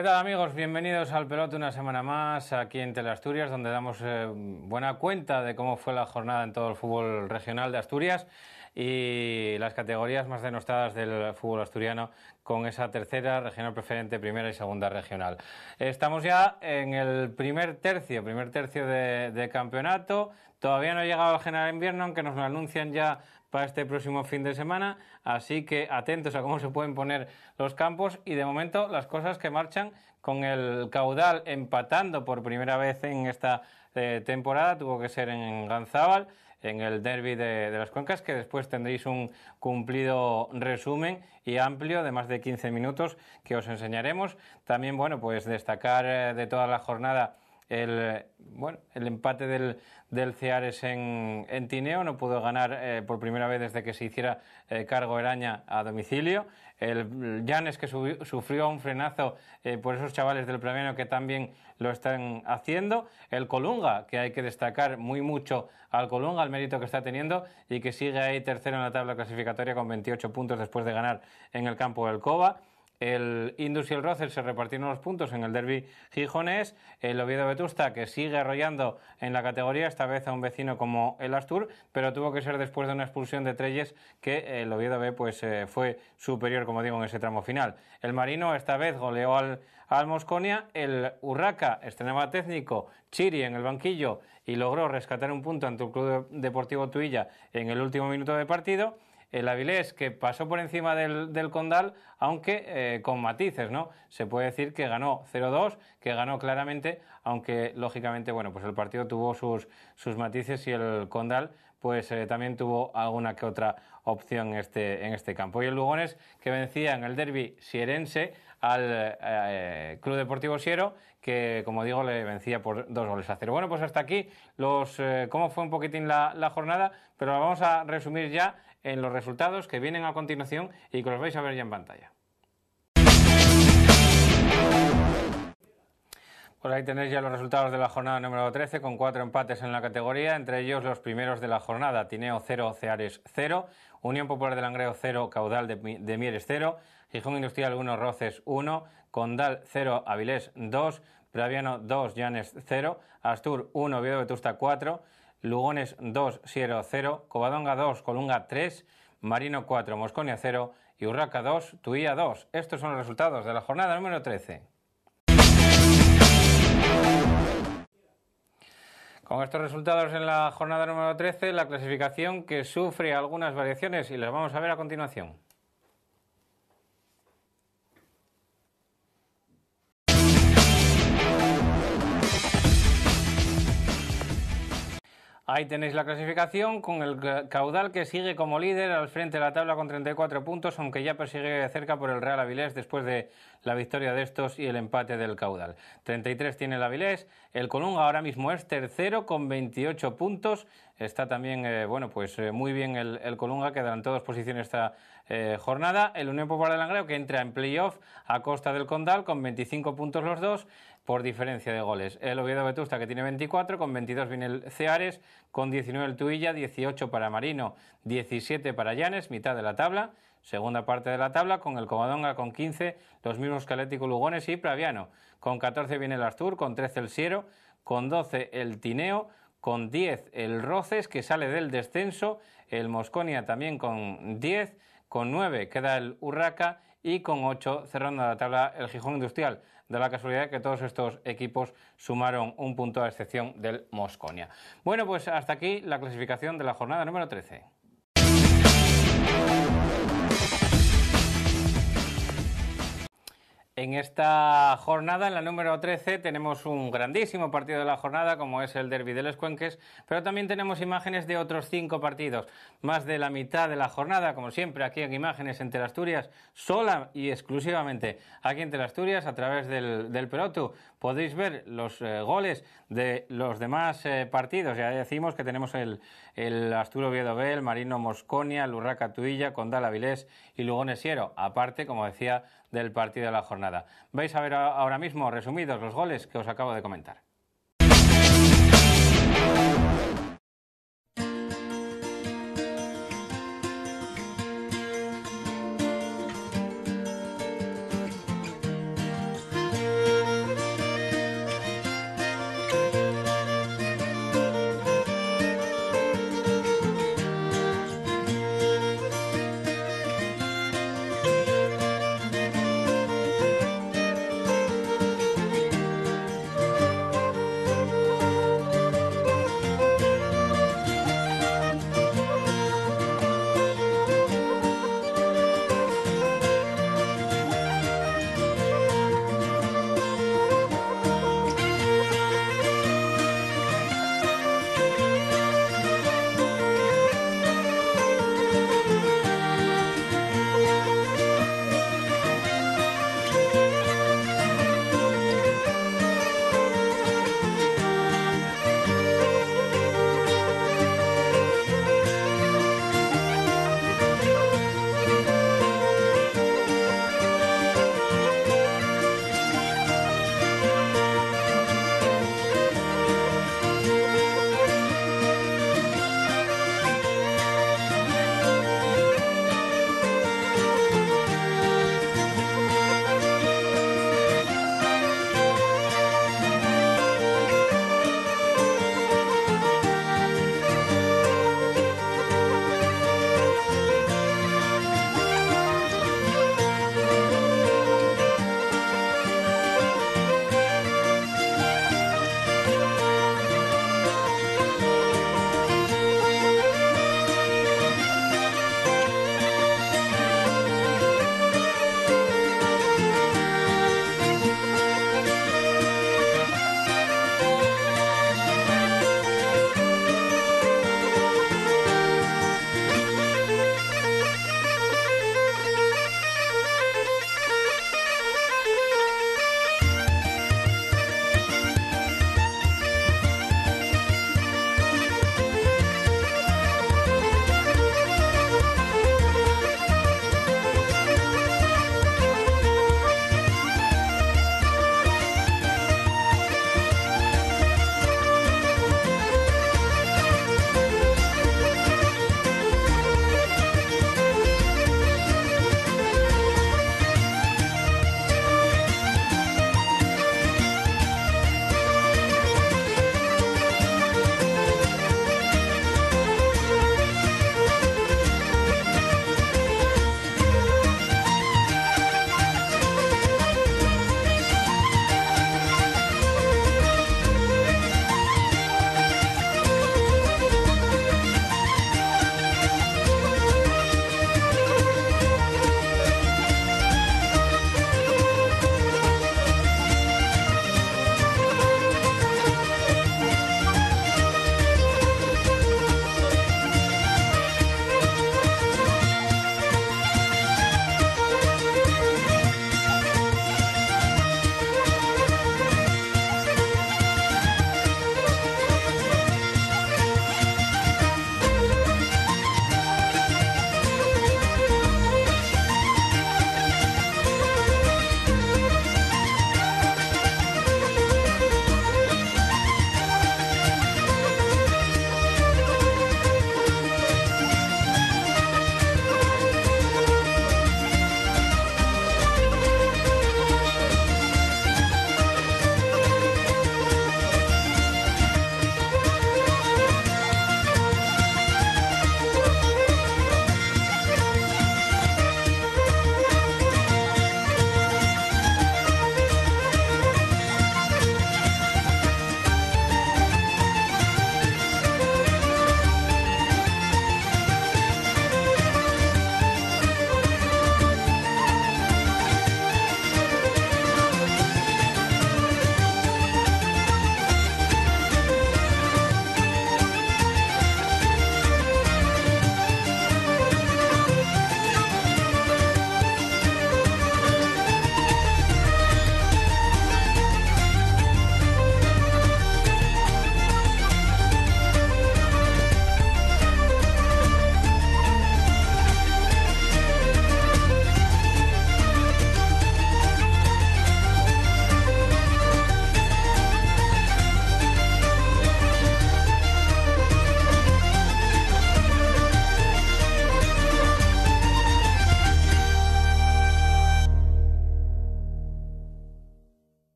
¿Qué tal amigos? Bienvenidos al Pelote una semana más aquí en Teleasturias, donde damos eh, buena cuenta de cómo fue la jornada en todo el fútbol regional de Asturias y las categorías más denostadas del fútbol asturiano con esa tercera regional preferente, primera y segunda regional. Estamos ya en el primer tercio, primer tercio de, de campeonato. Todavía no ha llegado el general invierno, aunque nos lo anuncian ya para este próximo fin de semana, así que atentos a cómo se pueden poner los campos y de momento las cosas que marchan con el caudal empatando por primera vez en esta eh, temporada, tuvo que ser en Ganzábal en el derby de, las cuencas, que después tendréis un cumplido resumen y amplio de más de 15 minutos que os enseñaremos. También, bueno, pues destacar eh, de toda la jornada el, bueno, el empate del, del Ceares en, Tineo, no pudo ganar eh, por primera vez desde que se hiciera eh, cargo Eraña a domicilio. El Llanes que sufrió un frenazo eh, por esos chavales del Plameno que también lo están haciendo. El Colunga, que hay que destacar muy mucho al Colunga, el mérito que está teniendo y que sigue ahí tercero en la tabla clasificatoria con 28 puntos después de ganar en el campo del Cova el Industrial Rosell se repartieron los puntos en el derby gijonés, el Oviedo Vetusta que sigue arrollando en la categoría, esta vez a un vecino como el Astur, pero tuvo que ser después de una expulsión de Treyes que el Oviedo B pues, eh, fue superior, como digo, en ese tramo final. El Marino esta vez goleó al, al Mosconia, el Urraca estrenaba técnico, Chiri en el banquillo y logró rescatar un punto ante el Club Deportivo Tuilla en el último minuto de partido el Avilés que pasó por encima del, Condal, aunque eh, con matices, ¿no? Se puede decir que ganó 0-2, que ganó claramente, aunque lógicamente, bueno, pues el partido tuvo sus, sus matices y el Condal pues eh, también tuvo alguna que otra opción en este, en este campo. Y el Lugones que vencía en el derby sierense al eh, Club Deportivo Siero, que como digo le vencía por dos goles a cero. Bueno, pues hasta aquí los cómo fue un poquitín la, la jornada, pero la vamos a resumir ya en los resultados que vienen a continuación y que los vais a ver ya en pantalla. Pues ahí tenéis ya los resultados de la jornada número 13 con cuatro empates en la categoría, entre ellos los primeros de la jornada, Tineo 0, Ceares 0, Unión Popular de Langreo 0, Caudal de, Mieles Mieres 0, Gijón Industrial 1, Roces 1, Condal 0, Avilés 2, Praviano 2, Llanes 0, Astur 1, Viedo Vetusta 4, Lugones 2, Sierra 0, Covadonga 2, Colunga 3, Marino 4, Mosconia 0 y Urraca 2, Tuía 2. Estos son los resultados de la jornada número 13. Con estos resultados en la jornada número 13, la clasificación que sufre algunas variaciones y las vamos a ver a continuación. Ahí tenéis la clasificación con el caudal que sigue como líder al frente de la tabla con 34 puntos, aunque ya persigue cerca por el Real Avilés después de la victoria de estos y el empate del caudal. 33 tiene el Avilés, el Colunga ahora mismo es tercero con 28 puntos. Está también, eh, bueno, pues eh, muy bien el, Colunga, que todas dos posiciones esta, eh, jornada. El Unión Popular de Langreo que entra en playoff a costa del Condal con 25 puntos los dos por diferencia de goles. El Oviedo Vetusta que tiene 24, con 22 viene el Ceares, con 19 el Tuilla, 18 para Marino, 17 para Llanes, mitad de la tabla. Segunda parte de la tabla con el Comadonga con 15, los mismos que Atlético Lugones y Praviano. Con 14 viene el Astur, con 13 el Siero, con 12 el Tineo, con 10 el Roces que sale del descenso, el Mosconia también con 10 con 9 queda el Urraca y con 8 cerrando la tabla el Gijón Industrial. De la casualidad que todos estos equipos sumaron un punto a excepción del Mosconia. Bueno, pues hasta aquí la clasificación de la jornada número 13. En esta jornada, en la número 13, tenemos un grandísimo partido de la jornada, como es el Derby de los Cuenques, pero también tenemos imágenes de otros cinco partidos. Más de la mitad de la jornada, como siempre, aquí en Imágenes entre Asturias, sola y exclusivamente aquí en Asturias, a través del, del Pelotu. Podéis ver los eh, goles de los demás eh, partidos. Ya decimos que tenemos el, el Asturo Viedobel, Marino Mosconia, Lurraca Tuilla, Condal Avilés y Lugones Aparte, como decía, del partido de la jornada. Vais a ver ahora mismo resumidos los goles que os acabo de comentar.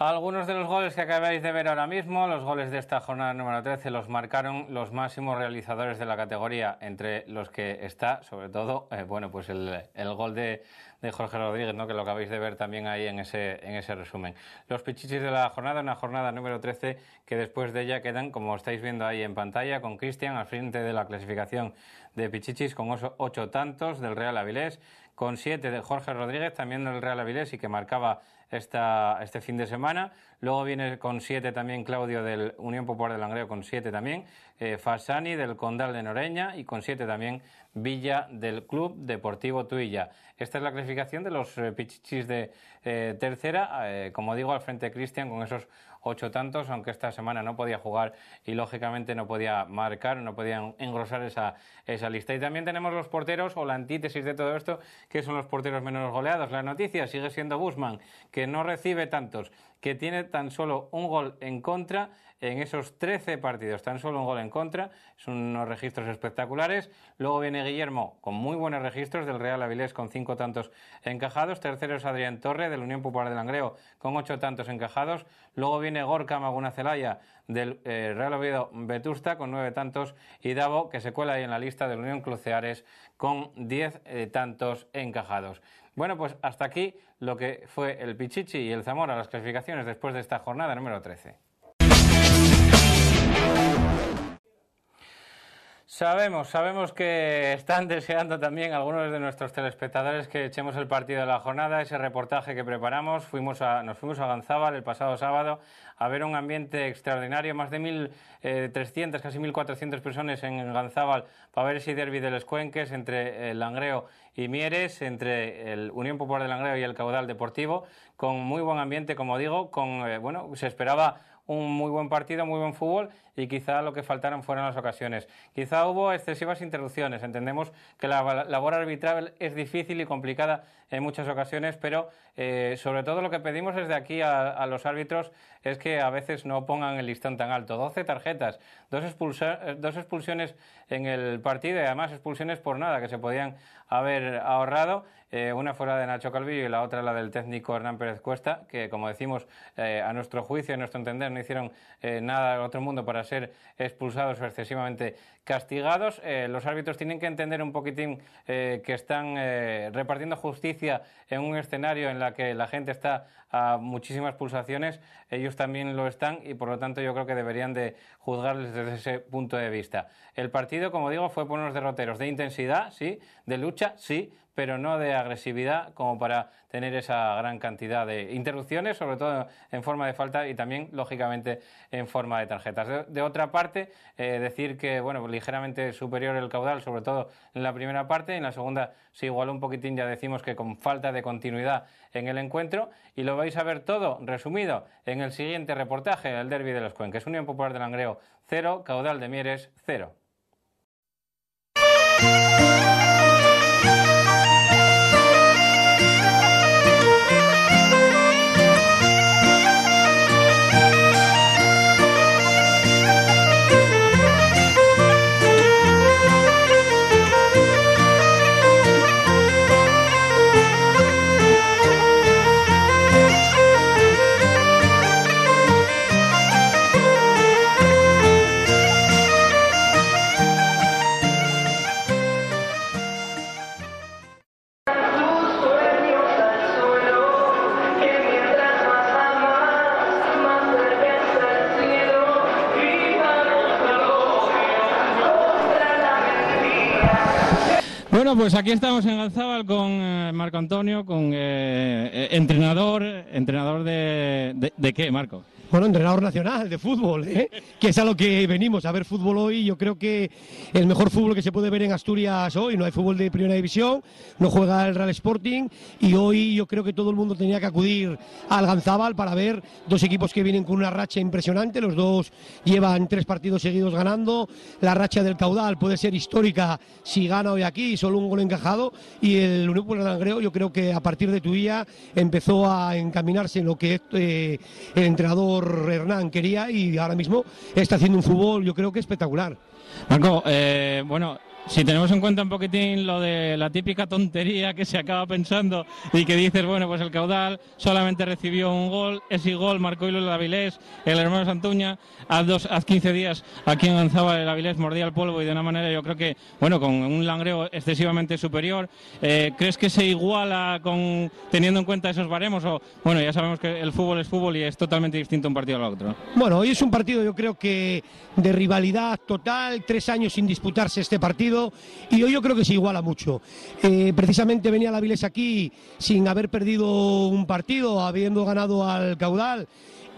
Algunos de los goles que acabáis de ver ahora mismo, los goles de esta jornada número 13, los marcaron los máximos realizadores de la categoría, entre los que está, sobre todo, eh, bueno, pues el, gol de, Jorge Rodríguez, ¿no? que lo acabáis de ver también ahí en ese, en ese resumen. Los pichichis de la jornada, una jornada número 13, que después de ella quedan, como estáis viendo ahí en pantalla, con Cristian al frente de la clasificación de pichichis, con ocho, tantos del Real Avilés, con siete de Jorge Rodríguez, también del Real Avilés, y que marcaba esta, este fin de semana. Luego viene con siete también Claudio del Unión Popular de Langreo, con siete también. Eh, Fasani del Condal de Noreña y con siete también Villa del Club Deportivo Tuilla. Esta es la clasificación de los eh, pichichis de eh, tercera. como digo, al frente Cristian con esos ocho tantos, aunque esta semana no podía jugar y lógicamente no podía marcar, no podía engrosar esa, esa lista. Y también tenemos los porteros o la antítesis de todo esto, que son los porteros menos goleados. La noticia sigue siendo Guzmán... que no recibe tantos que tiene tan solo un gol en contra en esos 13 partidos, tan solo un gol en contra, son unos registros espectaculares. Luego viene Guillermo con muy buenos registros del Real Avilés con cinco tantos encajados. Tercero es Adrián Torre del Unión Popular de Langreo con ocho tantos encajados. Luego viene Gorka Maguna Celaya del eh, Real Oviedo Vetusta con nueve tantos y Davo que se cuela ahí en la lista del Unión Cloceares con diez eh, tantos encajados. Bueno, pues hasta aquí lo que fue el Pichichi y el Zamora, las clasificaciones después de esta jornada número 13. Sabemos, sabemos que están deseando también algunos de nuestros telespectadores que echemos el partido de la jornada, ese reportaje que preparamos. Fuimos a, nos fuimos a Ganzábal el pasado sábado a ver un ambiente extraordinario, más de 1.300, eh, casi 1.400 personas en Ganzábal para ver ese derby de los Cuenques entre el Langreo y Mieres, entre el Unión Popular de Langreo y el Caudal Deportivo, con muy buen ambiente, como digo, con, eh, bueno, se esperaba un muy buen partido, muy buen fútbol y quizá lo que faltaron fueron las ocasiones. Quizá hubo excesivas interrupciones. Entendemos que la labor arbitral es difícil y complicada en muchas ocasiones, pero eh, sobre todo lo que pedimos desde aquí a, los árbitros es que a veces no pongan el listón tan alto. 12 tarjetas, dos, eh, dos expulsiones en el partido y además expulsiones por nada que se podían haber ahorrado. Eh, una fuera de Nacho Calvillo y la otra la del técnico Hernán Pérez Cuesta, que como decimos, a nuestro juicio, a nuestro entender, no hicieron nada al otro mundo para ser expulsados o excesivamente castigados. Eh, los árbitros tienen que entender un poquitín eh, que están eh, repartiendo justicia en un escenario en la que la gente está a muchísimas pulsaciones. Ellos también lo están y por lo tanto yo creo que deberían de juzgarles desde ese punto de vista. El partido, como digo, fue por unos derroteros de intensidad, sí, de lucha, sí, pero no de agresividad como para tener esa gran cantidad de interrupciones, sobre todo en forma de falta y también, lógicamente, en forma de tarjetas. De, otra parte, eh, decir que, bueno, ligeramente superior el caudal, sobre todo en la primera parte, en la segunda se igualó un poquitín, ya decimos que con falta de continuidad en el encuentro, y lo vais a ver todo resumido en el siguiente reportaje, el Derby de los es Unión Popular de Langreo cero, Caudal de Mieres cero. Bueno, pues aquí estamos en Alzábal con eh, Marco Antonio, con eh, eh, entrenador, entrenador de, de, qué, Marco? bueno, entrenador nacional de fútbol, ¿eh? que es a lo que venimos a ver fútbol hoy. Yo creo que el mejor fútbol que se puede ver en Asturias hoy, no hay fútbol de primera división, no juega el Real Sporting y hoy yo creo que todo el mundo tenía que acudir al ganzábal para ver dos equipos que vienen con una racha impresionante, los dos llevan tres partidos seguidos ganando, la racha del caudal puede ser histórica si gana hoy aquí, solo un gol encajado y el Unión de yo creo que a partir de tu día empezó a encaminarse en lo que eh, el entrenador Hernán quería y ahora mismo está haciendo un fútbol yo creo que espectacular. Marco, eh, bueno, si tenemos en cuenta un poquitín lo de la típica tontería que se acaba pensando y que dices, bueno, pues el caudal solamente recibió un gol, ese gol marcó el Avilés, el hermano Santuña, hace, dos, a 15 días aquí en lanzaba el Avilés mordía el polvo y de una manera yo creo que, bueno, con un langreo excesivamente superior, eh, ¿crees que se iguala con teniendo en cuenta esos baremos o, bueno, ya sabemos que el fútbol es fútbol y es totalmente distinto un partido al otro? Bueno, hoy es un partido yo creo que de rivalidad total, tres años sin disputarse este partido y hoy yo creo que se iguala mucho. Eh, precisamente venía la Viles aquí sin haber perdido un partido, habiendo ganado al caudal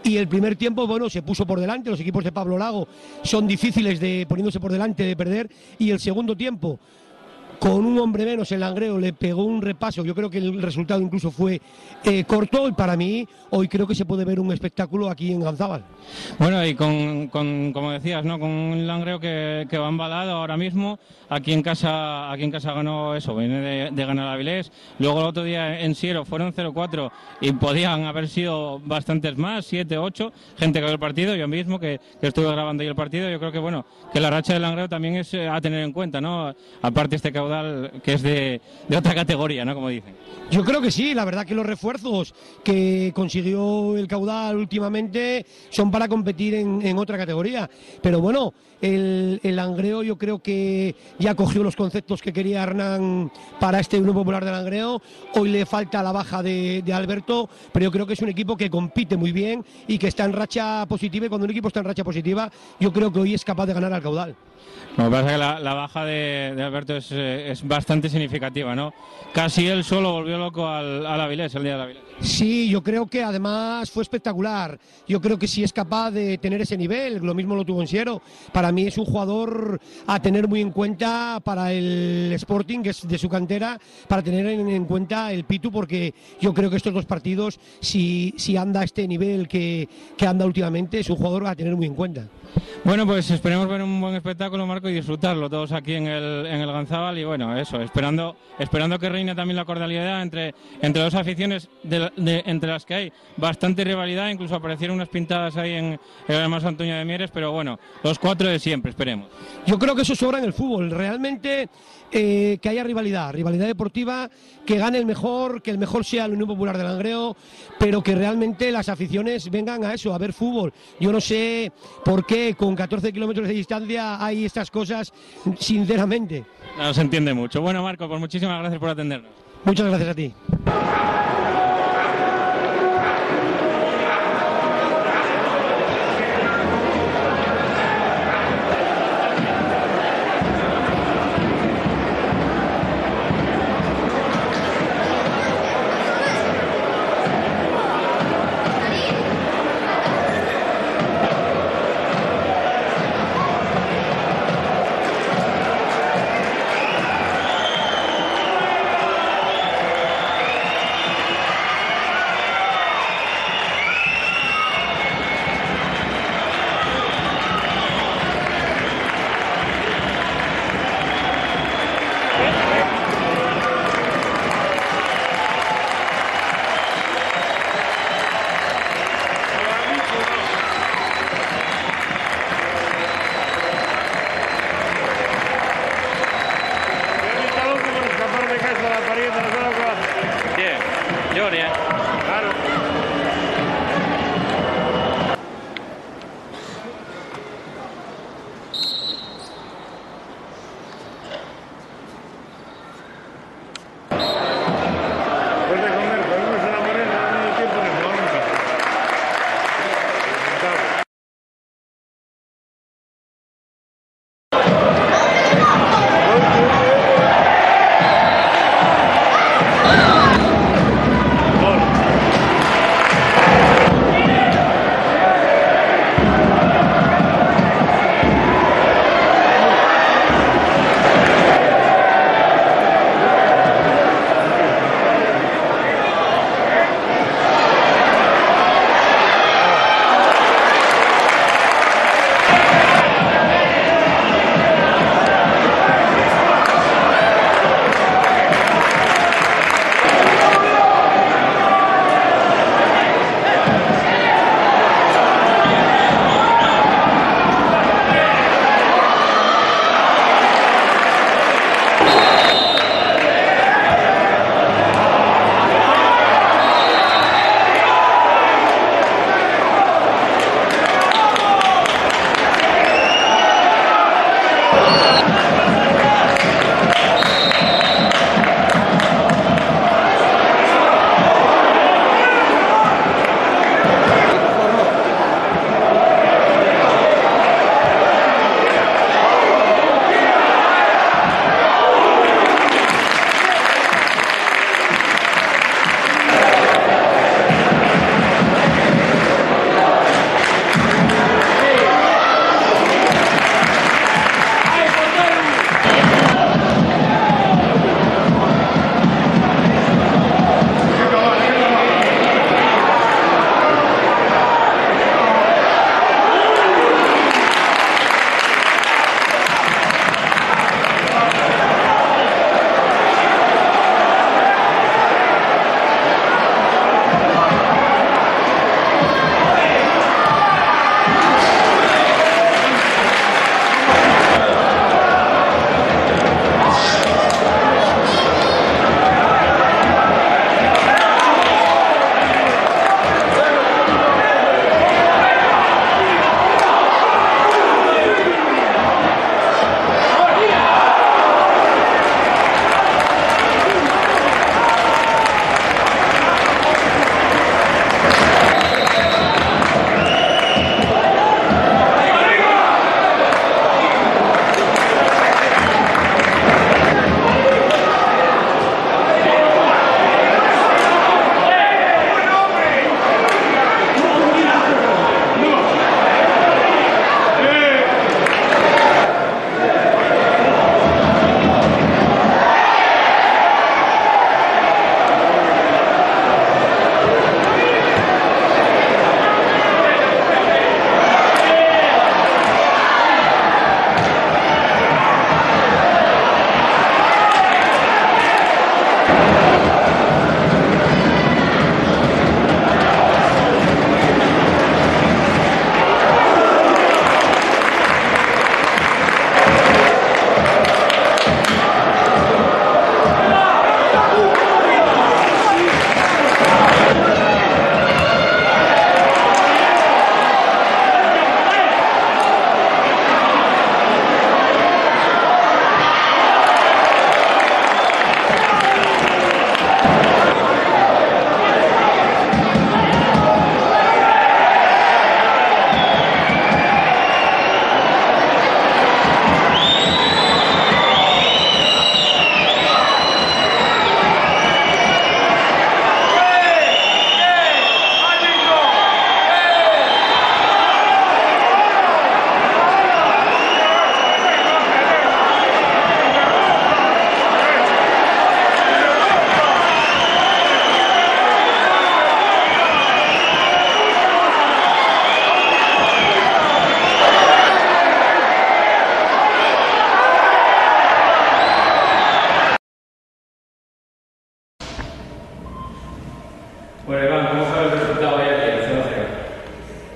y el primer tiempo, bueno, se puso por delante, los equipos de Pablo Lago son difíciles de poniéndose por delante de perder y el segundo tiempo con un hombre menos el Langreo le pegó un repaso, yo creo que el resultado incluso fue eh, corto y para mí hoy creo que se puede ver un espectáculo aquí en Ganzábal. Bueno, y con, como decías, ¿no? con un Langreo que, va embalado ahora mismo, aquí en casa aquí en casa ganó eso, viene de, ganar a Avilés, luego el otro día en Siero fueron 0-4 y podían haber sido bastantes más, 7-8, gente que vio el partido, yo mismo que, estuve grabando ahí el partido, yo creo que bueno, que la racha del Langreo también es eh, a tener en cuenta, ¿no? Aparte este caudal que es de, otra categoría, ¿no? Como dicen. Yo creo que sí, la verdad que los refuerzos que consiguió el caudal últimamente son para competir en, otra categoría. Pero bueno, el, el, yo creo que ya cogió los conceptos que quería Hernán para este Grupo Popular del Angreo, Hoy le falta la baja de, de Alberto, pero yo creo que es un equipo que compite muy bien y que está en racha positiva. Y cuando un equipo está en racha positiva, yo creo que hoy es capaz de ganar al caudal. Me parece que la, baja de, Alberto eh, es, bastante significativa, ¿no? Casi él solo volvió loco al, al Avilés el día de Avilés. Sí, yo creo que además fue espectacular. Yo creo que si es capaz de tener ese nivel, lo mismo lo tuvo en Siero. Para mí es un jugador a tener muy en cuenta para el Sporting, que es de su cantera, para tener en, cuenta el Pitu, porque yo creo que estos dos partidos, si, si anda a este nivel que, anda últimamente, es un jugador a tener muy en cuenta. Bueno, pues esperemos ver un buen espectáculo, Marco, y disfrutarlo todos aquí en el, en Y bueno, eso, esperando, esperando que reine también la cordialidad entre, entre dos aficiones de entre las que hay bastante rivalidad, incluso aparecieron unas pintadas ahí en el más Antonio de Mieres, pero bueno, los cuatro de siempre, esperemos. Yo creo que eso sobra en el fútbol, realmente eh, que haya rivalidad, rivalidad deportiva, que gane el mejor, que el mejor sea el Unión Popular de Langreo, pero que realmente las aficiones vengan a eso, a ver fútbol. Yo no sé por qué con 14 kilómetros de distancia hay estas cosas, sinceramente. No se entiende mucho. Bueno, Marco, pues muchísimas gracias por atendernos. Muchas gracias a ti.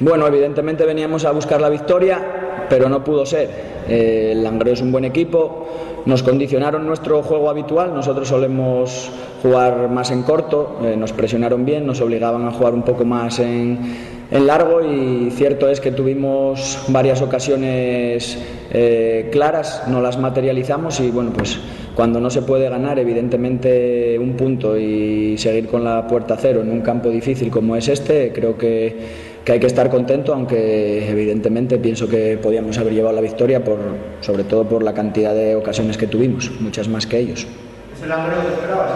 Bueno, evidentemente veníamos a buscar la victoria, pero no pudo ser. Eh, el Langreo es un buen equipo, nos condicionaron nuestro juego habitual, nosotros solemos jugar más en corto, eh, nos presionaron bien, nos obligaban a jugar un poco más en, largo y cierto es que tuvimos varias ocasiones eh, claras, no las materializamos y bueno, pues cuando no se puede ganar evidentemente un punto y seguir con la puerta cero en un campo difícil como es este, creo que que hay que estar contento, aunque evidentemente pienso que podíamos haber llevado la victoria, por, sobre todo por la cantidad de ocasiones que tuvimos, muchas más que ellos. ¿Es el que esperabas?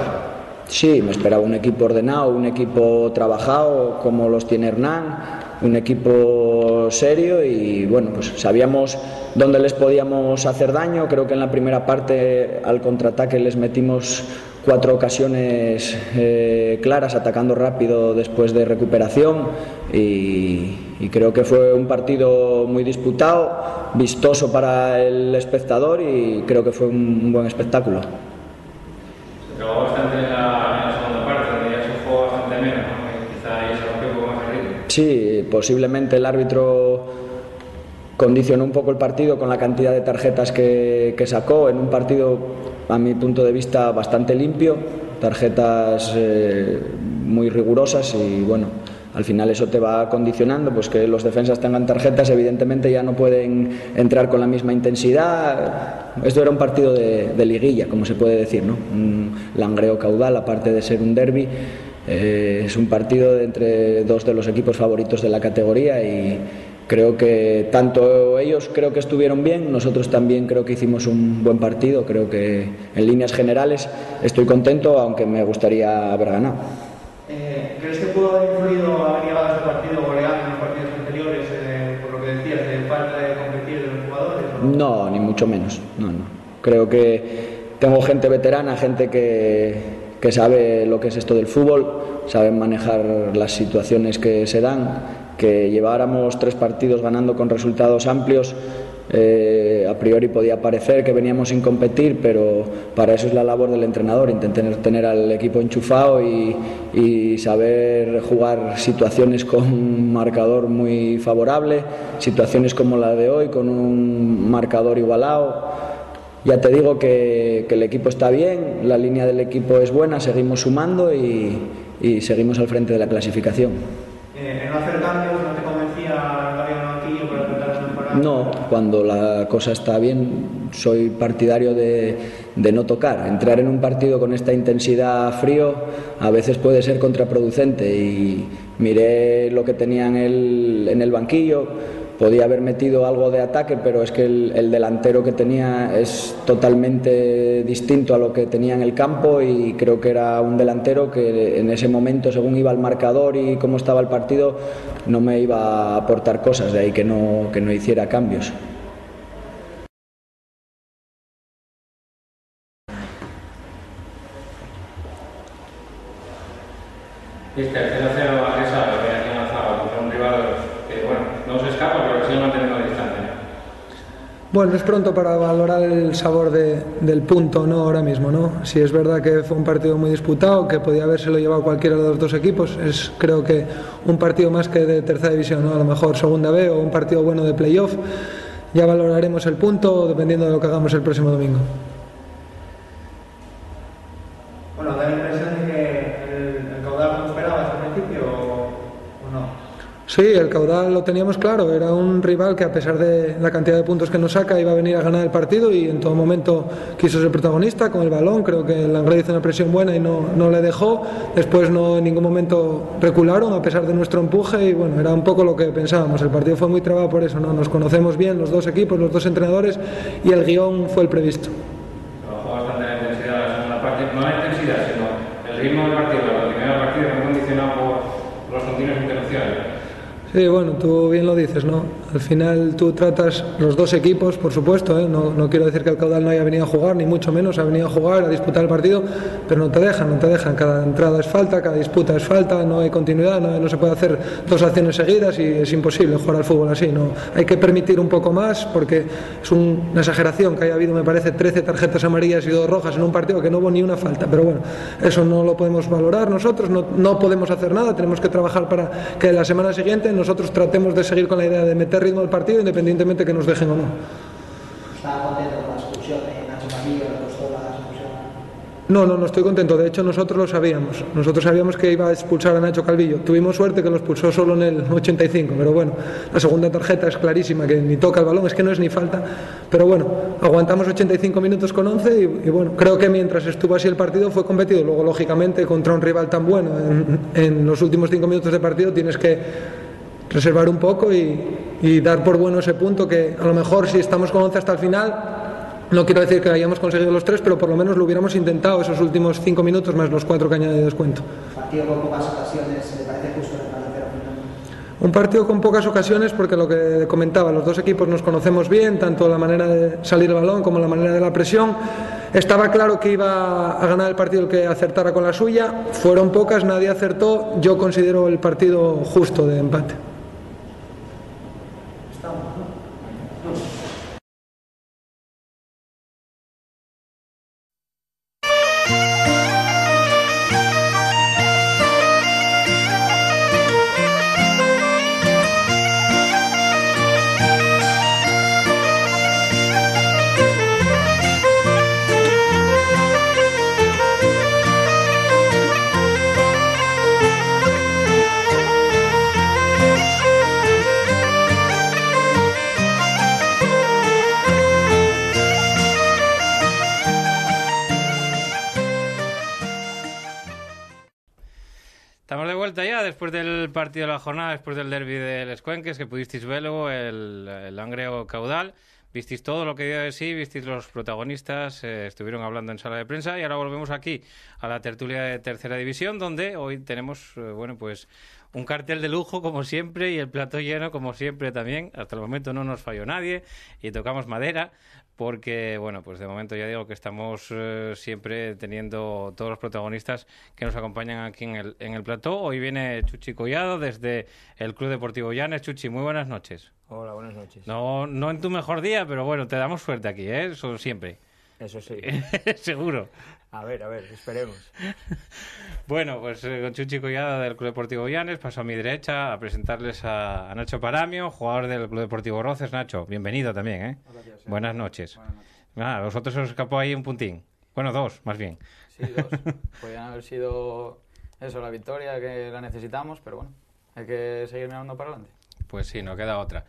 Sí, me esperaba un equipo ordenado, un equipo trabajado, como los tiene Hernán, un equipo serio y bueno, pues sabíamos dónde les podíamos hacer daño. Creo que en la primera parte al contraataque les metimos cuatro ocasiones eh, claras, atacando rápido después de recuperación y, creo que fue un partido muy disputado, vistoso para el espectador y creo que fue un, buen espectáculo. Sí, posiblemente el árbitro condicionó un poco el partido con la cantidad de tarjetas que, que sacó en un partido a mi punto de vista, bastante limpio, tarjetas eh, muy rigurosas y bueno, al final eso te va condicionando, pues que los defensas tengan tarjetas, evidentemente ya no pueden entrar con la misma intensidad. Esto era un partido de, liguilla, como se puede decir, ¿no? Un langreo caudal, aparte de ser un derby. Eh, es un partido entre dos de los equipos favoritos de la categoría y, Creo que tanto ellos creo que estuvieron bien, nosotros también creo que hicimos un buen partido, creo que en líneas generales estoy contento, aunque me gustaría haber ganado. Eh, ¿Crees que pudo haber influido haber llegado a este partido goleado en los partidos anteriores, eh, por lo que decías, de falta de competir de los jugadores? No, ni mucho menos, no, no. Creo que tengo gente veterana, gente que, que sabe lo que es esto del fútbol, saben manejar las situaciones que se dan que lleváramos tres partidos ganando con resultados amplios, eh, a priori podía parecer que veníamos sin competir, pero para eso es la labor del entrenador, intentar tener al equipo enchufado y, saber jugar situaciones con un marcador muy favorable, situaciones como la de hoy, con un marcador igualado. Ya te digo que, el equipo está bien, la línea del equipo es buena, seguimos sumando y seguimos al frente de la clasificación no cuando la cosa está bien, soy partidario de, no tocar. Entrar en un partido con esta intensidad frío a veces puede ser contraproducente y miré lo que tenía en el, en el banquillo podía haber metido algo de ataque, pero es que el, delantero que tenía es totalmente distinto a lo que tenía en el campo y creo que era un delantero que en ese momento, según iba el marcador y cómo estaba el partido, no me iba a aportar cosas, de ahí que no, que no hiciera cambios. Bueno, es pronto para valorar el sabor del punto no ahora mismo, ¿no? Si es verdad que fue un partido muy disputado, que podía habérselo llevado cualquiera de los dos equipos, es creo que un partido más que de tercera división, ¿no? A lo mejor segunda B o un partido bueno de playoff. Ya valoraremos el punto dependiendo de lo que hagamos el próximo domingo. Sí, el caudal lo teníamos claro, era un rival que a pesar de la cantidad de puntos que nos saca iba a venir a ganar el partido y en todo momento quiso ser protagonista con el balón, creo que Langrey hizo una presión buena y no, le dejó, después no en ningún momento recularon a pesar de nuestro empuje y bueno, era un poco lo que pensábamos, el partido fue muy trabado por eso, ¿no? nos conocemos bien los dos equipos, los dos entrenadores y el guión fue el previsto. bastante intensidad, la parte, no la intensidad, sino el ritmo del partido, la primera partida, Sí, bueno, tú bien lo dices, ¿no? Al final tú tratas los dos equipos, por supuesto, ¿eh? no, quiero decir que el caudal no haya venido a jugar, ni mucho menos, ha venido a jugar, a disputar el partido, pero no te dejan, no te dejan, cada entrada es falta, cada disputa es falta, no hay continuidad, no, se puede hacer dos acciones seguidas y es imposible jugar al fútbol así, ¿no? Hay que permitir un poco más porque es una exageración que haya habido, me parece, 13 tarjetas amarillas y dos rojas en un partido que no hubo ni una falta, pero bueno, eso no lo podemos valorar nosotros, no, podemos hacer nada, tenemos que trabajar para que la semana siguiente nosotros tratemos de seguir con la idea de meter ritmo al partido independientemente que nos dejen o no. ¿Estaba contento con la expulsión de Nacho No, no, no estoy contento. De hecho, nosotros lo sabíamos. Nosotros sabíamos que iba a expulsar a Nacho Calvillo. Tuvimos suerte que lo expulsó solo en el 85, pero bueno, la segunda tarjeta es clarísima, que ni toca el balón, es que no es ni falta. Pero bueno, aguantamos 85 minutos con 11 y, bueno, creo que mientras estuvo así el partido fue competido. Luego, lógicamente, contra un rival tan bueno, en, en los últimos 5 minutos de partido tienes que reservar un poco y, dar por bueno ese punto que a lo mejor si estamos con 11 hasta el final no quiero decir que hayamos conseguido los tres, pero por lo menos lo hubiéramos intentado esos últimos cinco minutos más los cuatro que añade de descuento. Un partido con pocas ocasiones porque lo que comentaba, los dos equipos nos conocemos bien, tanto la manera de salir el balón como la manera de la presión. Estaba claro que iba a ganar el partido el que acertara con la suya, fueron pocas, nadie acertó, yo considero el partido justo de empate. de la jornada después del derby del Escuenques, que pudisteis verlo, el, el angreo caudal. Visteis todo lo que dio de sí, visteis los protagonistas, eh, estuvieron hablando en sala de prensa y ahora volvemos aquí a la tertulia de tercera división, donde hoy tenemos, eh, bueno, pues un cartel de lujo como siempre y el plato lleno como siempre también. Hasta el momento no nos falló nadie y tocamos madera, porque, bueno, pues de momento ya digo que estamos eh, siempre teniendo todos los protagonistas que nos acompañan aquí en el, en el plató. Hoy viene Chuchi Collado desde el Club Deportivo Llanes. Chuchi, muy buenas noches. Hola, buenas noches. No, no en tu mejor día, pero bueno, te damos suerte aquí, ¿eh? Eso siempre. Eso sí. Seguro. A ver, a ver, esperemos. bueno, pues eh, con Chuchi Collada del Club Deportivo Villanes paso a mi derecha a presentarles a, Nacho Paramio, jugador del Club Deportivo Roces. Nacho, bienvenido también, ¿eh? Buenas, noches. Buenas noches. Ah, a vosotros os escapó ahí un puntín. Bueno, dos, más bien. Sí, dos. Podrían haber sido eso, la victoria que la necesitamos, pero bueno, hay que seguir mirando para adelante. Pues sí, no queda otra.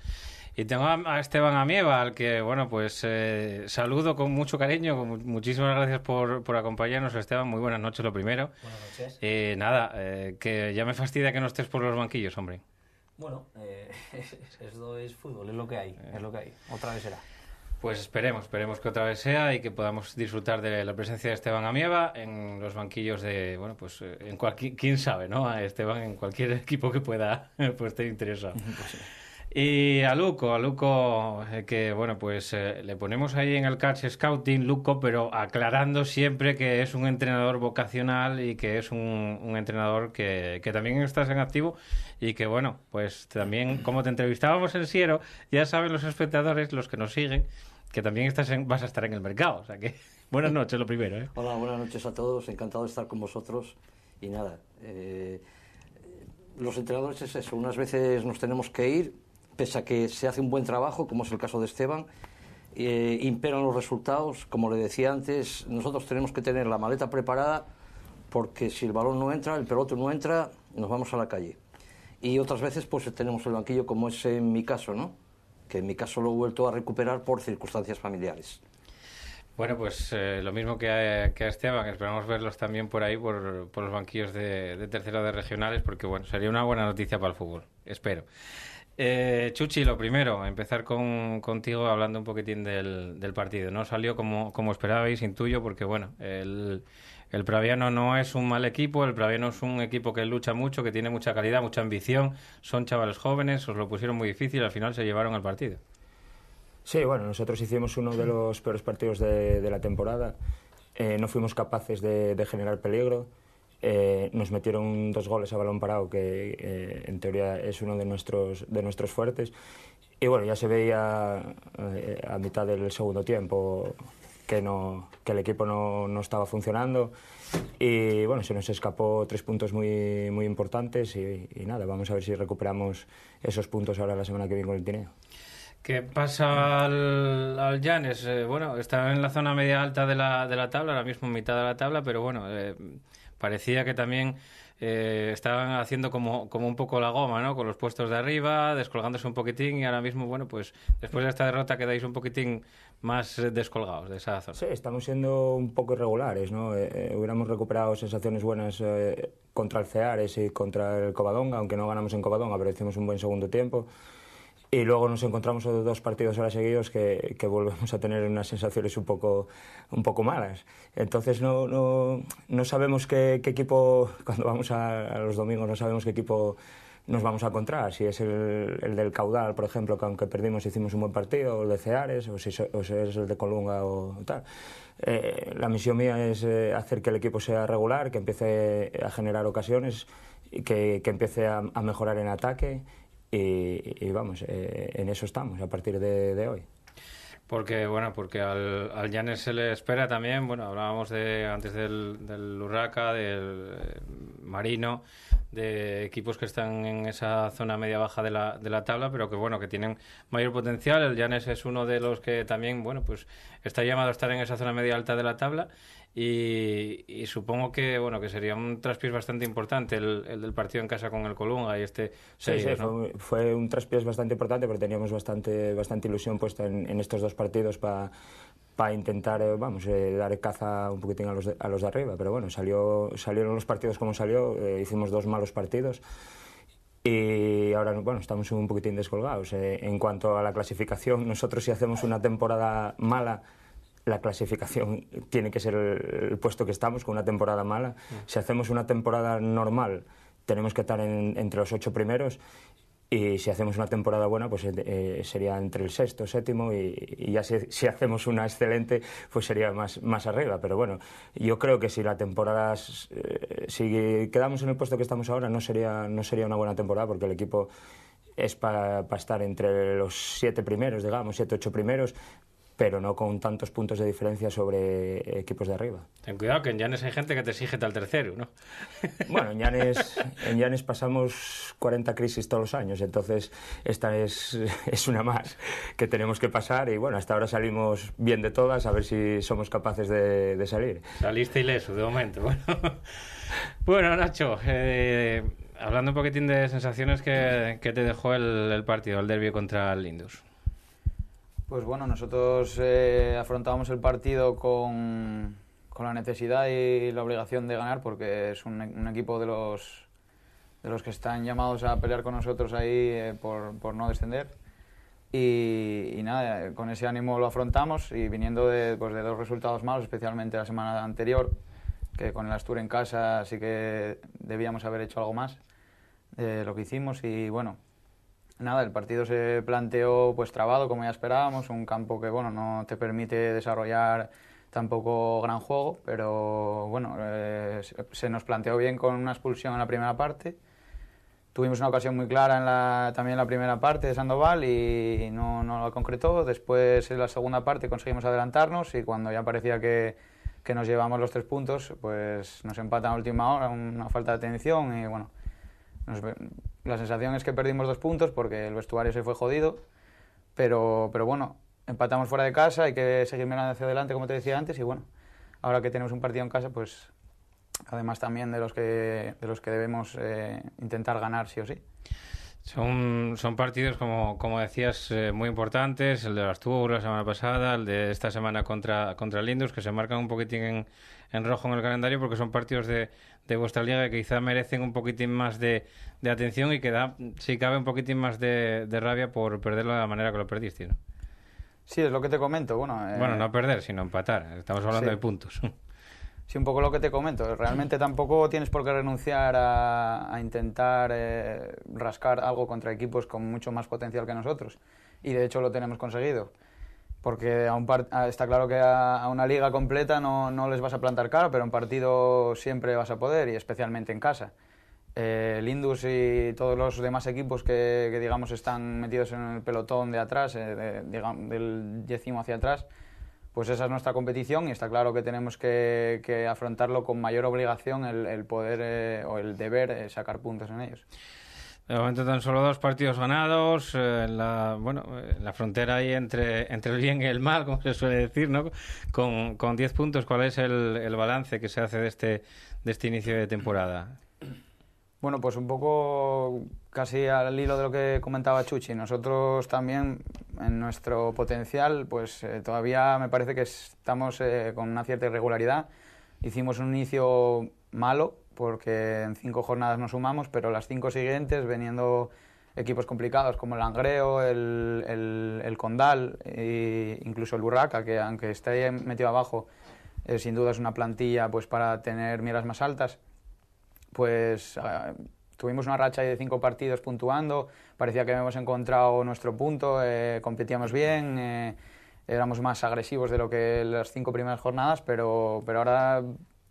Y tengo a, Esteban Amieva, al que, bueno, pues eh, saludo con mucho cariño. muchísimas gracias por, acompañarnos, Esteban. Muy buenas noches, lo primero. Buenas noches. Eh, nada, eh, que ya me fastidia que no estés por los banquillos, hombre. Bueno, esto es fútbol, es lo que hay, es lo que hay. Otra vez será. Pues esperemos, esperemos que otra vez sea y que podamos disfrutar de la presencia de Esteban Amieva en los banquillos de, bueno, pues en cualquier, quién sabe, ¿no? A Esteban en cualquier equipo que pueda pues, te interesa. Pues y a Luco, a Luco, eh, que bueno, pues eh, le ponemos ahí en el catch scouting, Luco, pero aclarando siempre que es un entrenador vocacional y que es un, entrenador que, también estás en activo y que bueno, pues también como te entrevistábamos en Siero, ya saben los espectadores, los que nos siguen, que también estás vas a estar en el mercado. O sea que buenas noches, lo primero. ¿eh? Hola, buenas noches a todos, encantado de estar con vosotros y nada. Eh, los entrenadores es eso, unas veces nos tenemos que ir pese a que se hace un buen trabajo, como es el caso de Esteban, eh, imperan los resultados. Como le decía antes, nosotros tenemos que tener la maleta preparada porque si el balón no entra, el pelotón no entra, nos vamos a la calle. Y otras veces pues tenemos el banquillo como es en mi caso, ¿no? Que en mi caso lo he vuelto a recuperar por circunstancias familiares. Bueno, pues eh, lo mismo que a, Esteban, esperamos verlos también por ahí, por, los banquillos de, de tercera de regionales, porque bueno, sería una buena noticia para el fútbol, espero. Eh, Chuchi, lo primero, empezar contigo hablando un poquitín del, partido. No salió como, como esperabais, intuyo, porque bueno, el, el Praviano no es un mal equipo, el Praviano es un equipo que lucha mucho, que tiene mucha calidad, mucha ambición, son chavales jóvenes, os lo pusieron muy difícil, al final se llevaron al partido. Sí, bueno, nosotros hicimos uno de los peores partidos de, la temporada, eh, no fuimos capaces de generar peligro. Eh, nos metieron dos goles a balón parado, que eh, en teoría es uno de nuestros, de nuestros fuertes. Y bueno, ya se veía eh, a mitad del segundo tiempo que, no, que el equipo no, no, estaba funcionando. Y bueno, se nos escapó tres puntos muy, muy importantes. Y, nada, vamos a ver si recuperamos esos puntos ahora la semana que viene con el Tineo. ¿Qué pasa al, al bueno, está en la zona media alta de la, de la tabla, ahora mismo en mitad de la tabla, pero bueno, parecía que también eh, estaban haciendo como, como un poco la goma, ¿no? Con los puestos de arriba, descolgándose un poquitín y ahora mismo, bueno, pues después de esta derrota quedáis un poquitín más descolgados de esa zona. Sí, estamos siendo un poco irregulares, ¿no? Eh, eh, hubiéramos recuperado sensaciones buenas contra el Ceares y contra el Covadonga, aunque no ganamos en Covadonga, pero hicimos un buen segundo tiempo y luego nos encontramos dos partidos ahora seguidos que, que, volvemos a tener unas sensaciones un poco, un poco malas. Entonces no, no, no sabemos qué, equipo, cuando vamos a, los domingos, no sabemos qué equipo nos vamos a encontrar, si es el, del Caudal, por ejemplo, que aunque perdimos hicimos un buen partido, o el de Ceares, o si, es el de Colunga o, tal. Eh, la misión mía es eh, hacer que el equipo sea regular, que empiece a generar ocasiones, que, que empiece a mejorar en ataque y, vamos, eh, en eso estamos a partir de, hoy. Porque, bueno, porque al, al se le espera también, bueno, hablábamos de antes del, del Urraca, del eh, Marino, de equipos que están en esa zona media-baja de la, de la tabla, pero que, bueno, que tienen mayor potencial. El Janes es uno de los que también, bueno, pues está llamado a estar en esa zona media-alta de la tabla y, supongo que bueno que sería un traspiés bastante importante el, del partido en casa con el Colunga y este sí, fue, un traspiés bastante importante pero teníamos bastante bastante ilusión puesta en, estos dos partidos para para intentar, eh, vamos, eh, dar caza un poquitín a los, de, a los de arriba. Pero bueno, salió, salieron los partidos como salió, eh, hicimos dos malos partidos. Y ahora, bueno, estamos un poquitín descolgados. en cuanto a la clasificación, nosotros si hacemos una temporada mala, la clasificación tiene que ser el, puesto que estamos, con una temporada mala. Mm. Si hacemos una temporada normal, tenemos que estar entre los ocho primeros. Y si hacemos una temporada buena, pues eh, eh, sería entre el sexto, séptimo, y, ya si, hacemos una excelente, pues sería más, más arriba. Pero bueno, yo creo que si la temporada, eh, si quedamos en el puesto que estamos ahora, no sería, no sería una buena temporada, porque el equipo es para estar entre los siete primeros, digamos, siete, ocho primeros, pero no con tantos puntos de diferencia sobre equipos de arriba. Ten cuidado que en Llanes hay gente que te exige tal tercero, ¿no? Bueno, en Llanes, pasamos 40 crisis todos los años, entonces esta es, una más que tenemos que pasar y bueno, hasta ahora salimos bien de todas, a ver si somos capaces de, salir. Saliste ileso de momento, bueno. Nacho, eh, hablando un poquitín de sensaciones que, te dejó el, el partido, el derbi contra el Indus. Pues bueno, nosotros eh, afrontamos afrontábamos el partido con, la necesidad y la obligación de ganar porque es un, equipo de los, que están llamados a pelear con nosotros ahí eh, por, no descender. Y, nada, con ese ánimo lo afrontamos y viniendo de, pues, de dos resultados malos, especialmente la semana anterior, que con el Astur en casa sí que debíamos haber hecho algo más de eh, lo que hicimos y bueno, Nada, el partido se planteó pues trabado como ya esperábamos, un campo que bueno no te permite desarrollar tampoco gran juego, pero bueno eh, se nos planteó bien con una expulsión en la primera parte. Tuvimos una ocasión muy clara en la, también en la primera parte de Sandoval y no, lo concretó. Después en la segunda parte conseguimos adelantarnos y cuando ya parecía que, que nos llevamos los tres puntos, pues nos empatan a última hora, una falta de atención y bueno, la sensación es que perdimos dos puntos porque el vestuario se fue jodido, pero, bueno, empatamos fuera de casa, hay que seguir mirando hacia adelante, como te decía antes, y bueno, ahora que tenemos un partido en casa, pues además también de los que, de los que debemos eh, intentar ganar sí o sí. Son, son partidos, como, como decías, eh, muy importantes. El de las la semana pasada, el de esta semana contra, contra Lindus, que se marcan un poquitín en, rojo en el calendario porque son partidos de, de vuestra liga que quizá merecen un poquitín más de, atención y que da, si cabe, un poquitín más de, rabia por perderlo de la manera que lo perdiste. ¿no? Sí, es lo que te comento. Bueno, bueno eh, no perder, sino empatar. Estamos hablando de puntos un poco lo que te comento. Eh, realmente tampoco tienes por qué renunciar a, intentar eh, rascar algo contra equipos con mucho más potencial que nosotros. Y de hecho lo tenemos conseguido. Porque está claro que a, una liga completa no, les vas a plantar cara, pero un partido siempre vas a poder, y especialmente en casa. el eh, Indus y todos los demás equipos que, digamos están metidos en el pelotón de atrás, del décimo hacia atrás, pues esa es nuestra competición y está claro que tenemos que, afrontarlo con mayor obligación el, poder eh, o el deber de eh, sacar puntos en ellos. De momento tan solo dos partidos ganados, eh, la, bueno, la frontera ahí entre, el bien y el mal, como se suele decir, ¿no? Con 10 puntos, ¿cuál es el, balance que se hace de este, de este inicio de temporada? Bueno, pues un poco casi al hilo de lo que comentaba Chuchi, nosotros también en nuestro potencial, pues eh, todavía me parece que estamos eh, con una cierta irregularidad. Hicimos un inicio malo porque en cinco jornadas nos sumamos, pero las cinco siguientes, veniendo equipos complicados como el Angreo, el, Condal e incluso el Burraca, que aunque esté metido abajo, eh, sin duda es una plantilla pues para tener miras más altas pues ah, tuvimos una racha de cinco partidos puntuando, parecía que habíamos encontrado nuestro punto, eh, competíamos bien, eh, éramos más agresivos de lo que las cinco primeras jornadas, pero, ahora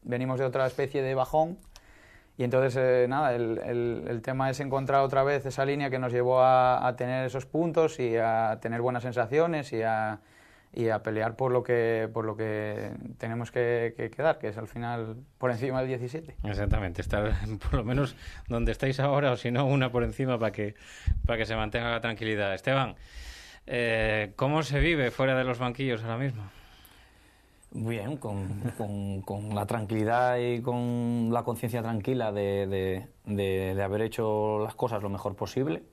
venimos de otra especie de bajón. Y entonces, eh, nada, el, tema es encontrar otra vez esa línea que nos llevó a, a tener esos puntos y a tener buenas sensaciones y a, y a pelear por lo que, por lo que tenemos que, quedar, que es al final por encima del 17. Exactamente, estar por lo menos donde estáis ahora o si no una por encima para que, para que se mantenga la tranquilidad. Esteban, eh, ¿cómo se vive fuera de los banquillos ahora mismo? Bien, con, la tranquilidad y con la conciencia tranquila de, de, haber hecho las cosas lo mejor posible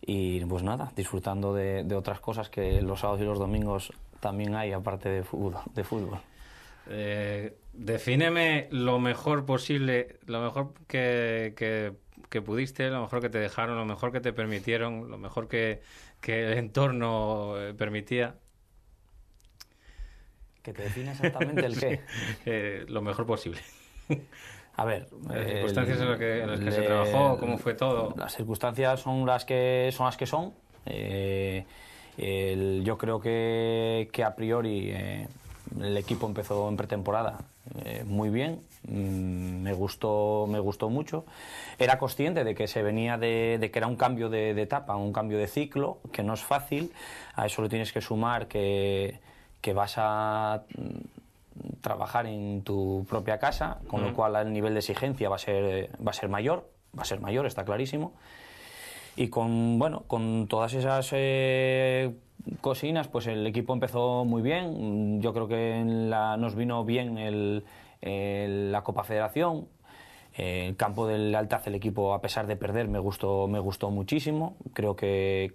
y pues nada, disfrutando de, otras cosas que los sábados y los domingos también hay, aparte de fútbol. De eh, defíneme lo mejor posible, lo mejor que, pudiste, lo mejor que te dejaron, lo mejor que te permitieron, lo mejor que, el entorno eh, permitía. Que te define exactamente el qué. Eh, lo mejor posible. A ver. ¿Las eh, circunstancias en las que, se trabajó? ¿Cómo fue todo? Las circunstancias son las que son. Las que son. Eh, yo creo que, a priori eh, el equipo empezó en pretemporada muy bien. Mm, me, gustó, me gustó mucho. Era consciente de que se venía de, que era un cambio de, etapa, un cambio de ciclo, que no es fácil. A eso lo tienes que sumar que vas a trabajar en tu propia casa, con lo cual el nivel de exigencia va a ser, eh, va a ser mayor, va a ser mayor, está clarísimo. Y con, bueno, con todas esas eh, cocinas, pues el equipo empezó muy bien. Yo creo que la, nos vino bien la Copa Federación. Eh, el campo del Altaz, el equipo, a pesar de perder, me gustó, me gustó muchísimo. Creo que,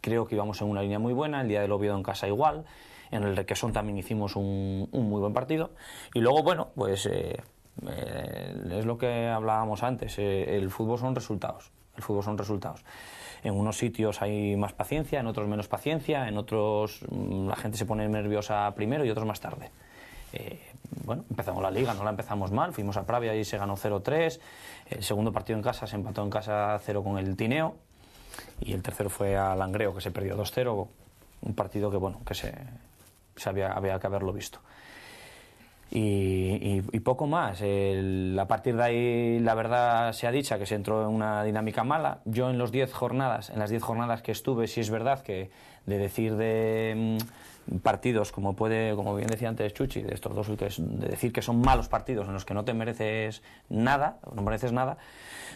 creo que íbamos en una línea muy buena. El día del Oviedo en casa igual en el que son también hicimos un, muy buen partido. Y luego, bueno, pues eh, eh, es lo que hablábamos antes, eh, el fútbol son resultados, el fútbol son resultados. En unos sitios hay más paciencia, en otros menos paciencia, en otros mm, la gente se pone nerviosa primero y otros más tarde. bueno, empezamos la liga, no la empezamos mal, fuimos a Pravia y se ganó 0-3, el segundo partido en casa se empató en casa 0 con el Tineo y el tercero fue a Langreo que se perdió 2-0, un partido que bueno, que se, había, que haberlo visto. Y, poco más. a partir de ahí, la verdad se ha dicho... que se entró en una dinámica mala. Yo en los 10 jornadas, en las 10 jornadas que estuve, ...si es verdad que de decir de... Mm, partidos, como puede, como bien decía antes Chuchi, de estos dos de decir que son malos partidos en los que no te mereces nada, no mereces nada.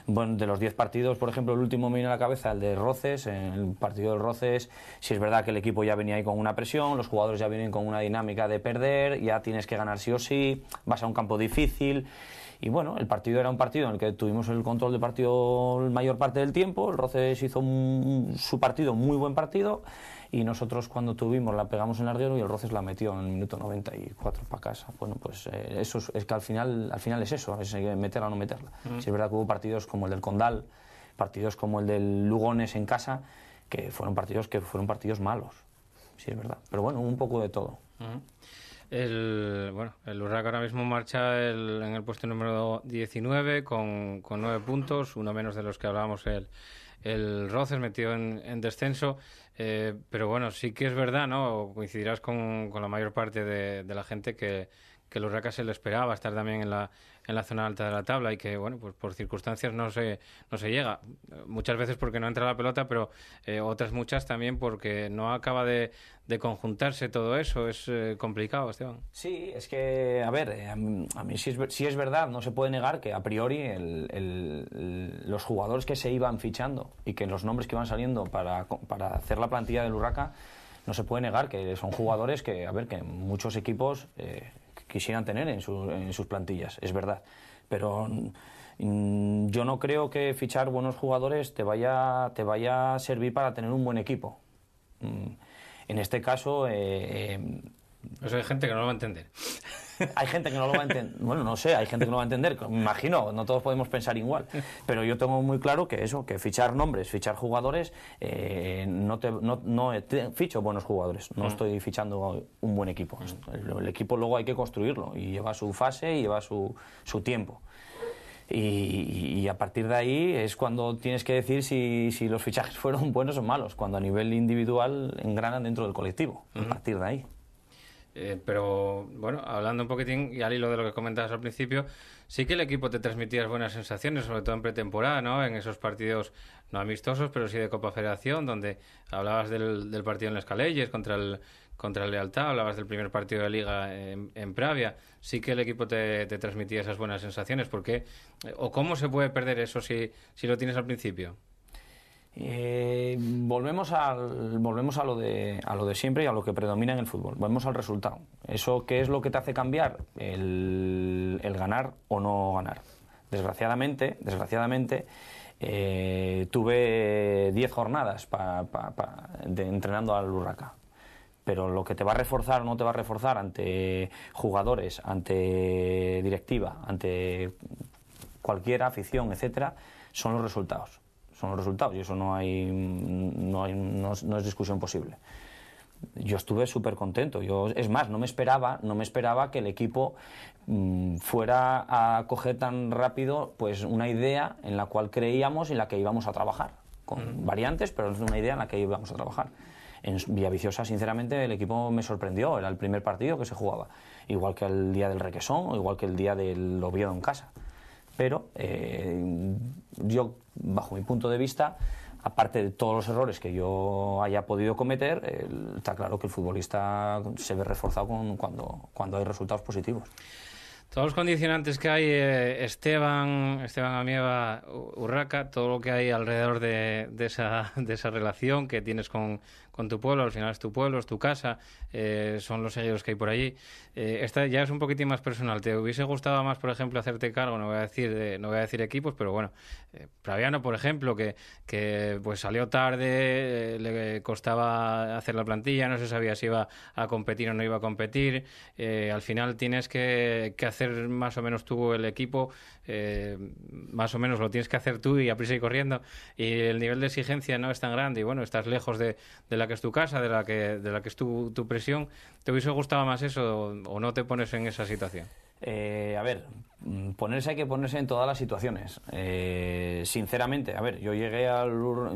Bueno, de los 10 partidos, por ejemplo, el último me vino a la cabeza, el de Roces, el partido del Roces, si es verdad que el equipo ya venía ahí con una presión, los jugadores ya vienen con una dinámica de perder, ya tienes que ganar sí o sí, vas a un campo difícil. Y bueno, el partido era un partido en el que tuvimos el control del partido la mayor parte del tiempo. El Roces hizo su partido, muy buen partido y nosotros cuando tuvimos la pegamos en arriero y el Roces la metió en el minuto 94 para casa. Bueno, pues eh, eso es, que al final, al final es eso, es meterla o no meterla. Mm. Si es verdad que hubo partidos como el del Condal, partidos como el del Lugones en casa, que fueron partidos que fueron partidos malos. si es verdad. Pero bueno, un poco de todo. Mm. El, bueno, el Urraca ahora mismo marcha en el puesto número 19 con, nueve puntos, uno menos de los que hablábamos el, el Roces metió en, en descenso. Eh, pero bueno, sí que es verdad, ¿no? Coincidirás con, la mayor parte de, la gente que, que los Racas se le esperaba estar también en la, en la zona alta de la tabla y que, bueno, pues por circunstancias no se, no se llega. Muchas veces porque no entra la pelota, pero eh, otras muchas también porque no acaba de, conjuntarse todo eso. Es eh, complicado, Esteban. Sí, es que, a ver, eh, a mí, sí, es, verdad, no se puede negar que a priori los jugadores que se iban fichando y que los nombres que iban saliendo para, para hacer la plantilla del Urraca no se puede negar que son jugadores que, a ver, que muchos equipos eh, quisieran tener en, sus plantillas, es verdad. Pero mm, yo no creo que fichar buenos jugadores te vaya, te vaya a servir para tener un buen equipo. Mm, en este caso... Eh, eh hay gente que no lo va a entender. Hay gente que no lo va a entender. Bueno, no sé, hay gente que no va a entender. Me imagino, no todos podemos pensar igual. Pero yo tengo muy claro que eso, que fichar nombres, fichar jugadores, eh, no, te, no, ficho buenos jugadores. No mm. estoy fichando un buen equipo. Mm. El, equipo luego hay que construirlo y lleva su fase y lleva su, tiempo. Y, a partir de ahí es cuando tienes que decir si, si, los fichajes fueron buenos o malos, cuando a nivel individual engranan dentro del colectivo, a partir de ahí. Eh, pero bueno, hablando un poquitín y al hilo de lo que comentabas al principio, sí que el equipo te transmitía buenas sensaciones, sobre todo en pretemporada, ¿no? En esos partidos no amistosos, pero sí de Copa Federación, donde hablabas del, partido en las Caleyes contra el contra el Lealtad, hablabas del primer partido de liga en, en Pravia, sí que el equipo te, transmitía esas buenas sensaciones, porque o cómo se puede perder eso si, si lo tienes al principio. Eh, volvemos, al, volvemos a, lo de, a lo de siempre y a lo que predomina en el fútbol. Volvemos al resultado. ¿Eso qué es lo que te hace cambiar? El, ganar o no ganar. Desgraciadamente, desgraciadamente eh, tuve 10 jornadas de, entrenando al Urraca. Pero lo que te va a reforzar o no te va a reforzar ante jugadores, ante directiva, ante cualquier afición, etcétera, son los resultados son los resultados y eso no hay, no, es discusión posible. Yo estuve súper contento. es más, no me esperaba, no me esperaba que el equipo mm, fuera a coger tan rápido pues una idea en la cual creíamos y en la que íbamos a trabajar. Con variantes, pero es una idea en la que íbamos a trabajar. En vía viciosa sinceramente, el equipo me sorprendió. Era el primer partido que se jugaba. Igual que el día del Requesón, igual que el día del Oviedo en casa pero eh, yo, bajo mi punto de vista, aparte de todos los errores que yo haya podido cometer, está claro que el futbolista se ve reforzado cuando, cuando hay resultados positivos. Todos los condicionantes que hay, eh, Esteban, Esteban Amieva, Urraca, todo lo que hay alrededor de esa relación que tienes con, con tu pueblo, al final es tu pueblo, es tu casa, eh, son los seguidores que hay por allí. Eh, esta ya es un poquitín más personal. ¿Te hubiese gustado más, por ejemplo, hacerte cargo? No voy a decir, no voy a decir equipos, pero bueno, eh, por ejemplo, que, que pues salió tarde, le costaba hacer la plantilla, no se sabía si iba a competir o no iba a competir. al final tienes que, que hacer más o menos tú el equipo. Eh, más o menos lo tienes que hacer tú y a prisa y corriendo, y el nivel de exigencia no es tan grande, y bueno, estás lejos de, la que es tu casa, de la que, de la que es tu, tu presión, ¿te hubiese gustado más eso o no te pones en esa situación? Eh, a ver, ponerse hay que ponerse en todas las situaciones. Eh, sinceramente, a ver, yo llegué al.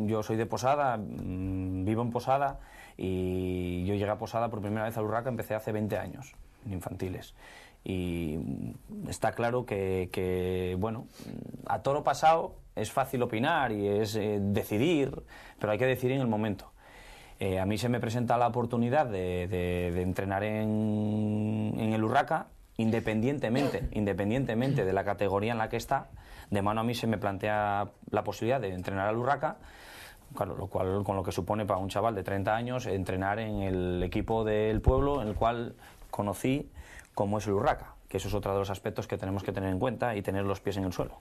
Yo soy de Posada, mm, vivo en Posada, y yo llegué a Posada por primera vez a Urraca, empecé hace 20 años, en infantiles y está claro que, bueno, a toro pasado es fácil opinar y es eh, decidir, pero hay que decidir en el momento. Eh, a mí se me presenta la oportunidad de, entrenar en, el Urraca, independientemente, independientemente de la categoría en la que está, de mano a mí se me plantea la posibilidad de entrenar al Urraca, lo cual con lo que supone para un chaval de 30 años entrenar en el equipo del pueblo en el cual conocí como es el Urraca, que eso es otro de los aspectos que tenemos que tener en cuenta y tener los pies en el suelo.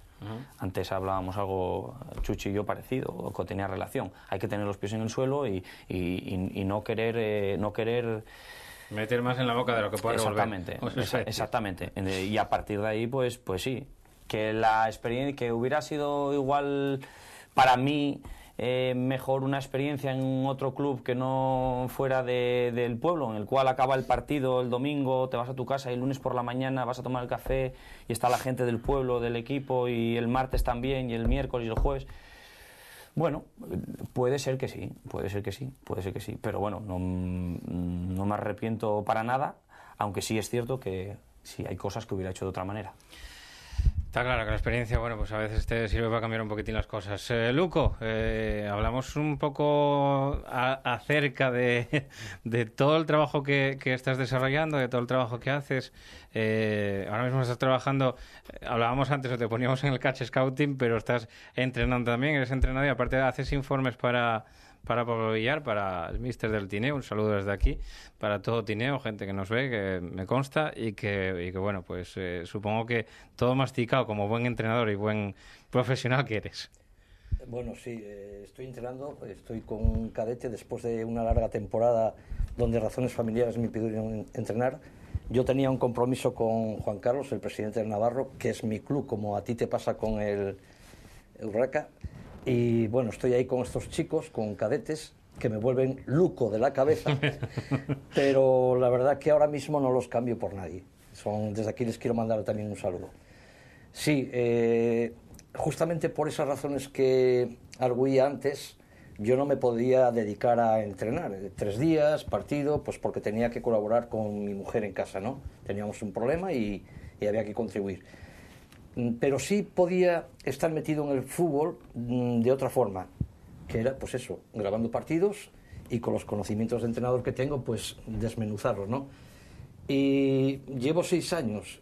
Antes hablábamos algo, Chuchi parecido, o que tenía relación. Hay que tener los pies en el suelo y, no querer... Eh, no querer Meter más en la boca de lo que puede Exactamente, exactamente. Y a partir de ahí, pues, pues sí. Que la experiencia, que hubiera sido igual para mí eh, mejor una experiencia en otro club que no fuera del pueblo, en el cual acaba el partido el domingo, te vas a tu casa y el lunes por la mañana vas a tomar el café y está la gente del pueblo, del equipo y el martes también y el miércoles y el jueves. Bueno, puede ser que sí, puede ser que sí, puede ser que sí, pero bueno, no, no me arrepiento para nada, aunque sí es cierto que sí hay cosas que hubiera hecho de otra manera. Está claro que la experiencia, bueno, pues a veces te sirve para cambiar un poquitín las cosas. Eh, Luco, eh, hablamos un poco acerca de, todo el trabajo que, estás desarrollando, de todo el trabajo que haces. Eh, ahora mismo estás trabajando, hablábamos antes o te poníamos en el catch scouting, pero estás entrenando también, eres entrenador y aparte haces informes para para Pablo Villar, para el mister del Tineo, un saludo desde aquí, para todo Tineo, gente que nos ve, que me consta, y que, bueno, pues eh, supongo que todo masticado como buen entrenador y buen profesional que eres. Bueno, sí, eh, estoy entrenando, estoy con un cadete después de una larga temporada donde razones familiares me impidieron entrenar. Yo tenía un compromiso con Juan Carlos, el presidente del Navarro, que es mi club, como a ti te pasa con el Urraca. Y bueno, estoy ahí con estos chicos, con cadetes, que me vuelven luco de la cabeza, pero la verdad que ahora mismo no los cambio por nadie. Son, desde aquí les quiero mandar también un saludo. Sí, eh, justamente por esas razones que arguía antes, yo no me podía dedicar a entrenar. Eh, tres días, partido, pues porque tenía que colaborar con mi mujer en casa, ¿no? Teníamos un problema y había que contribuir. Mm, pero sí podía estar metido en el fútbol mm, de otra forma, que era, pues eso, grabando partidos y con los conocimientos de entrenador que tengo, pues desmenuzarlos, ¿no? Y llevo seis años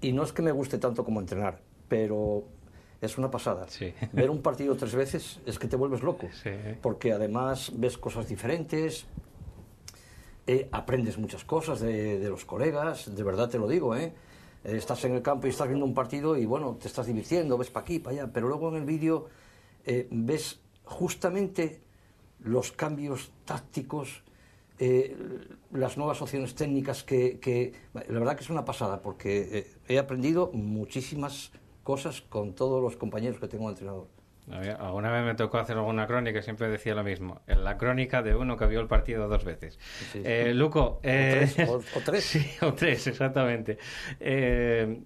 y no es que me guste tanto como entrenar, pero es una pasada. Ver un partido tres veces es que te vuelves loco, porque además ves cosas diferentes, eh, aprendes muchas cosas de, de, los colegas, de verdad te lo digo, ¿eh? Eh, estás en el campo y estás viendo un partido y bueno, te estás divirtiendo, ves para aquí, para allá, pero luego en el vídeo eh, ves justamente los cambios tácticos, eh, las nuevas opciones técnicas que, la verdad que es una pasada porque he aprendido muchísimas cosas con todos los compañeros que tengo el entrenador. Alguna vez me tocó hacer alguna crónica y siempre decía lo mismo. La crónica de uno que vio el partido dos veces. Eh, Luco. o, tres, eh, Sí, o tres, exactamente. Eh,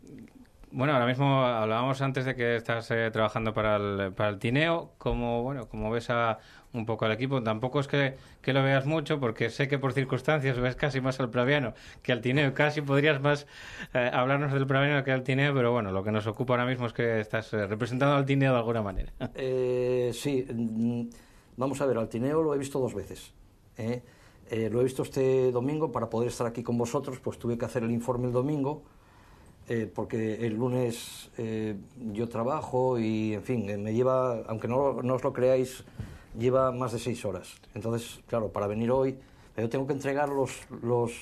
bueno, ahora mismo hablábamos antes de que estás trabajando para el, para el Tineo. como bueno, cómo ves a un poco al equipo. Tampoco es que, que, lo veas mucho, porque sé que por circunstancias ves casi más al Praviano que al Tineo. Casi podrías más eh, hablarnos del Praviano que al Tineo, pero bueno, lo que nos ocupa ahora mismo es que estás eh, representando al Tineo de alguna manera. Eh, sí, mm, vamos a ver, al Tineo lo he visto dos veces. lo he visto este domingo para poder estar aquí con vosotros, pues tuve que hacer el informe el domingo. porque el lunes yo trabajo y, en fin, me lleva, aunque no, no os lo creáis, lleva más de seis horas. Entonces, claro, para venir hoy, yo tengo que entregar los, los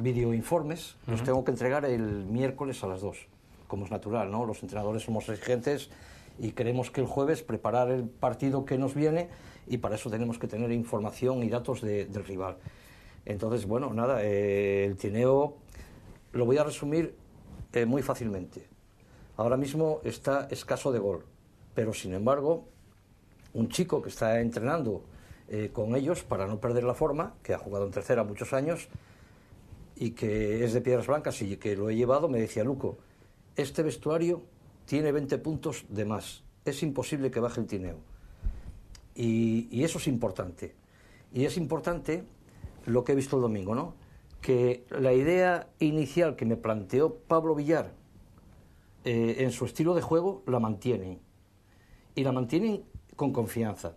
videoinformes, los tengo que entregar el miércoles a las dos. como es natural, ¿no? Los entrenadores somos exigentes y queremos que el jueves preparar el partido que nos viene y para eso tenemos que tener información y datos del rival. Entonces, bueno, nada, eh, el tineo lo voy a resumir eh, muy fácilmente. Ahora mismo está escaso de gol, pero sin embargo un chico que está entrenando eh, con ellos para no perder la forma, que ha jugado en tercera muchos años y que es de Piedras Blancas y que lo he llevado, me decía Luco, este vestuario tiene 20 puntos de más, es imposible que baje el tineo. Y, eso es importante. Y es importante lo que he visto el domingo, ¿no? Que la idea inicial que me planteó Pablo Villar eh, en su estilo de juego la mantienen. Y la mantienen con confianza.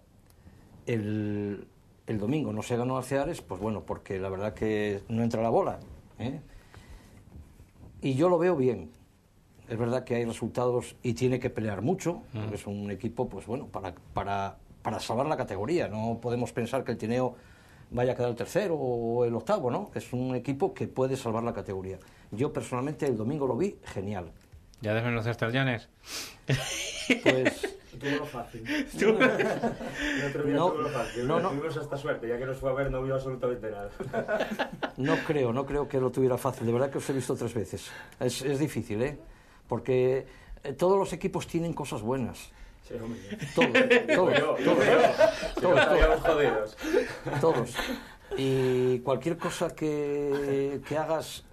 El, domingo no se ganó Seares, pues bueno, porque la verdad que no entra la bola. ¿eh? Y yo lo veo bien. Es verdad que hay resultados y tiene que pelear mucho. Mm. Es un equipo, pues bueno, para, para, salvar la categoría. No podemos pensar que el Tineo vaya a quedar el tercero o el octavo, ¿no? Es un equipo que puede salvar la categoría. Yo personalmente el domingo lo vi genial. ¿Ya deben al Llanes? Pues Tuvo lo fácil. no, lo fácil. No, no. Tuvimos hasta suerte, ya que nos fue a ver no vio absolutamente nada. No creo, no creo que lo tuviera fácil. De verdad que os he visto tres veces. Es, es difícil, ¿eh? Porque eh, todos los equipos tienen cosas buenas. Sí, todos, todos, yo, yo, todos, todos, todos, todos. Y cualquier cosa que, que hagas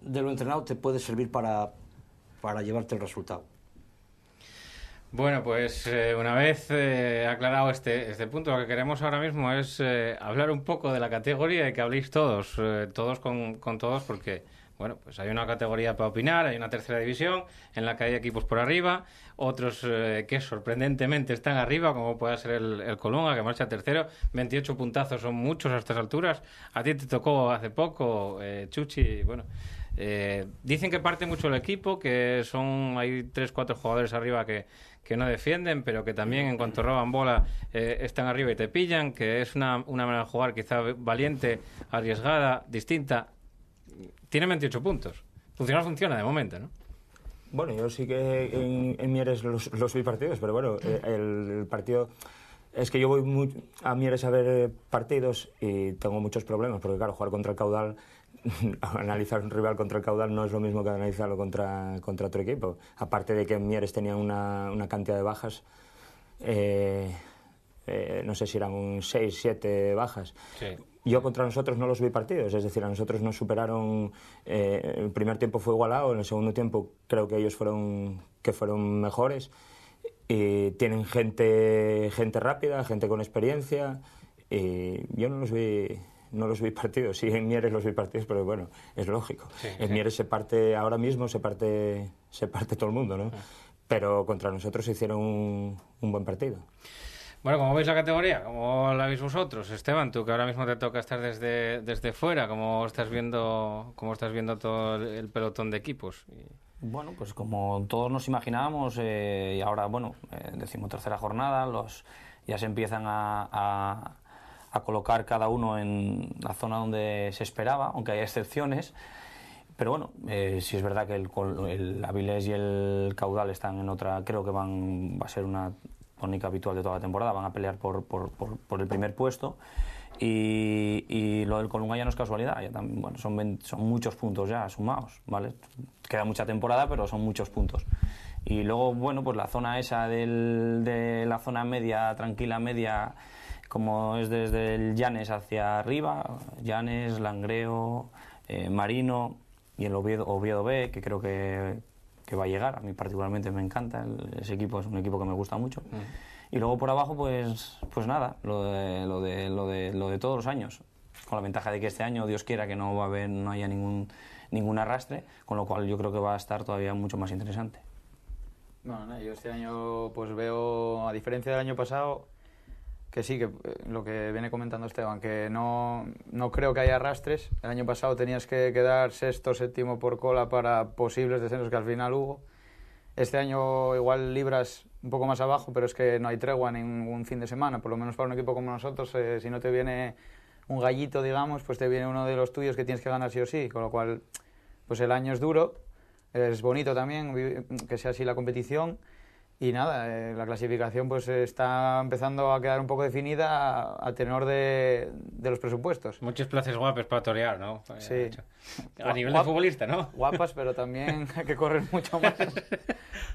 de lo entrenado te puede servir para, para llevarte el resultado. Bueno, pues eh, una vez eh, aclarado este, este punto, lo que queremos ahora mismo es eh, hablar un poco de la categoría y que habléis todos, todos con, con, todos, porque bueno, pues hay una categoría para opinar, hay una tercera división en la que hay equipos por arriba, otros que sorprendentemente están arriba, como puede ser el, el que marcha tercero, 28 puntazos son muchos a estas alturas. A ti te tocó hace poco, Chuchi, bueno. dicen que parte mucho el equipo, que son hay tres, cuatro jugadores arriba que, no defienden, pero que también en cuanto roban bola eh, están arriba y te pillan, que es una, una manera de jugar quizá valiente, arriesgada, distinta. Tiene 28 puntos. Funciona, funciona de momento, ¿no? Bueno, yo sí que en, Mieres los, los vi partidos, pero bueno, eh, el, partido... Es que yo voy a Mieres a ver partidos y tengo muchos problemas, porque claro, jugar contra el caudal analizar un rival contra el caudal no es lo mismo que analizarlo contra, contra otro equipo. Aparte de que Mieres tenía una, una cantidad de bajas, eh, eh, no sé si eran un 6, 7 bajas. Yo contra nosotros no los vi partidos, es decir, a nosotros nos superaron, eh, el primer tiempo fue igualado, en el segundo tiempo creo que ellos fueron, que fueron mejores. Y tienen gente, gente rápida, gente con experiencia, y yo no los vi no los partidos sí en Mieres los partidos pero bueno, es lógico. en Mieres se parte ahora mismo, se parte, se parte todo el mundo, ¿no? Pero contra nosotros se hicieron un, buen partido. Bueno, como veis la categoría? como la veis vosotros? Esteban, tú que ahora mismo te toca estar desde, desde fuera, ¿cómo estás viendo, cómo estás viendo todo el pelotón de equipos? Bueno, pues como todos nos imaginábamos, eh, y ahora, bueno, eh, decimos, tercera jornada, los ya se empiezan a a colocar cada uno en la zona donde se esperaba, aunque haya excepciones. Pero bueno, eh, si es verdad que el, el, Avilés y el Caudal están en otra, creo que van va a ser una tónica habitual de toda la temporada, van a pelear por, el primer puesto. Y, lo del Colunga ya no es casualidad, bueno, son, muchos puntos ya sumados, ¿vale? Queda mucha temporada, pero son muchos puntos. Y luego, bueno, pues la zona esa de la zona media, tranquila, media, como es desde el Llanes hacia arriba, Llanes, Langreo, eh, Marino y el Oviedo, Oviedo B, que creo que, que, va a llegar. A mí particularmente me encanta, ese equipo es un equipo que me gusta mucho. Y luego por abajo, pues, pues nada, lo de, lo, de, lo, de, lo de todos los años. Con la ventaja de que este año, Dios quiera, que no va a haber, no haya ningún, ningún arrastre, con lo cual yo creo que va a estar todavía mucho más interesante. Bueno, yo este año pues veo, a diferencia del año pasado, que sí, que eh, lo que viene comentando Esteban, que no, creo que haya arrastres. El año pasado tenías que quedar sexto, séptimo por cola para posibles descensos que al final hubo. Este año igual libras un poco más abajo, pero es que no hay tregua ningún fin de semana. Por lo menos para un equipo como nosotros, eh, si no te viene un gallito, digamos, pues te viene uno de los tuyos que tienes que ganar sí o sí. Con lo cual, pues el año es duro, es bonito también que sea así la competición y nada, eh, la clasificación pues está empezando a quedar un poco definida a, tenor de, los presupuestos. Muchos plazas guapas para torear, ¿no? Eh, sí. A nivel de futbolista, ¿no? Guapas, pero también hay que correr mucho más.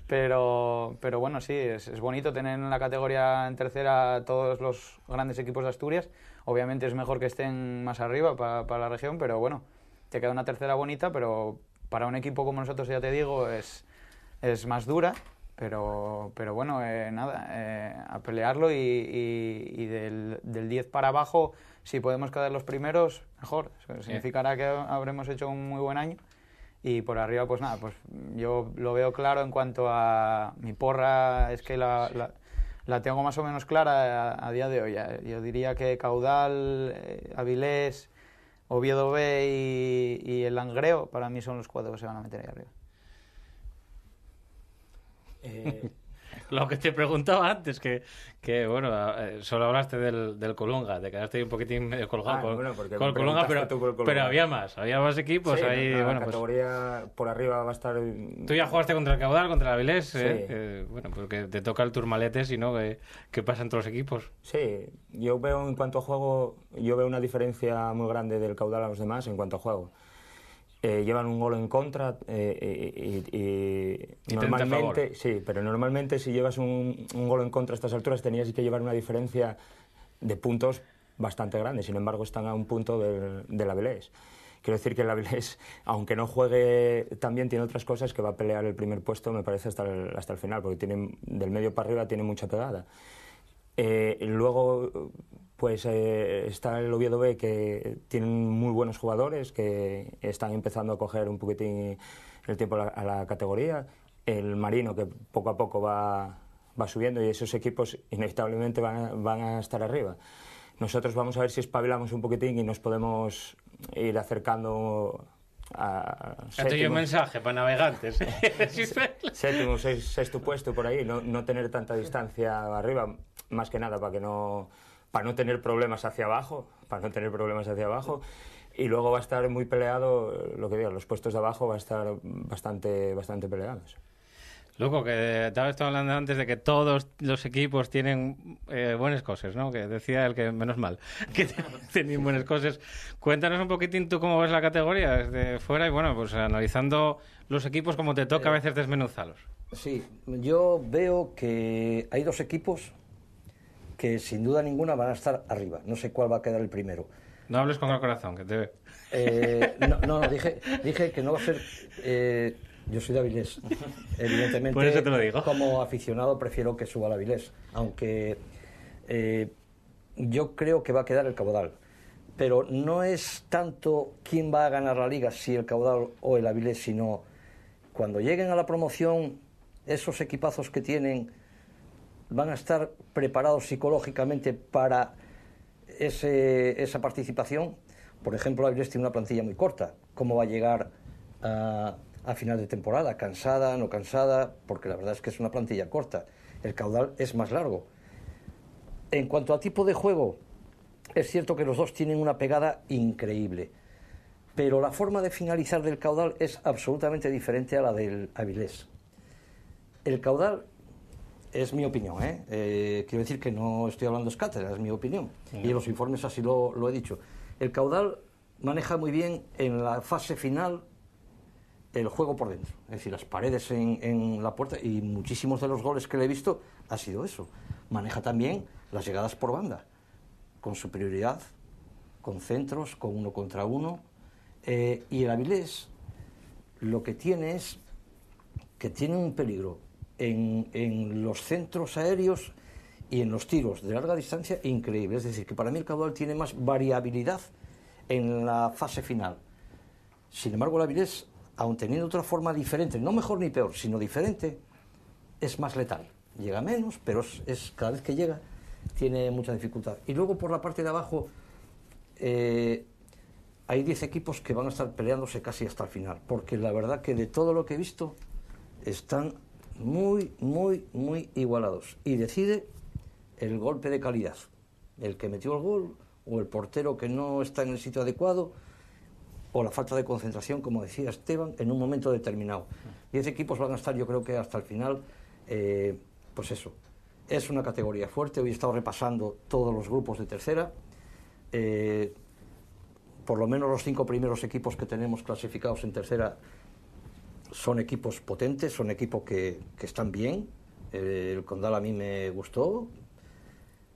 pero, pero bueno, sí, es, bonito tener en la categoría en tercera todos los grandes equipos de Asturias. Obviamente es mejor que estén más arriba para, para la región, pero bueno, te queda una tercera bonita, pero para un equipo como nosotros, ya te digo, es, es más dura pero, pero bueno, eh, nada, eh, a pelearlo y, del, del 10 para abajo, si podemos quedar los primeros, mejor. significará que habremos hecho un muy buen año. Y por arriba, pues nada, pues yo lo veo claro en cuanto a mi porra, es que la, la, tengo más o menos clara a, día de hoy. Eh, yo diría que Caudal, Avilés, Oviedo B y, el Langreo para mí son los cuatro que se van a meter ahí arriba. Eh, lo que te preguntaba antes, que, que bueno, eh, solo hablaste del, del Colunga, te quedaste un poquitín colgado ah, bueno, Colunga, pero, había más, había más equipos. ahí, bueno, la pues categoría por arriba va a estar. Tú ya jugaste contra el Caudal, contra la Avilés, eh, bueno, porque pues te toca el Turmalete, si no, ¿qué pasa entre los equipos? Sí, yo veo en cuanto a juego, yo veo una diferencia muy grande del Caudal a los demás en cuanto a juego. Eh, llevan un gol en contra eh, eh, y, normalmente sí pero normalmente si llevas un, gol en contra a estas alturas tenías que llevar una diferencia de puntos bastante grande sin embargo están a un punto de, la Belés quiero decir que la Avilés aunque no juegue también tiene otras cosas que va a pelear el primer puesto me parece hasta el, hasta el final porque tiene del medio para arriba tiene mucha pegada eh, luego, pues eh, está el Oviedo B, que tienen muy buenos jugadores, que están empezando a coger un poquitín el tiempo a la, categoría. El Marino, que poco a poco va, va subiendo y esos equipos inevitablemente van van a estar arriba. Nosotros vamos a ver si espabilamos un poquitín y nos podemos ir acercando ha tenido un mensaje para navegantes. séptimo, tu puesto por ahí, no, tener tanta distancia arriba, más que nada para que no para no tener problemas hacia abajo, para no tener problemas hacia abajo. Y luego va a estar muy peleado, lo que digo, los puestos de abajo va a estar bastante, bastante peleados. Luco, que te habéis hablando antes de que todos los equipos tienen eh, buenas cosas, ¿no? Que decía el que, menos mal, que tienen buenas cosas. Cuéntanos un poquitín tú cómo ves la categoría desde fuera y, bueno, pues analizando los equipos como te toca a veces desmenuzarlos. Sí, yo veo que hay dos equipos que sin duda ninguna van a estar arriba. No sé cuál va a quedar el primero. No hables con el corazón, que te ve. Eh, no, no, dije, que no va a ser... Eh, yo soy de Avilés. Evidentemente, como aficionado prefiero que suba la Avilés, aunque eh, yo creo que va a quedar el Caudal. Pero no es tanto quién va a ganar la liga, si el Caudal o el Avilés, sino cuando lleguen a la promoción, esos equipazos que tienen van a estar preparados psicológicamente para esa participación. Por ejemplo, Avilés tiene una plantilla muy corta. ¿Cómo va a llegar a a final de temporada, cansada, no cansada, porque la verdad es que es una plantilla corta, el caudal es más largo. En cuanto a tipo de juego, es cierto que los dos tienen una pegada increíble, pero la forma de finalizar del caudal es absolutamente diferente a la del Avilés. El caudal es mi opinión, ¿eh? Eh, quiero decir que no estoy hablando de es mi opinión, y los informes así lo he dicho. El caudal maneja muy bien en la fase final el juego por dentro, es decir, las paredes en, la puerta y muchísimos de los goles que le he visto ha sido eso. Maneja también las llegadas por banda, con superioridad, con centros, con uno contra uno. Eh, y el Avilés lo que tiene es que tiene un peligro en, en los centros aéreos y en los tiros de larga distancia increíble. Es decir, que para mí el Caudal tiene más variabilidad en la fase final. Sin embargo, el Avilés aun teniendo otra forma diferente, no mejor ni peor, sino diferente, es más letal. Llega menos, pero es, cada vez que llega tiene mucha dificultad. Y luego por la parte de abajo eh, hay 10 equipos que van a estar peleándose casi hasta el final, porque la verdad que de todo lo que he visto están muy, muy, muy igualados. Y decide el golpe de calidad, el que metió el gol o el portero que no está en el sitio adecuado o la falta de concentración, como decía Esteban, en un momento determinado. Diez equipos van a estar, yo creo que hasta el final, eh, pues eso. Es una categoría fuerte. Hoy he estado repasando todos los grupos de tercera. Eh, por lo menos los cinco primeros equipos que tenemos clasificados en tercera son equipos potentes, son equipos que, están bien. Eh, el Condal a mí me gustó.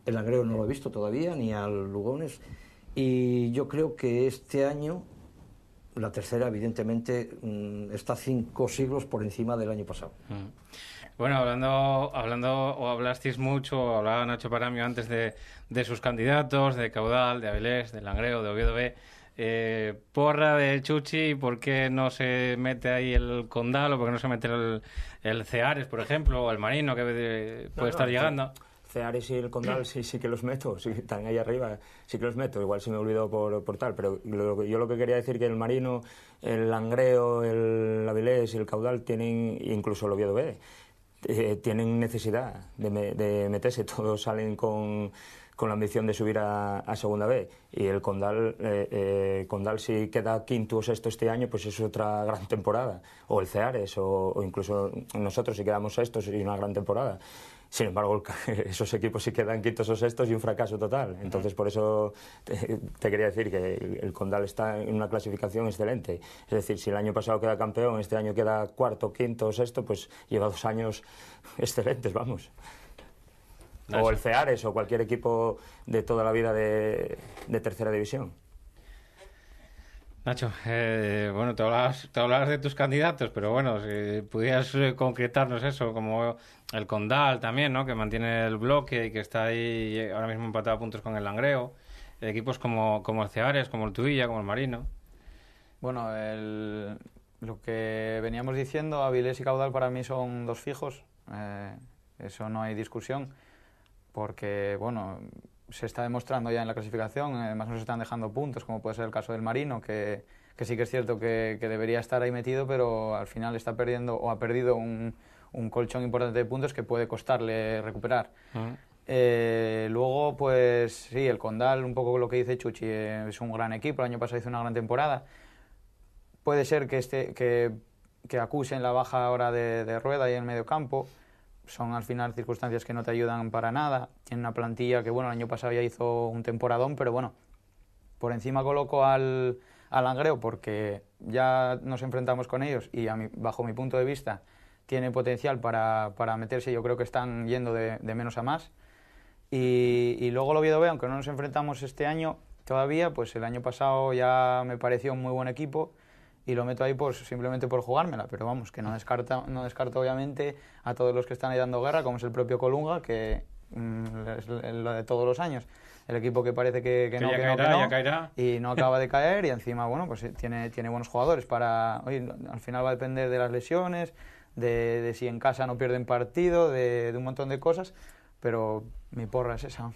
El Angreo no lo he visto todavía, ni al Lugones. Y yo creo que este año la tercera, evidentemente, mm, está cinco siglos por encima del año pasado. Mm. Bueno, hablando, hablando o hablasteis mucho, o hablaba Nacho Paramio antes de, sus candidatos, de Caudal, de Avilés, de Langreo, de Oviedo B. Eh, porra de Chuchi, ¿por qué no se mete ahí el Condal o por qué no se mete el, el Ceares, por ejemplo, o el Marino que puede estar llegando? Ceares y el Condal sí, sí que los meto, sí, están ahí arriba, sí que los meto, igual si me olvidó por, por tal, pero yo lo que quería decir que el Marino, el Langreo, el Avilés y el Caudal tienen, incluso el Oviedo B, eh, tienen necesidad de, meterse, todos salen con, la ambición de subir a, segunda B y el Condal, eh, eh, Condal si queda quinto o sexto este año, pues es otra gran temporada, o el Ceares, o, o incluso nosotros si quedamos sextos y una gran temporada. Sin embargo, esos equipos sí quedan quintos o sextos y un fracaso total. Entonces, por eso te, quería decir que el Condal está en una clasificación excelente. Es decir, si el año pasado queda campeón, este año queda cuarto, quinto o sexto, pues lleva dos años excelentes, vamos. O el Ceares o cualquier equipo de toda la vida de tercera división. Nacho, eh, bueno, te hablabas, te hablabas de tus candidatos, pero bueno, si pudieras eh, concretarnos eso, como el Condal también, ¿no? que mantiene el bloque y que está ahí eh, ahora mismo empatado a puntos con el Langreo, equipos como, como el Ceares, como el Tuilla, como el Marino. Bueno, lo que veníamos diciendo, Avilés y Caudal para mí son dos fijos, eso no hay discusión, porque bueno, se está demostrando ya en la clasificación, además eh, nos están dejando puntos, como puede ser el caso del Marino, que, sí que es cierto que, debería estar ahí metido, pero al final está perdiendo o ha perdido un, colchón importante de puntos que puede costarle recuperar. Eh, luego, pues sí, el Condal, un poco lo que dice Chuchi, eh, es un gran equipo, el año pasado hizo una gran temporada. Puede ser que, este, que, que acusen la baja ahora de, Rueda y el medio campo son al final circunstancias que no te ayudan para nada. Tiene una plantilla que, bueno, el año pasado ya hizo un temporadón, pero bueno, por encima coloco al, al porque ya nos enfrentamos con ellos y bajo mi punto de vista tiene potencial para, para meterse. Yo creo que están yendo de, menos a más. Y, y luego el Oviedo B, aunque no nos enfrentamos este año todavía, pues el año pasado ya me pareció un muy buen equipo y lo meto ahí por, simplemente por jugármela, pero vamos, que no mm. descarta, no descarta obviamente a todos los que están ahí dando guerra, como es el propio Colunga, que mm, es lo de todos los años. El equipo que parece que, no, que y no acaba de caer, y encima, bueno, pues eh, tiene, tiene buenos jugadores para... al final va a depender de las lesiones, de, si en casa no pierden partido, de, un montón de cosas, pero mi porra es esa,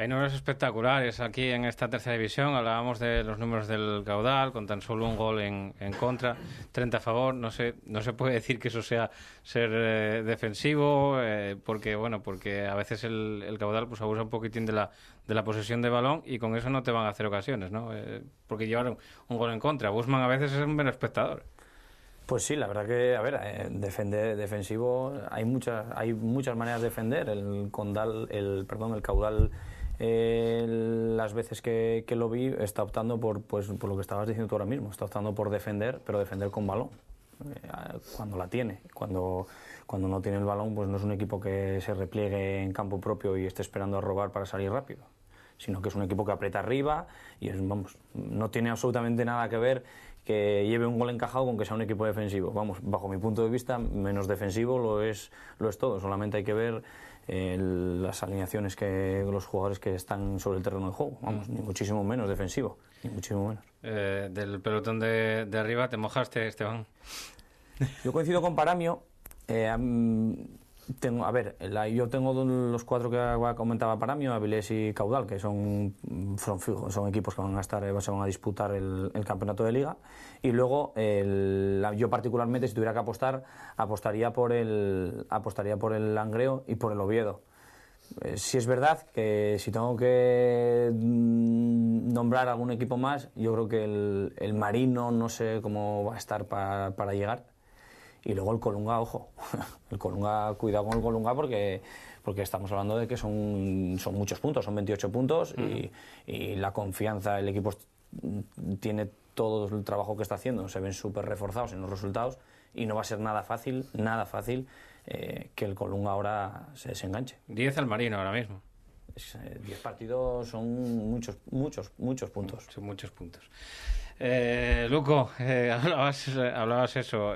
hay números espectaculares aquí en esta tercera división. Hablábamos de los números del caudal, con tan solo un gol en, contra, 30 a favor. No se, no se puede decir que eso sea ser eh, defensivo, eh, porque bueno, porque a veces el, caudal pues abusa un poquitín de la, de la posesión de balón y con eso no te van a hacer ocasiones, ¿no? Eh, porque llevar un gol en contra. Guzmán a veces es un buen espectador. Pues sí, la verdad que, a ver, defender, defensivo, hay muchas, hay muchas maneras de defender. El condal, el, perdón, el caudal las veces que, lo vi, está optando por, pues, por lo que estabas diciendo tú ahora mismo, está optando por defender, pero defender con balón eh, cuando la tiene. Cuando, cuando no tiene el balón, pues no es un equipo que se repliegue en campo propio y esté esperando a robar para salir rápido, sino que es un equipo que aprieta arriba y vamos, no tiene absolutamente nada que ver que lleve un gol encajado con que sea un equipo defensivo. Vamos, bajo mi punto de vista, menos defensivo lo es, lo es todo. Solamente hay que ver las alineaciones que los jugadores que están sobre el terreno de juego, vamos, mm. ni muchísimo menos defensivo, ni muchísimo menos. Eh, del pelotón de, arriba te mojaste, Esteban. Yo coincido con Paramio. Eh, tengo, a ver, yo tengo los cuatro que comentaba para mí, Avilés y Caudal, que son, son equipos que van a estar, eh, se van a disputar el, campeonato de liga. Y luego, yo particularmente, si tuviera que apostar, apostaría por el, apostaría por el Langreo y por el Oviedo. Eh, si es verdad que si tengo que mm, nombrar algún equipo más, yo creo que el, Marino no sé cómo va a estar para llegar y luego el Colunga, ojo, el Colunga, cuidado con el Colunga porque, porque estamos hablando de que son, son muchos puntos, son 28 puntos y, la confianza, el equipo tiene todo el trabajo que está haciendo, se ven súper reforzados en los resultados y no va a ser nada fácil, nada fácil eh, que el Colunga ahora se desenganche. 10 al Marino ahora mismo. 10 eh, partidos son muchos, muchos, muchos puntos. Son muchos puntos. Eh, Luco, hablabas, eso.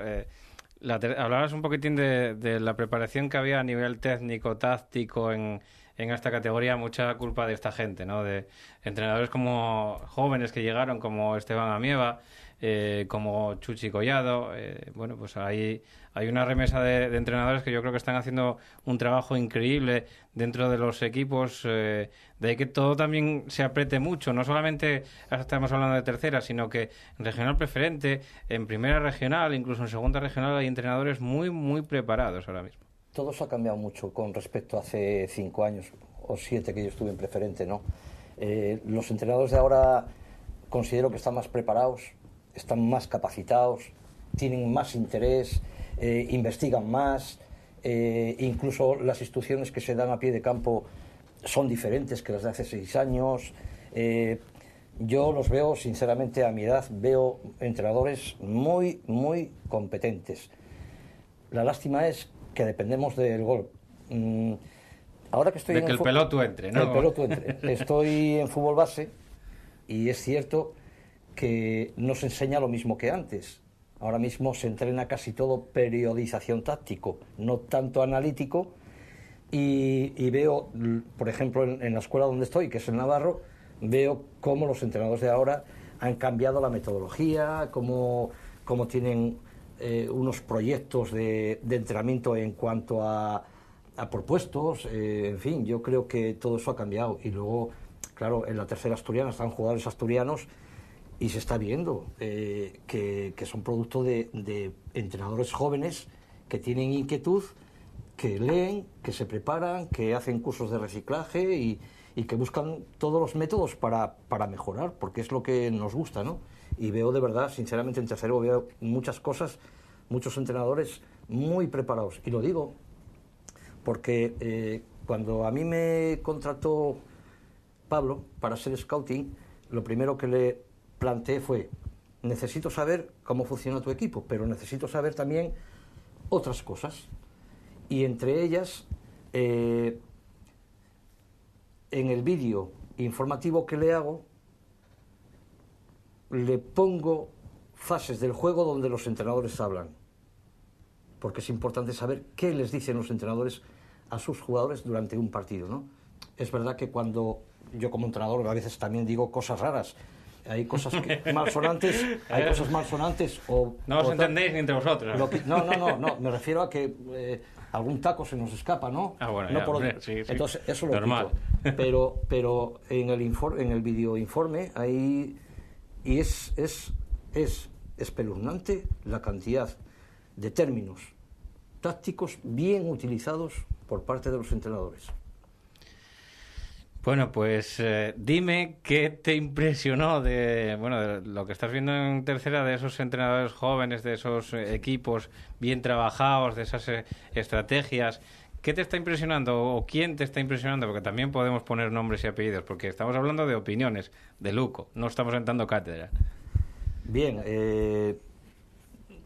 La un poquitín de, la preparación que había a nivel técnico, táctico en, esta categoría, mucha culpa de esta gente, De entrenadores como jóvenes que llegaron, como Esteban Amieva, eh, como Chuchi Collado. Eh, bueno, pues hay, hay una remesa de, entrenadores que yo creo que están haciendo un trabajo increíble dentro de los equipos. Eh, de que todo también se apriete mucho. No solamente estamos hablando de tercera, sino que en regional preferente, en primera regional, incluso en segunda regional, hay entrenadores muy, muy preparados ahora mismo. Todo se ha cambiado mucho con respecto a hace cinco años o siete que yo estuve en preferente, ¿no? los entrenadores de ahora considero que están más preparados, están más capacitados, tienen más interés, eh, investigan más, eh, incluso las instituciones que se dan a pie de campo son diferentes que las de hace seis años. Eh, yo los veo, sinceramente, a mi edad, veo entrenadores muy, muy competentes. La lástima es que dependemos del gol. Mm, ahora que estoy de en el peloto entre, El entre. Estoy en fútbol base y es cierto que nos enseña lo mismo que antes. Ahora mismo se entrena casi todo periodización táctico, no tanto analítico. Y, veo, por ejemplo, en, la escuela donde estoy, que es en Navarro, veo cómo los entrenadores de ahora han cambiado la metodología, cómo, tienen eh, unos proyectos de, entrenamiento en cuanto a, propuestos. Eh, en fin, yo creo que todo eso ha cambiado. Y luego, claro, en la tercera asturiana están jugadores asturianos y se está viendo eh, que, son producto de, entrenadores jóvenes que tienen inquietud, que leen, que se preparan, que hacen cursos de reciclaje y, que buscan todos los métodos para, mejorar, porque es lo que nos gusta, ¿no? Y veo de verdad, sinceramente, en tercero veo muchas cosas, muchos entrenadores muy preparados. Y lo digo porque eh, cuando a mí me contrató Pablo para ser scouting, lo primero que le planteé fue, necesito saber cómo funciona tu equipo, pero necesito saber también otras cosas. Y entre ellas, eh, en el vídeo informativo que le hago, le pongo fases del juego donde los entrenadores hablan. Porque es importante saber qué les dicen los entrenadores a sus jugadores durante un partido. ¿no? Es verdad que cuando yo como entrenador a veces también digo cosas raras, hay cosas que, sonantes... hay cosas malsonantes o... No os entendéis ni entre vosotros. no, no, no, no, me refiero a que eh, algún taco se nos escapa, ¿no? Ah, bueno, no ya, por Entonces, eso lo Normal. Pero, pero en el, en el videoinforme hay... Y es, es, es espeluznante la cantidad de términos tácticos bien utilizados por parte de los entrenadores. Bueno, pues eh, dime qué te impresionó de, bueno, de lo que estás viendo en tercera, de esos entrenadores jóvenes, de esos eh, equipos bien trabajados, de esas eh, estrategias. ¿Qué te está impresionando o quién te está impresionando? Porque también podemos poner nombres y apellidos, porque estamos hablando de opiniones, de Luco, no estamos entrando cátedra. Bien,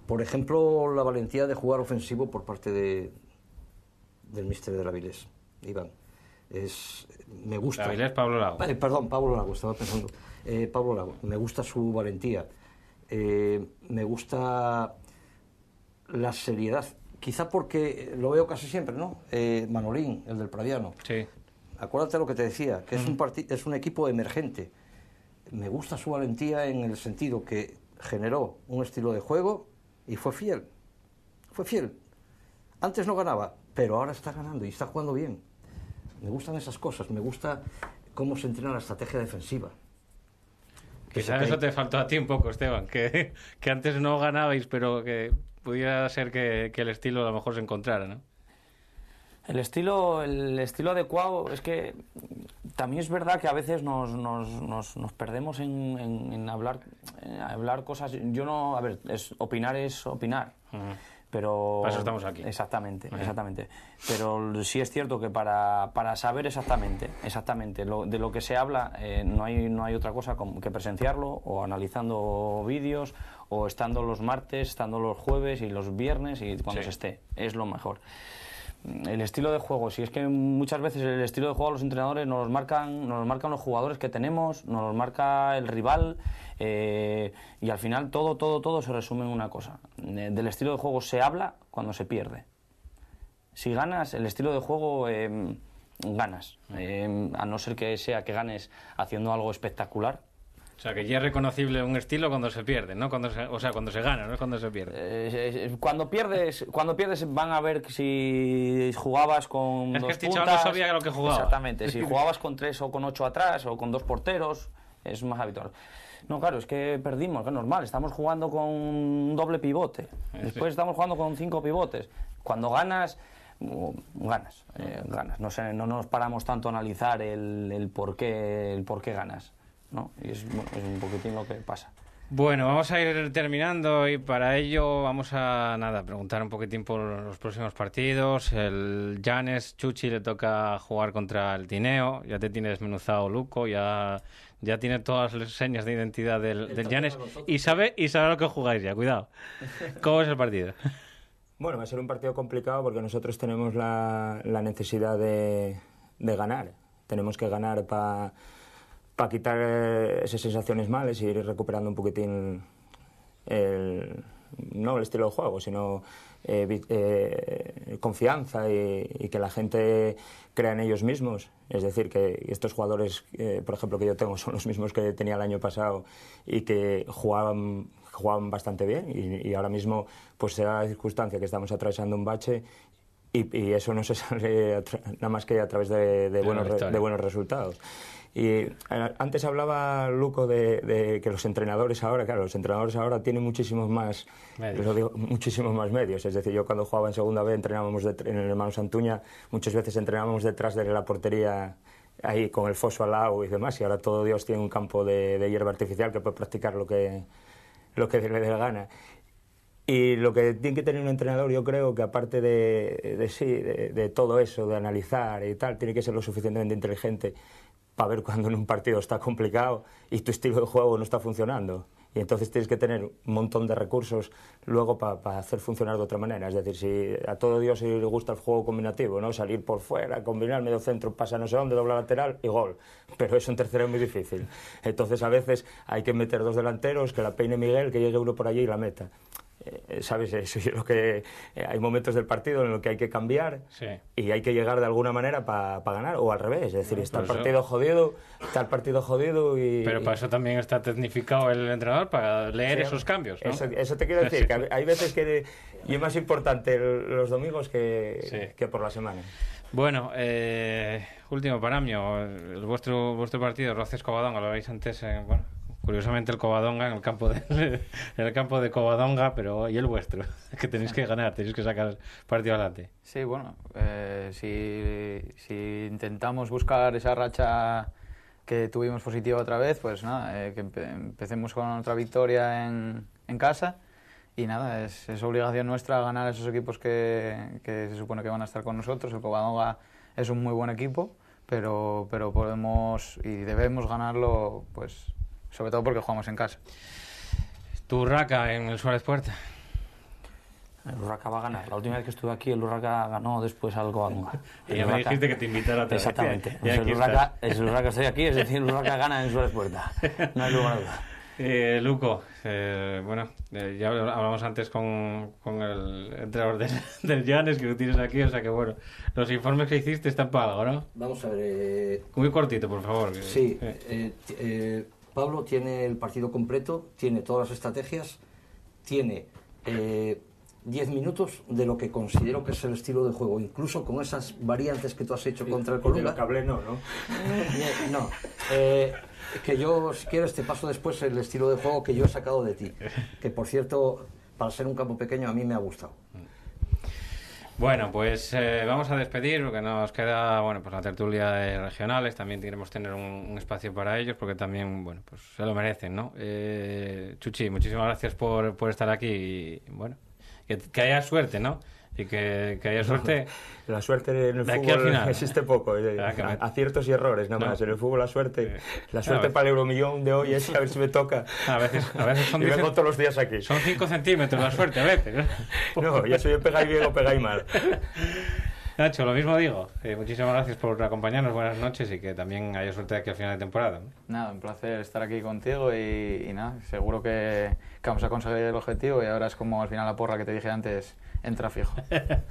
por ejemplo, la valentía de jugar ofensivo por parte del mister de la Vilés, Iván es me gusta. Eh, perdón, Pablo Lago, estaba pensando. Eh, Pablo Lago, me gusta su valentía. Eh, me gusta la seriedad. Quizá porque lo veo casi siempre, ¿no? Manolín, el del Pradiano. Sí. Acuérdate lo que te decía, que es, un es un equipo emergente. Me gusta su valentía en el sentido que generó un estilo de juego y fue fiel. Fue fiel. Antes no ganaba, pero ahora está ganando y está jugando bien. Me gustan esas cosas, me gusta cómo se entrena la estrategia defensiva. Quizás eso te faltó a ti un poco, Esteban, que, que antes no ganabais, pero que pudiera ser que, el estilo a lo mejor se encontrara, ¿no? El estilo, el estilo adecuado es que también es verdad que a veces nos, nos, perdemos en, hablar, hablar cosas. Yo no, a ver, es, opinar es opinar. Pero, para estamos aquí. Exactamente, exactamente. Pero sí es cierto que para, saber exactamente, exactamente de lo que se habla, eh, no, hay, no hay otra cosa que presenciarlo o analizando vídeos o estando los martes, estando los jueves y los viernes y cuando se esté. Es lo mejor el estilo de juego. Si es que muchas veces el estilo de juego los entrenadores nos marcan, nos marcan los jugadores que tenemos, nos marca el rival eh, y al final todo, todo, todo se resume en una cosa. Eh, del estilo de juego se habla cuando se pierde. Si ganas, el estilo de juego em, ganas. Em, a no ser que sea que ganes haciendo algo espectacular, o sea, que ya es reconocible un estilo cuando se pierde, ¿no? Cuando o sea, cuando se gana, no es cuando se pierde. Eh, cuando pierdes, cuando pierdes van a ver si jugabas con es dos que este no sabía lo que jugaba. Exactamente, si jugabas con tres o con ocho atrás o con dos porteros, es más habitual. No, claro, es que perdimos, que es normal. Estamos jugando con un doble pivote. Después estamos jugando con cinco pivotes. Cuando ganas, ganas, eh, ganas. No, nos paramos tanto a analizar el, el, por, qué, el por ganas. ¿no? es, un poquitín lo que pasa. Bueno, vamos a ir terminando y para ello vamos a nada preguntar un poquitín por los próximos partidos. El Janes Chuchi le toca jugar contra el Tineo. Ya te tiene desmenuzado Luco, ya ya tiene todas las señas de identidad del, del y sabe, y sabe lo que jugáis ya, cuidado. ¿Cómo es el partido? Bueno, va a ser un partido complicado porque nosotros tenemos la, necesidad de, de, ganar. Tenemos que ganar para quitar eh, esas sensaciones males y ir recuperando un poquitín el, no el estilo de juego, sino eh, eh, confianza y, que la gente crea en ellos mismos. Es decir, que estos jugadores, eh, por ejemplo, que yo tengo son los mismos que tenía el año pasado y que jugaban, jugaban bastante bien y, ahora mismo pues será la circunstancia que estamos atravesando un bache y, eso no se sale nada más que a través de, de buenos resultados. Y antes hablaba Luco de, que los entrenadores ahora, claro, los entrenadores ahora tienen muchísimos más medios. muchísimos más medios. Es decir, yo cuando jugaba en segunda B entrenábamos en el hermano Santuña, muchas veces entrenábamos detrás de la portería ahí con el foso al lado y demás, y ahora todo Dios tiene un campo de, hierba artificial que puede practicar lo que, lo que le dé la gana. Y lo que tiene que tener un entrenador, yo creo que aparte de, sí, de, todo eso, de analizar y tal, tiene que ser lo suficientemente inteligente para ver cuando en un partido está complicado y tu estilo de juego no está funcionando. Y entonces tienes que tener un montón de recursos luego para hacer funcionar de otra manera. Es decir, si a todo Dios le gusta el juego combinativo, ¿no? Salir por fuera, combinar medio centro, pasa no sé dónde, dobla lateral y gol. Pero eso en tercero es muy difícil. Entonces a veces hay que meter dos delanteros, que la peine Miguel, que llegue uno por allí y la meta. Eh, eh, sabes, eso yo que eh, hay momentos del partido en los que hay que cambiar y hay que llegar de alguna manera para ganar, o al revés, es decir, pues está el partido jodido, está el partido jodido y... Pero para eso también está tecnificado el entrenador, para leer esos cambios, Eso, te quiero decir, que hay veces que y es más importante los domingos que, por la semana. Bueno, último parámetro vuestro, vuestro partido, Roces Escobadón lo habéis antes, bueno, Curiosamente el Covadonga en el campo de, campo de Covadonga, pero y el vuestro, que tenéis que ganar, tenéis que sacar partido adelante. Sí, bueno, eh, si, intentamos buscar esa racha que tuvimos positiva otra vez, pues nada, eh, que empecemos con otra victoria en, casa y nada, es, obligación nuestra ganar esos equipos que, se supone que van a estar con nosotros. El Covadonga es un muy buen equipo, pero, pero podemos y debemos ganarlo pues sobre todo porque jugamos en casa. Turraca en el Suárez Puerta. El Urraca va a ganar. La última vez que estuve aquí, el Urraca ganó después algo. algo. y me dijiste que te invitara a Exactamente. Pues el, Urraca, el estoy aquí, es decir, el Urraca gana en Suárez Puerta. No hay lugar a duda. Eh, Luco, eh, bueno, eh, ya hablamos antes con, con el entrenador del, del que lo tienes aquí, o sea que bueno, los informes que hiciste están pagados, ¿no? Vamos a ver. Muy cortito, por favor. Sí, Pablo tiene el partido completo, tiene todas las estrategias, tiene 10 eh, minutos de lo que considero que es el estilo de juego, incluso con esas variantes que tú has hecho contra el Colombia. no, ¿no? Eh, no. Eh, que yo, si quieres, te paso después el estilo de juego que yo he sacado de ti. Que, por cierto, para ser un campo pequeño, a mí me ha gustado. Bueno, pues eh, vamos a despedir, porque nos queda, bueno, pues la tertulia de regionales, también queremos tener un, espacio para ellos, porque también, bueno, pues se lo merecen, ¿no? Eh, Chuchi, muchísimas gracias por, por estar aquí y, bueno, que, que haya suerte, ¿no? y que, haya suerte. La suerte en el fútbol existe poco. Eh, ah, aciertos y errores, nada más. En el fútbol la suerte, la suerte para el euromillón de hoy es a ver si me toca. A veces, a veces son y todos los días aquí. Son 5 centímetros la suerte a veces. No, ya soy yo, pegáis bien o pegáis mal. Nacho, lo mismo digo. Eh, muchísimas gracias por acompañarnos, buenas noches y que también haya suerte aquí al final de temporada. Nada, un placer estar aquí contigo y, nada, seguro que, vamos a conseguir el objetivo y ahora es como al final la porra que te dije antes, entra fijo.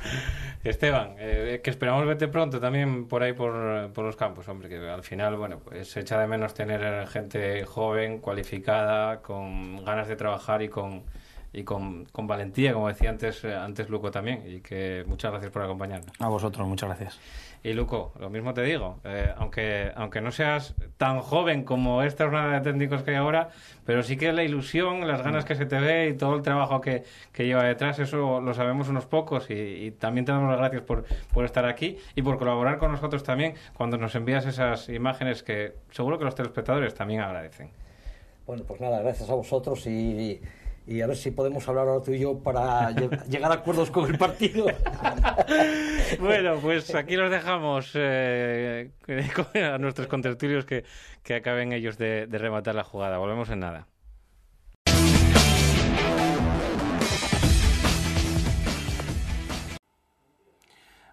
Esteban, eh, que esperamos verte pronto también por ahí por, los campos, hombre, que al final, bueno, pues se echa de menos tener gente joven, cualificada, con ganas de trabajar y con y con valentía, como decía antes, eh, antes Luco también, y que muchas gracias por acompañarnos. A vosotros, muchas gracias. Y Luco, lo mismo te digo, eh, aunque, aunque no seas tan joven como esta jornada de técnicos que hay ahora, pero sí que la ilusión, las ganas que se te ve y todo el trabajo que, lleva detrás, eso lo sabemos unos pocos y, también te damos las gracias por, por estar aquí y por colaborar con nosotros también cuando nos envías esas imágenes que seguro que los telespectadores también agradecen. Bueno, pues nada, gracias a vosotros y y a ver si podemos hablar ahora tú y yo para llegar a acuerdos con el partido. bueno, pues aquí los dejamos eh, a nuestros contertulios que, acaben ellos de, rematar la jugada. Volvemos en nada.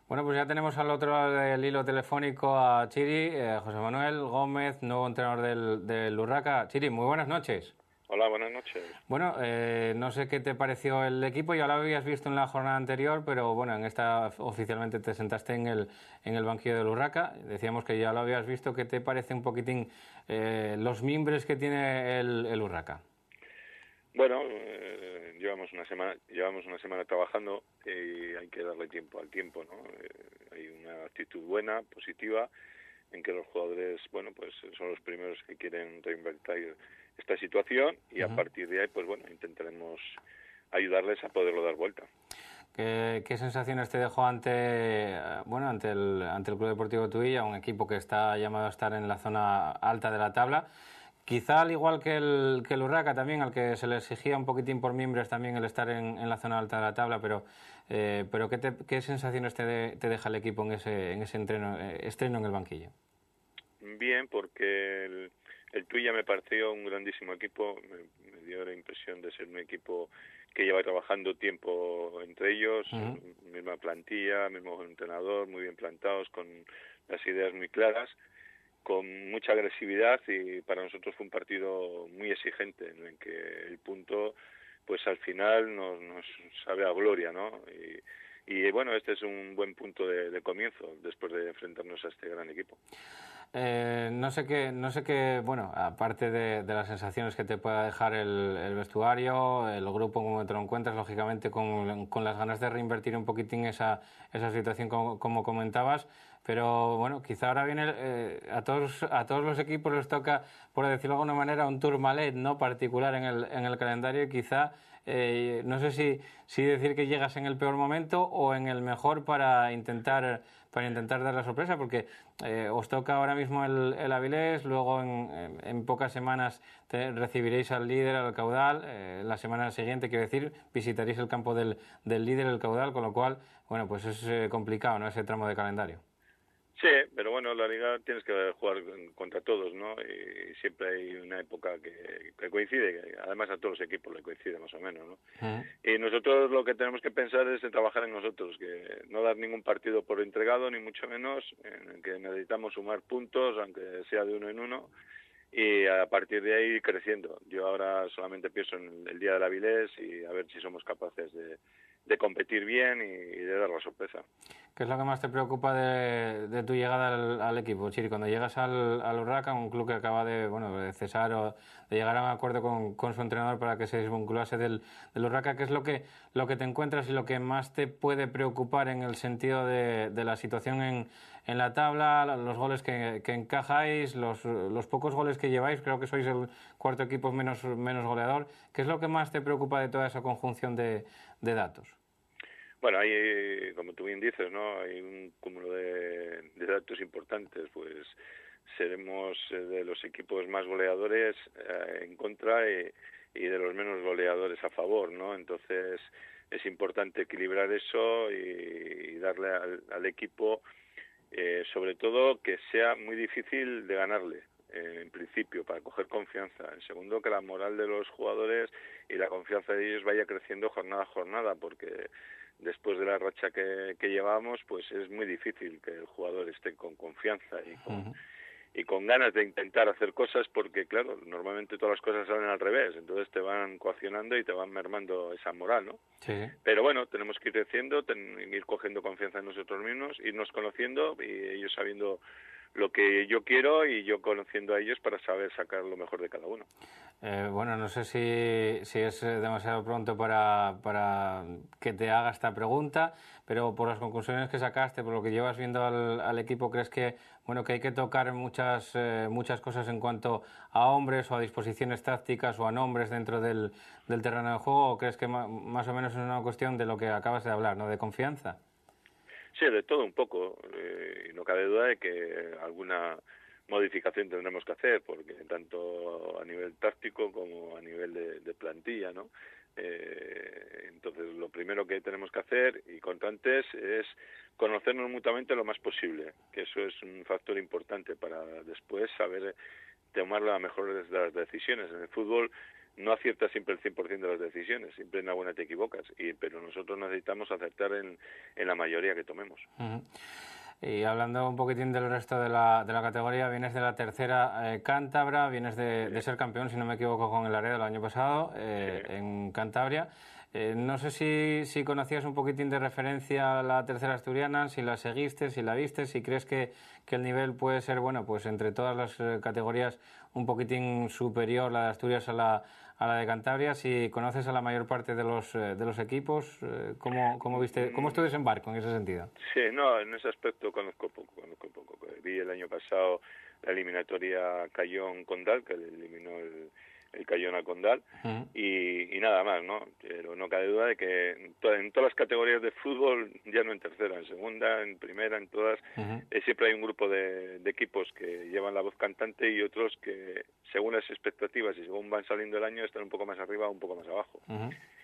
Bueno, pues ya tenemos al otro lado del hilo telefónico a Chiri, eh, José Manuel Gómez, nuevo entrenador del, del Urraca. Chiri, muy buenas noches. Hola, buenas noches. Bueno, eh, no sé qué te pareció el equipo, ya lo habías visto en la jornada anterior, pero bueno, en esta oficialmente te sentaste en el, en el banquillo del Urraca. Decíamos que ya lo habías visto, ¿qué te parece un poquitín eh, los mimbres que tiene el, el Urraca? Bueno, eh, llevamos una semana llevamos una semana trabajando y hay que darle tiempo al tiempo, ¿no? hay una actitud buena, positiva, en que los jugadores, bueno, pues son los primeros que quieren reinvertir esta situación y a partir de ahí, pues bueno, intentaremos ayudarles a poderlo dar vuelta. ¿Qué, sensaciones te dejó ante, eh, bueno, ante, el, ante el Club Deportivo Tuilla, un equipo que está llamado a estar en la zona alta de la tabla? Quizá al igual que el, que Urraca también, al que se le exigía un poquitín por miembros también el estar en, la zona alta de la tabla, pero, eh, pero ¿qué, sensaciones te, deja el equipo en ese, en ese eh, estreno en el banquillo? Bien, porque el Tuya me pareció un grandísimo equipo, me, dio la impresión de ser un equipo que lleva trabajando tiempo entre ellos, misma plantilla, mismo entrenador, muy bien plantados, con las ideas muy claras, con mucha agresividad y para nosotros fue un partido muy exigente en el que el punto pues al final nos, nos sabe a gloria, ¿no? Y, bueno, este es un buen punto de, comienzo después de enfrentarnos a este gran equipo. Eh, no sé qué, no sé qué, bueno, aparte de, las sensaciones que te pueda dejar el, vestuario, el grupo como te lo encuentras, lógicamente con, las ganas de reinvertir un poquitín esa, situación como, comentabas, pero bueno, quizá ahora viene eh, a todos a todos los equipos les toca, por decirlo de alguna manera, un tour malet no particular en el, calendario y quizá eh, no sé si, si decir que llegas en el peor momento o en el mejor para intentar para intentar dar la sorpresa, porque eh, os toca ahora mismo el, el Avilés, luego en, pocas semanas te, recibiréis al líder, al caudal, eh, la semana siguiente, quiero decir, visitaréis el campo del, del líder, el caudal, con lo cual, bueno, pues es eh, complicado, ¿no? Ese tramo de calendario. Sí, pero bueno, la liga tienes que jugar contra todos, ¿no? Y siempre hay una época que, coincide, además a todos los equipos le coincide más o menos, ¿no? Mm. Y nosotros lo que tenemos que pensar es en trabajar en nosotros, que no dar ningún partido por entregado, ni mucho menos, en que necesitamos sumar puntos, aunque sea de uno en uno, y a partir de ahí creciendo. Yo ahora solamente pienso en el Día de la Vilés y a ver si somos capaces de de competir bien y, de dar la sorpresa. ¿Qué es lo que más te preocupa de, tu llegada al, equipo, Chiri? Cuando llegas al, al Urraca, un club que acaba de, bueno, de cesar o de llegar a un acuerdo con, con su entrenador para que se desvinculase del, del Urraca, ¿qué es lo que, lo que te encuentras y lo que más te puede preocupar en el sentido de, la situación en, en, la tabla, los goles que, que encajáis, los, los, pocos goles que lleváis? Creo que sois el cuarto equipo menos, menos goleador. ¿Qué es lo que más te preocupa de toda esa conjunción de, de datos? Bueno, ahí eh, como tú bien dices, ¿no? Hay un cúmulo de, datos importantes, pues seremos eh, de los equipos más goleadores eh, en contra y, de los menos goleadores a favor, ¿no? Entonces es importante equilibrar eso y, darle al, equipo, sobre todo, que sea muy difícil de ganarle en principio, para coger confianza. En segundo, que la moral de los jugadores y la confianza de ellos vaya creciendo jornada a jornada, porque después de la racha que, que llevamos, pues es muy difícil que el jugador esté con confianza y con... y con ganas de intentar hacer cosas porque, claro, normalmente todas las cosas salen al revés, entonces te van coaccionando y te van mermando esa moral, ¿no? Sí. Pero bueno, tenemos que ir creciendo, ir cogiendo confianza en nosotros mismos, irnos conociendo y ellos sabiendo lo que yo quiero y yo conociendo a ellos para saber sacar lo mejor de cada uno. Eh, bueno, no sé si, es eh, demasiado pronto para, para, que te haga esta pregunta, pero por las conclusiones que sacaste, por lo que llevas viendo al, equipo, ¿crees que, bueno, que hay que tocar muchas, eh, muchas cosas en cuanto a hombres o a disposiciones tácticas o a nombres dentro del, del terreno de juego? ¿O crees que más o menos es una cuestión de lo que acabas de hablar, ¿no? de confianza? Sí, de todo un poco. Eh, y no cabe duda de que alguna modificación tendremos que hacer, porque tanto a nivel táctico como a nivel de, plantilla, ¿no? Eh, entonces, lo primero que tenemos que hacer y contantes es conocernos mutuamente lo más posible, que eso es un factor importante para después saber tomar las mejores de las decisiones. En el fútbol no aciertas siempre el 100% de las decisiones, siempre en alguna te equivocas, y, pero nosotros necesitamos aceptar en, en la mayoría que tomemos. Y hablando un poquitín del resto de la, de la categoría, vienes de la tercera eh, cántabra, vienes de, ser campeón, si no me equivoco, con el Areo el año pasado eh, en Cantabria. Eh, no sé si, conocías un poquitín de referencia a la tercera asturiana, si la seguiste, si la viste, si crees que, que el nivel puede ser, bueno, pues entre todas las categorías un poquitín superior la de Asturias a la, a la de Cantabria, si conoces a la mayor parte de los, eh, de los equipos, eh, ¿cómo, cómo viste, ¿cómo es tu desembarco en ese sentido? Sí, no, en ese aspecto conozco poco, conozco poco. Vi el año pasado la eliminatoria Cayón-Condal, que eliminó el el Cayona Condal y, nada más, ¿no? Pero no cabe duda de que en, todas las categorías de fútbol, ya no en tercera, en segunda, en primera, en todas, eh, siempre hay un grupo de, equipos que llevan la voz cantante y otros que, según las expectativas y según van saliendo el año, están un poco más arriba o un poco más abajo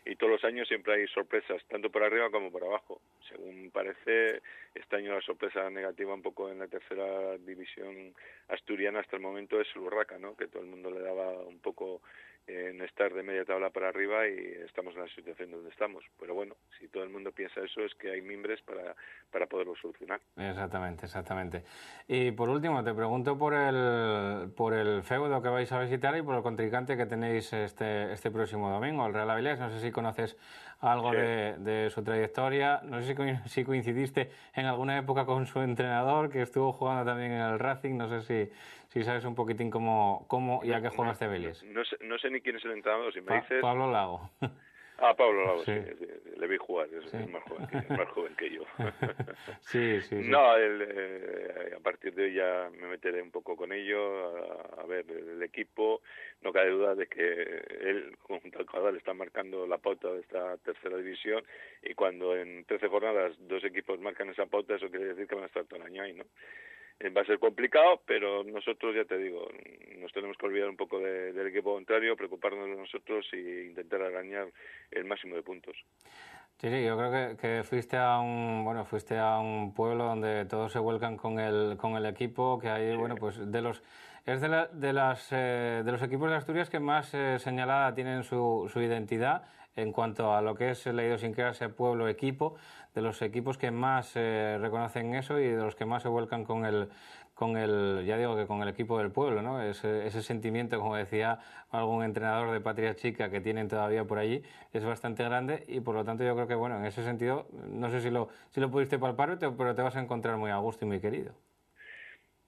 y todos los años siempre hay sorpresas, tanto por arriba como por abajo. Según parece, este año la sorpresa negativa un poco en la tercera división asturiana hasta el momento es el Urraca, ¿no? que todo el mundo le daba un poco en estar de media tabla para arriba y estamos en la situación donde estamos. Pero bueno, si todo el mundo piensa eso es que hay mimbres para, poderlo solucionar. Exactamente, exactamente. Y por último, te pregunto por el, por el feudo que vais a visitar y por el contrincante que tenéis este, este próximo domingo, el Real Avilés. No sé si conoces algo de, su trayectoria, no sé si coincidiste en alguna época con su entrenador que estuvo jugando también en el Racing, no sé si si sabes un poquitín cómo, cómo y a qué juega este No, sé, no sé, ni quién es el entrenador, si me dices... Pablo Lago. Ah, Pablo Lago, sí. Sí, le vi jugar, es, más, joven que, más joven que yo. sí, sí, No, eh, a partir de hoy ya me meteré un poco con ello, a, ver, el equipo, no cabe duda de que él, junto al jugador, está marcando la pauta de esta tercera división y cuando en 13 jornadas dos equipos marcan esa pauta, eso quiere decir que van a estar todo el año ahí, ¿no? Eh, va a ser complicado, pero nosotros, ya te digo, nos tenemos que olvidar un poco del equipo contrario, preocuparnos de nosotros e intentar arañar el máximo de puntos. sí yo creo que, fuiste a un bueno fuiste a un pueblo donde todos se vuelcan con el con el equipo, que hay bueno pues de los es de, las, eh, de los equipos de Asturias que más eh, señalada tienen su, identidad en cuanto a lo que es leído sin crearse pueblo-equipo, de los equipos que más eh, reconocen eso y de los que más se vuelcan con el, con el, ya digo que con el equipo del pueblo, ¿no? Ese, ese sentimiento, como decía algún entrenador de patria chica que tienen todavía por allí, es bastante grande y por lo tanto yo creo que, bueno, en ese sentido, no sé si lo, si lo pudiste palpar, pero te vas a encontrar muy a gusto y muy querido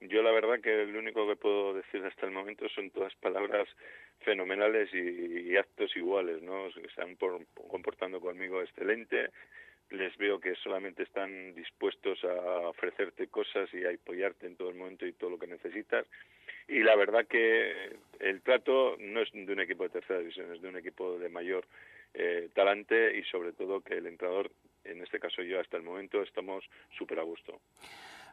yo la verdad que lo único que puedo decir hasta el momento son todas palabras fenomenales y, actos iguales, ¿no? están comportando conmigo excelente, les veo que solamente están dispuestos a ofrecerte cosas y a apoyarte en todo el momento y todo lo que necesitas. Y la verdad que el trato no es de un equipo de tercera división, es de un equipo de mayor eh, talante y sobre todo que el entrador, en este caso yo hasta el momento, estamos súper a gusto.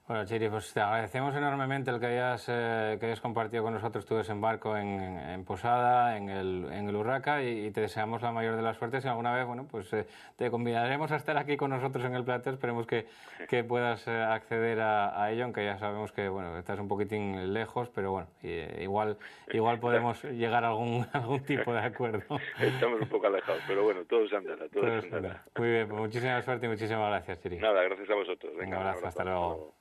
Bueno, Chiri, pues te agradecemos enormemente el que hayas, eh, que hayas compartido con nosotros tu desembarco en, en, Posada, en el, en el Urraca, y, te deseamos la mayor de las suertes. Y alguna vez, bueno, pues eh, te convidaremos a estar aquí con nosotros en el plato. Esperemos que, puedas eh, acceder a, ello, aunque ya sabemos que, bueno, estás un poquitín lejos, pero bueno, igual, igual podemos llegar a algún, algún tipo de acuerdo. Estamos un poco alejados, pero bueno, todos andan, todos, todos Muy bien, pues muchísima suerte y muchísimas gracias, Chiri. Nada, gracias a vosotros. Venga, un abrazo, Hasta luego.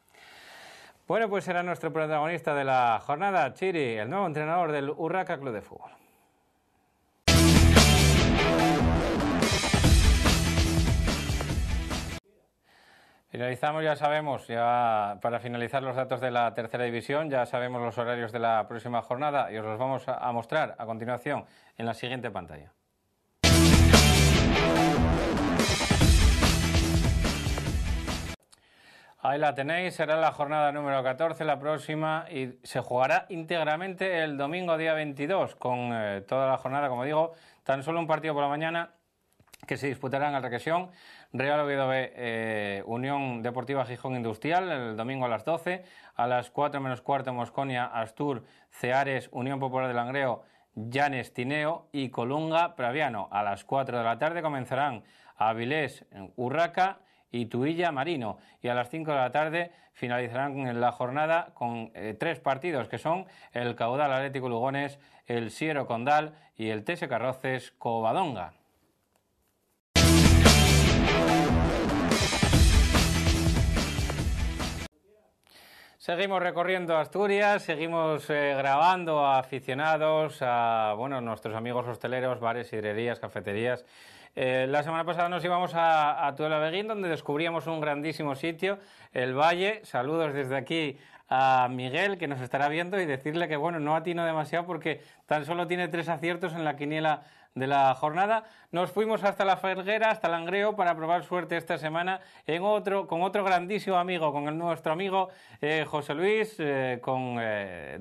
Bueno, pues será nuestro protagonista de la jornada, Chiri, el nuevo entrenador del Urraca Club de Fútbol. Finalizamos, ya sabemos, ya para finalizar los datos de la tercera división, ya sabemos los horarios de la próxima jornada y os los vamos a mostrar a continuación en la siguiente pantalla. Ahí la tenéis, será la jornada número 14, la próxima, y se jugará íntegramente el domingo día 22, con eh, toda la jornada, como digo, tan solo un partido por la mañana que se disputará en la Real Oviedo eh, Unión Deportiva Gijón Industrial, el domingo a las 12, a las 4 menos cuarto Mosconia, Astur, Ceares, Unión Popular de Langreo, Llanes Tineo y Colunga Praviano. A las 4 de la tarde comenzarán Avilés, Urraca, y Tuilla Marino. Y a las 5 de la tarde finalizarán la jornada con eh, tres partidos que son el Caudal Atlético Lugones, el Siero Condal y el Tese Carroces Covadonga. Seguimos recorriendo Asturias, seguimos eh, grabando a aficionados, a bueno, nuestros amigos hosteleros, bares, sidrerías, cafeterías eh, la semana pasada nos íbamos a, a Tuela donde descubríamos un grandísimo sitio, el Valle. Saludos desde aquí a Miguel, que nos estará viendo, y decirle que, bueno, no atino demasiado porque tan solo tiene tres aciertos en la quiniela de la jornada. Nos fuimos hasta la Ferguera, hasta Langreo, para probar suerte esta semana en otro, con otro grandísimo amigo, con el, nuestro amigo eh, José Luis, eh, con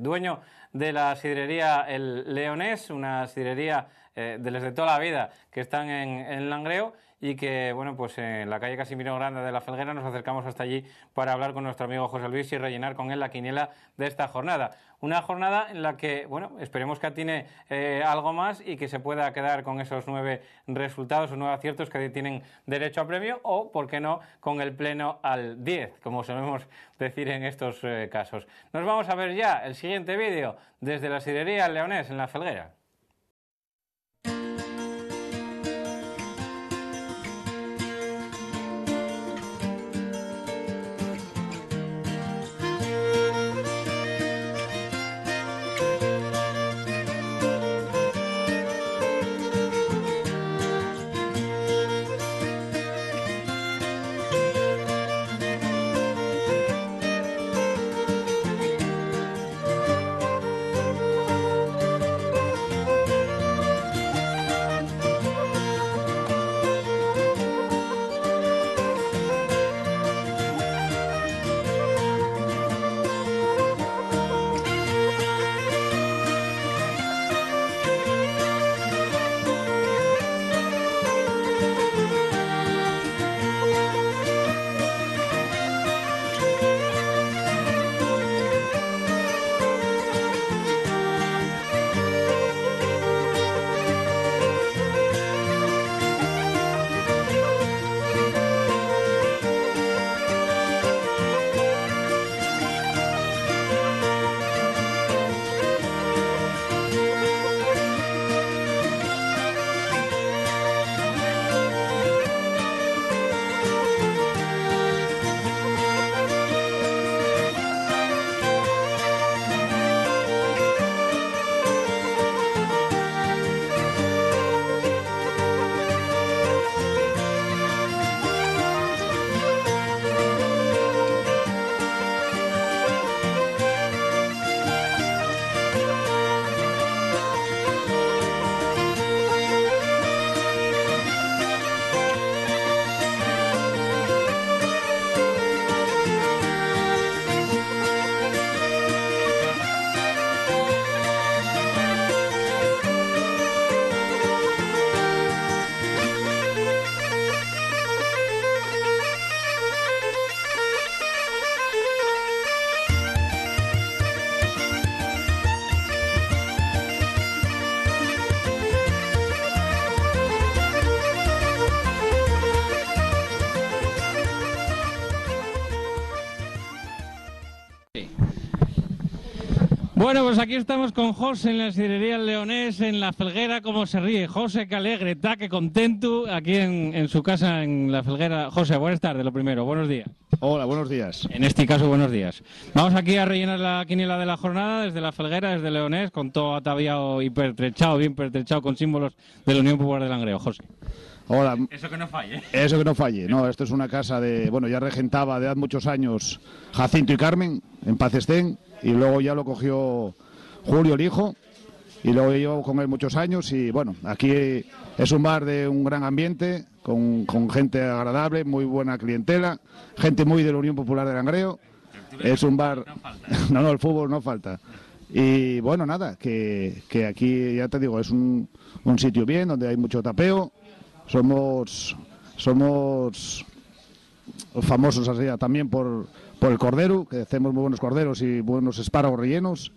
dueño de la sidrería El Leonés, una sidrería desde eh, toda la vida que están en, Langreo y que, bueno, pues en la calle Casimiro Grande de la Felguera nos acercamos hasta allí para hablar con nuestro amigo José Luis y rellenar con él la quiniela de esta jornada. Una jornada en la que, bueno, esperemos que atine eh, algo más y que se pueda quedar con esos nueve resultados o nueve aciertos que tienen derecho a premio o, por qué no, con el pleno al 10, como solemos decir en estos eh, casos. Nos vamos a ver ya el siguiente vídeo desde la sidería Leonés en la Felguera. Bueno, pues aquí estamos con José en la sidrería Leonés, en la Felguera, ¿cómo se ríe. José, qué alegre, taque contento, aquí en, su casa, en la Felguera. José, buenas tardes, lo primero, buenos días. Hola, buenos días. En este caso, buenos días. Vamos aquí a rellenar la quiniela de la jornada desde la Felguera, desde Leonés, con todo ataviado y pertrechado, bien pertrechado, con símbolos de la Unión Popular del Langreo. José. Eso que no falle. Eso que no falle. No, esto es una casa de, bueno, ya regentaba de hace muchos años Jacinto y Carmen, en paz estén, y luego ya lo cogió Julio el hijo, y luego llevo con él muchos años y bueno, aquí es un bar de un gran ambiente, con, gente agradable, muy buena clientela, gente muy de la Unión Popular de Langreo. Es un bar... No, no, el fútbol no falta. Y bueno, nada, que, aquí ya te digo, es un sitio bien, donde hay mucho tapeo, somos, somos famosos así, también por, por el cordero, que hacemos muy buenos corderos y buenos espárragos rellenos.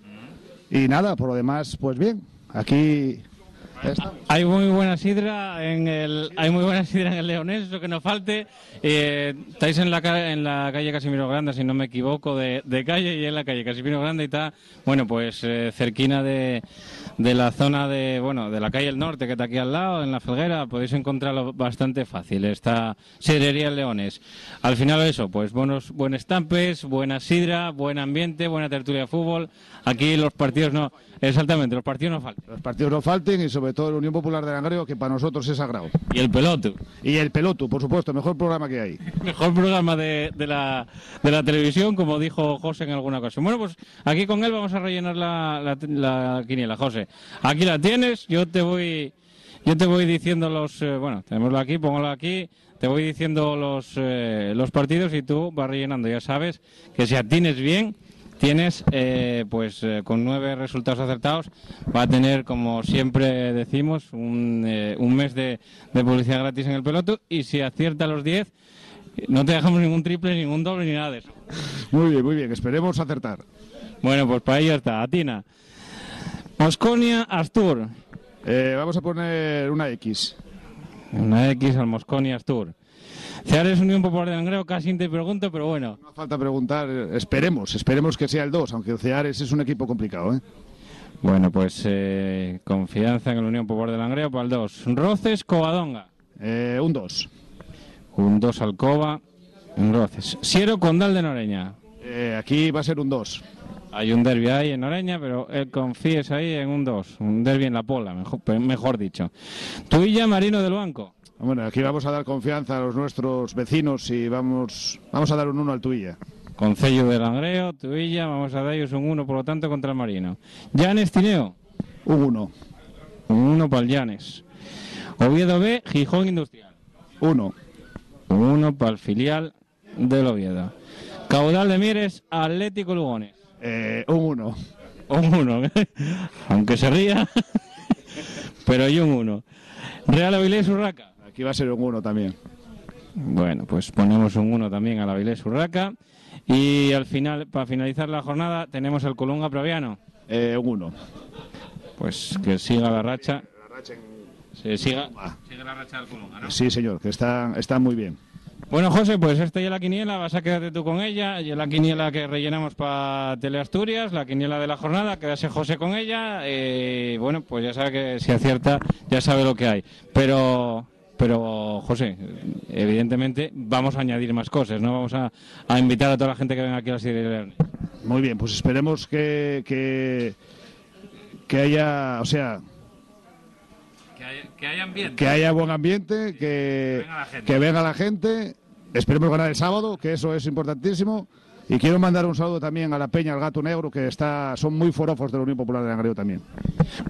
Y nada, por lo demás, pues bien, aquí Hay muy buena sidra en el, hay muy buena sidra en el Leonés, eso que no falte. Eh, estáis en la, en la calle Casimiro Grande, si no me equivoco, de, calle y en la calle Casimiro Grande y está, bueno, pues eh, cerquina de, de la zona de, bueno, de la calle El Norte, que está aquí al lado, en la Felguera, podéis encontrarlo bastante fácil, esta sidrería Leones. Al final eso, pues buenos, buen estampes, buena sidra, buen ambiente, buena tertulia de fútbol. Aquí los partidos no, exactamente, los partidos no faltan. Los partidos no falten y sobre todo la Unión Popular de Langreo que para nosotros es sagrado. Y el pelotu, Y el pelotu por supuesto, mejor programa que hay. mejor programa de, de, la, de la televisión, como dijo José en alguna ocasión. Bueno, pues aquí con él vamos a rellenar la, la quiniela, José. Aquí la tienes, yo te voy, yo te voy diciendo los, eh, bueno, tenemoslo aquí, póngalo aquí, te voy diciendo los, eh, los partidos y tú vas rellenando. Ya sabes que si atines bien, tienes, eh, pues con nueve resultados acertados, va a tener, como siempre decimos, un, un mes de, de, publicidad gratis en el peloto y si acierta los diez, no te dejamos ningún triple, ningún doble ni nada de eso. Muy bien, muy bien, esperemos acertar. Bueno, pues para ello está, Atina. Mosconia Astur. Eh, vamos a poner una X. Una X al Mosconia Astur. Ceares Unión Popular de Langreo, casi te pregunto, pero bueno. No falta preguntar, eh, esperemos, esperemos que sea el 2, aunque Ceares es un equipo complicado, ¿eh? Bueno, pues confianza en la Unión Popular de Langreo para el 2. Roces, Covadonga. un 2. Un 2 Alcoba, un Roces. Siero, Condal de Noreña. aquí va a ser un 2. Hay un derby ahí en Oreña, pero él eh, confíes ahí en un 2, un derby en la pola, mejor, dicho. Tuilla, Marino del Banco. Bueno, aquí vamos a dar confianza a los nuestros vecinos y vamos, vamos a dar un 1 al Tuilla. Concello de Langreo, Tuilla, vamos a darles un 1 por lo tanto contra el Marino. Llanes Tineo. Un 1. Un 1 para el Llanes. Oviedo B, Gijón Industrial. 1. 1 para el filial del Oviedo. Caudal de Mieres, Atlético Lugones. Eh, un 1. Un 1, ¿eh? aunque se ría, pero hay un 1. Real Avilés Urraca. Aquí va a ser un 1 también. Bueno, pues ponemos un 1 también a la Avilés Urraca. Y al final, para finalizar la jornada, tenemos al Colunga Praviano. Eh, un 1. Pues que siga la racha. La racha en... siga, sigue la racha del Colunga, ¿no? Sí, señor, que está, está muy bien. Bueno, José, pues esta ya la quiniela, vas a quedarte tú con ella. Y la quiniela que rellenamos para Teleasturias, la quiniela de la jornada, quédase José con ella. Eh, bueno, pues ya sabe que si acierta, ya sabe lo que hay. Pero, pero José, evidentemente vamos a añadir más cosas, ¿no? Vamos a, invitar a toda la gente que venga aquí a la Muy bien, pues esperemos que, que, que haya, o sea, que haya, buen ambiente, que, que venga la gente. Esperemos ganar el sábado, que eso es importantísimo. Y quiero mandar un saludo también a la Peña, al Gato Negro, que está, son muy forofos de la Unión Popular de Langreo también.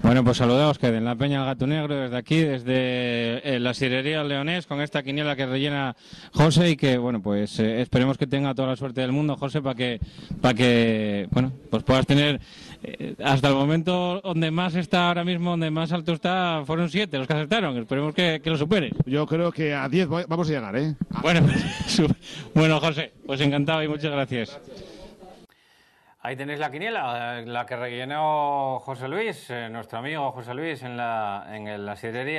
Bueno, pues saludados que den la Peña, al Gato Negro, desde aquí, desde eh, la Sirería Leonés, con esta quiniela que rellena José y que, bueno, pues eh, esperemos que tenga toda la suerte del mundo, José, para que, para que, bueno, pues puedas tener eh, hasta el momento donde más está ahora mismo, donde más alto está, fueron siete los que aceptaron Esperemos que, que lo supere Yo creo que a 10 vamos a llegar, ¿eh? Bueno, bueno, José, pues encantado y muchas gracias. Ahí tenéis la quiniela, la que rellenó José Luis, eh, nuestro amigo José Luis en la, en la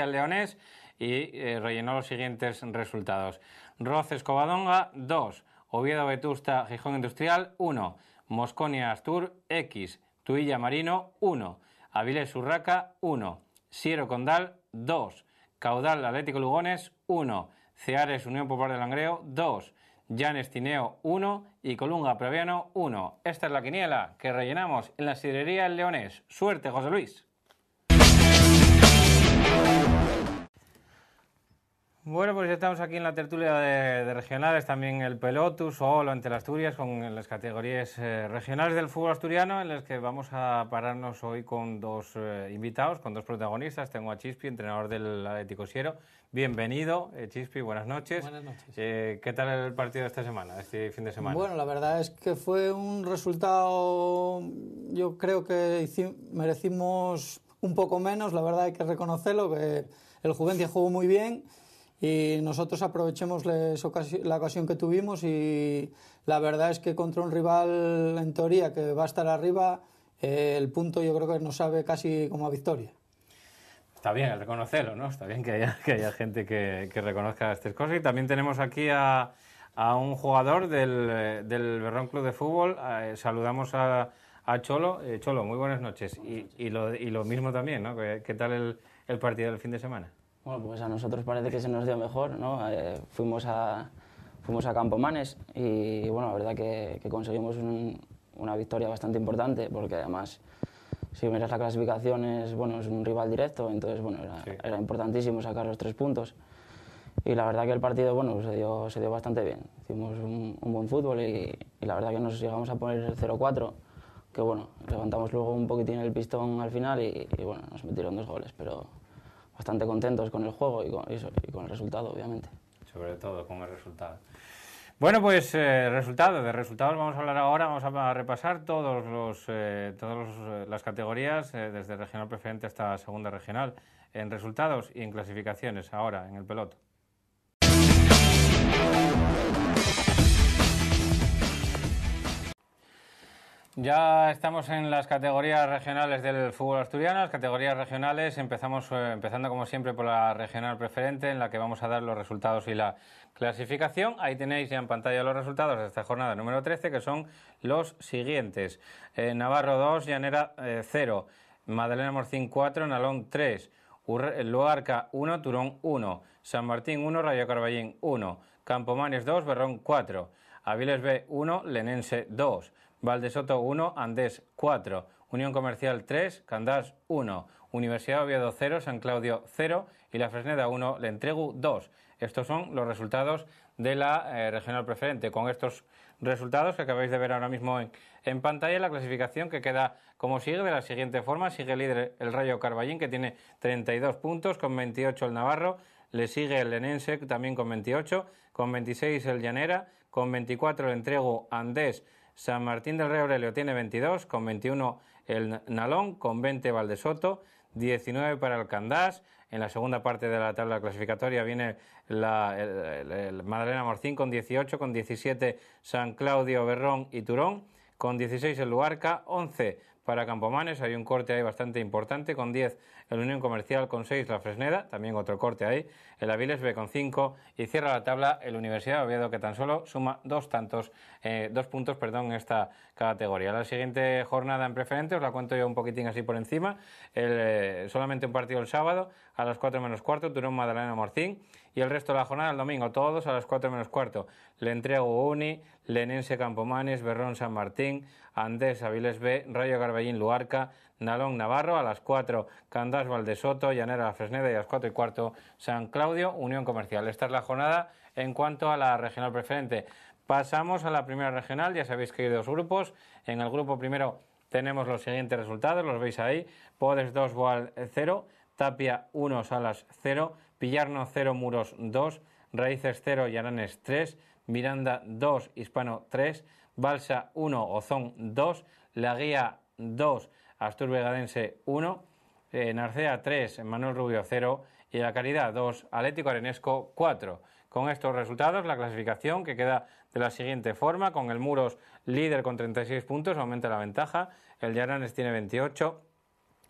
Leonés y eh, rellenó los siguientes resultados. Roce Escobadonga, 2, Oviedo Vetusta Gijón Industrial 1, Mosconia Astur X, Tuilla Marino 1, Avilés Urraca 1, Siero Condal 2, Caudal Atlético Lugones 1, Ceares Unión Popular de Langreo 2, Jan Tineo, 1 y Colunga Previano 1. Esta es la quiniela que rellenamos en la sidrería El leones. Suerte, José Luis. Bueno, pues ya estamos aquí en la tertulia de, regionales, también el Pelotus solo lo ante las Asturias, con las categorías eh, regionales del fútbol asturiano, en las que vamos a pararnos hoy con dos eh, invitados, con dos protagonistas. Tengo a Chispi, entrenador del Atlético Siero. Bienvenido, eh, Chispi, buenas noches. Buenas noches. ¿Qué tal el partido de esta semana, este fin de semana? Bueno, la verdad es que fue un resultado, yo creo que merecimos un poco menos, la verdad hay que reconocerlo, que el Juventus jugó muy bien y nosotros aprovechemos la ocasión que tuvimos y la verdad es que contra un rival en teoría que va a estar arriba, eh, el punto yo creo que nos sabe casi como a victoria. Está bien el reconocerlo, ¿no? Está bien que haya, que haya gente que, reconozca estas cosas. Y también tenemos aquí a, un jugador del, del, Berrón Club de Fútbol. Eh, saludamos a, Cholo. Eh, Cholo, muy buenas noches. Y, lo, mismo también, ¿no? ¿Qué, tal el, el partido del fin de semana? Bueno, pues a nosotros parece que se nos dio mejor, ¿no? Eh, fuimos, a, fuimos a Campomanes y, bueno, la verdad que, conseguimos una victoria bastante importante porque además si miras la clasificación es, bueno, es un rival directo, entonces bueno, era, importantísimo sacar los tres puntos. Y la verdad que el partido bueno, se, dio, se dio bastante bien. Hicimos un, buen fútbol y, la verdad que nos llegamos a poner 0-4, que bueno, levantamos luego un poquitín el pistón al final y, y bueno, nos metieron dos goles, pero, bastante contentos con el juego y con, el resultado, obviamente. Sobre todo con el resultado. Bueno, pues eh, resultados. De resultados vamos a hablar ahora. Vamos a, repasar todos los, eh, todas eh, las categorías, eh, desde regional preferente hasta segunda regional, en resultados y en clasificaciones, ahora en el peloto. Ya estamos en las categorías regionales del fútbol asturiano, las categorías regionales. Empezamos eh, empezando como siempre por la regional preferente, en la que vamos a dar los resultados y la clasificación. Ahí tenéis ya en pantalla los resultados de esta jornada número 13, que son los siguientes: eh, Navarro 2, Llanera 0, eh, Madalena Morcín 4, Nalón 3, Luarca 1, Turón 1, San Martín 1, Rayo Carballín 1, Campomanes 2, Berrón 4, Aviles B 1, Lenense 2. Valdesoto 1, Andés 4, Unión Comercial 3, Candás 1, Universidad de Oviedo 0, San Claudio 0 y La Fresneda 1, Le Entregu 2. Estos son los resultados de la eh, regional preferente. Con estos resultados que acabáis de ver ahora mismo en, pantalla, la clasificación que queda como sigue de la siguiente forma. Sigue líder el Rayo Carballín que tiene 32 puntos, con 28 el Navarro, le sigue el Lenense también con 28, con 26 el Llanera, con 24 el Entrego Andés. San Martín del Rey Aurelio tiene 22, con 21 el Nalón, con 20 Valdesoto, 19 para el En la segunda parte de la tabla clasificatoria viene la, el, Madalena Morcín con 18, con 17 San Claudio, Berrón y Turón, con 16 el Luarca, 11 para Campomanes, hay un corte ahí bastante importante, con 10 el Unión Comercial con 6, la Fresneda, también otro corte ahí, el Aviles B con 5 y cierra la tabla el Universidad de Oviedo que tan solo suma dos tantos, eh, dos puntos perdón, en esta categoría. La siguiente jornada en preferente os la cuento yo un poquitín así por encima, eh, solamente un partido el sábado a las 4 menos cuarto, Turón Madalena Morcín y el resto de la jornada el domingo, todos a las 4 menos cuarto. Le entrego Uni, Lenense Campomanes, Berrón San Martín, Andés Aviles B, Rayo Garbellín, Luarca, Nalón Navarro, a las 4 Candás Valdesoto, Llanera Fresneda y a las 4 y cuarto San Claudio, Unión Comercial. Esta es la jornada en cuanto a la regional preferente. Pasamos a la primera regional, ya sabéis que hay dos grupos. En el grupo primero tenemos los siguientes resultados, los veis ahí. Podes 2, Boal 0, Tapia 1, Salas 0, Pillarno 0, Muros 2, Raíces 0, Yaranes 3, Miranda 2, Hispano 3, Balsa 1, Ozón 2, La Guía 2, Astur Vegadense 1, eh, Narcea 3, Manuel Rubio 0 y La Caridad 2, Atlético Arenesco 4. Con estos resultados, la clasificación que queda de la siguiente forma, con el Muros líder con 36 puntos, aumenta la ventaja, el Yaranes tiene 28,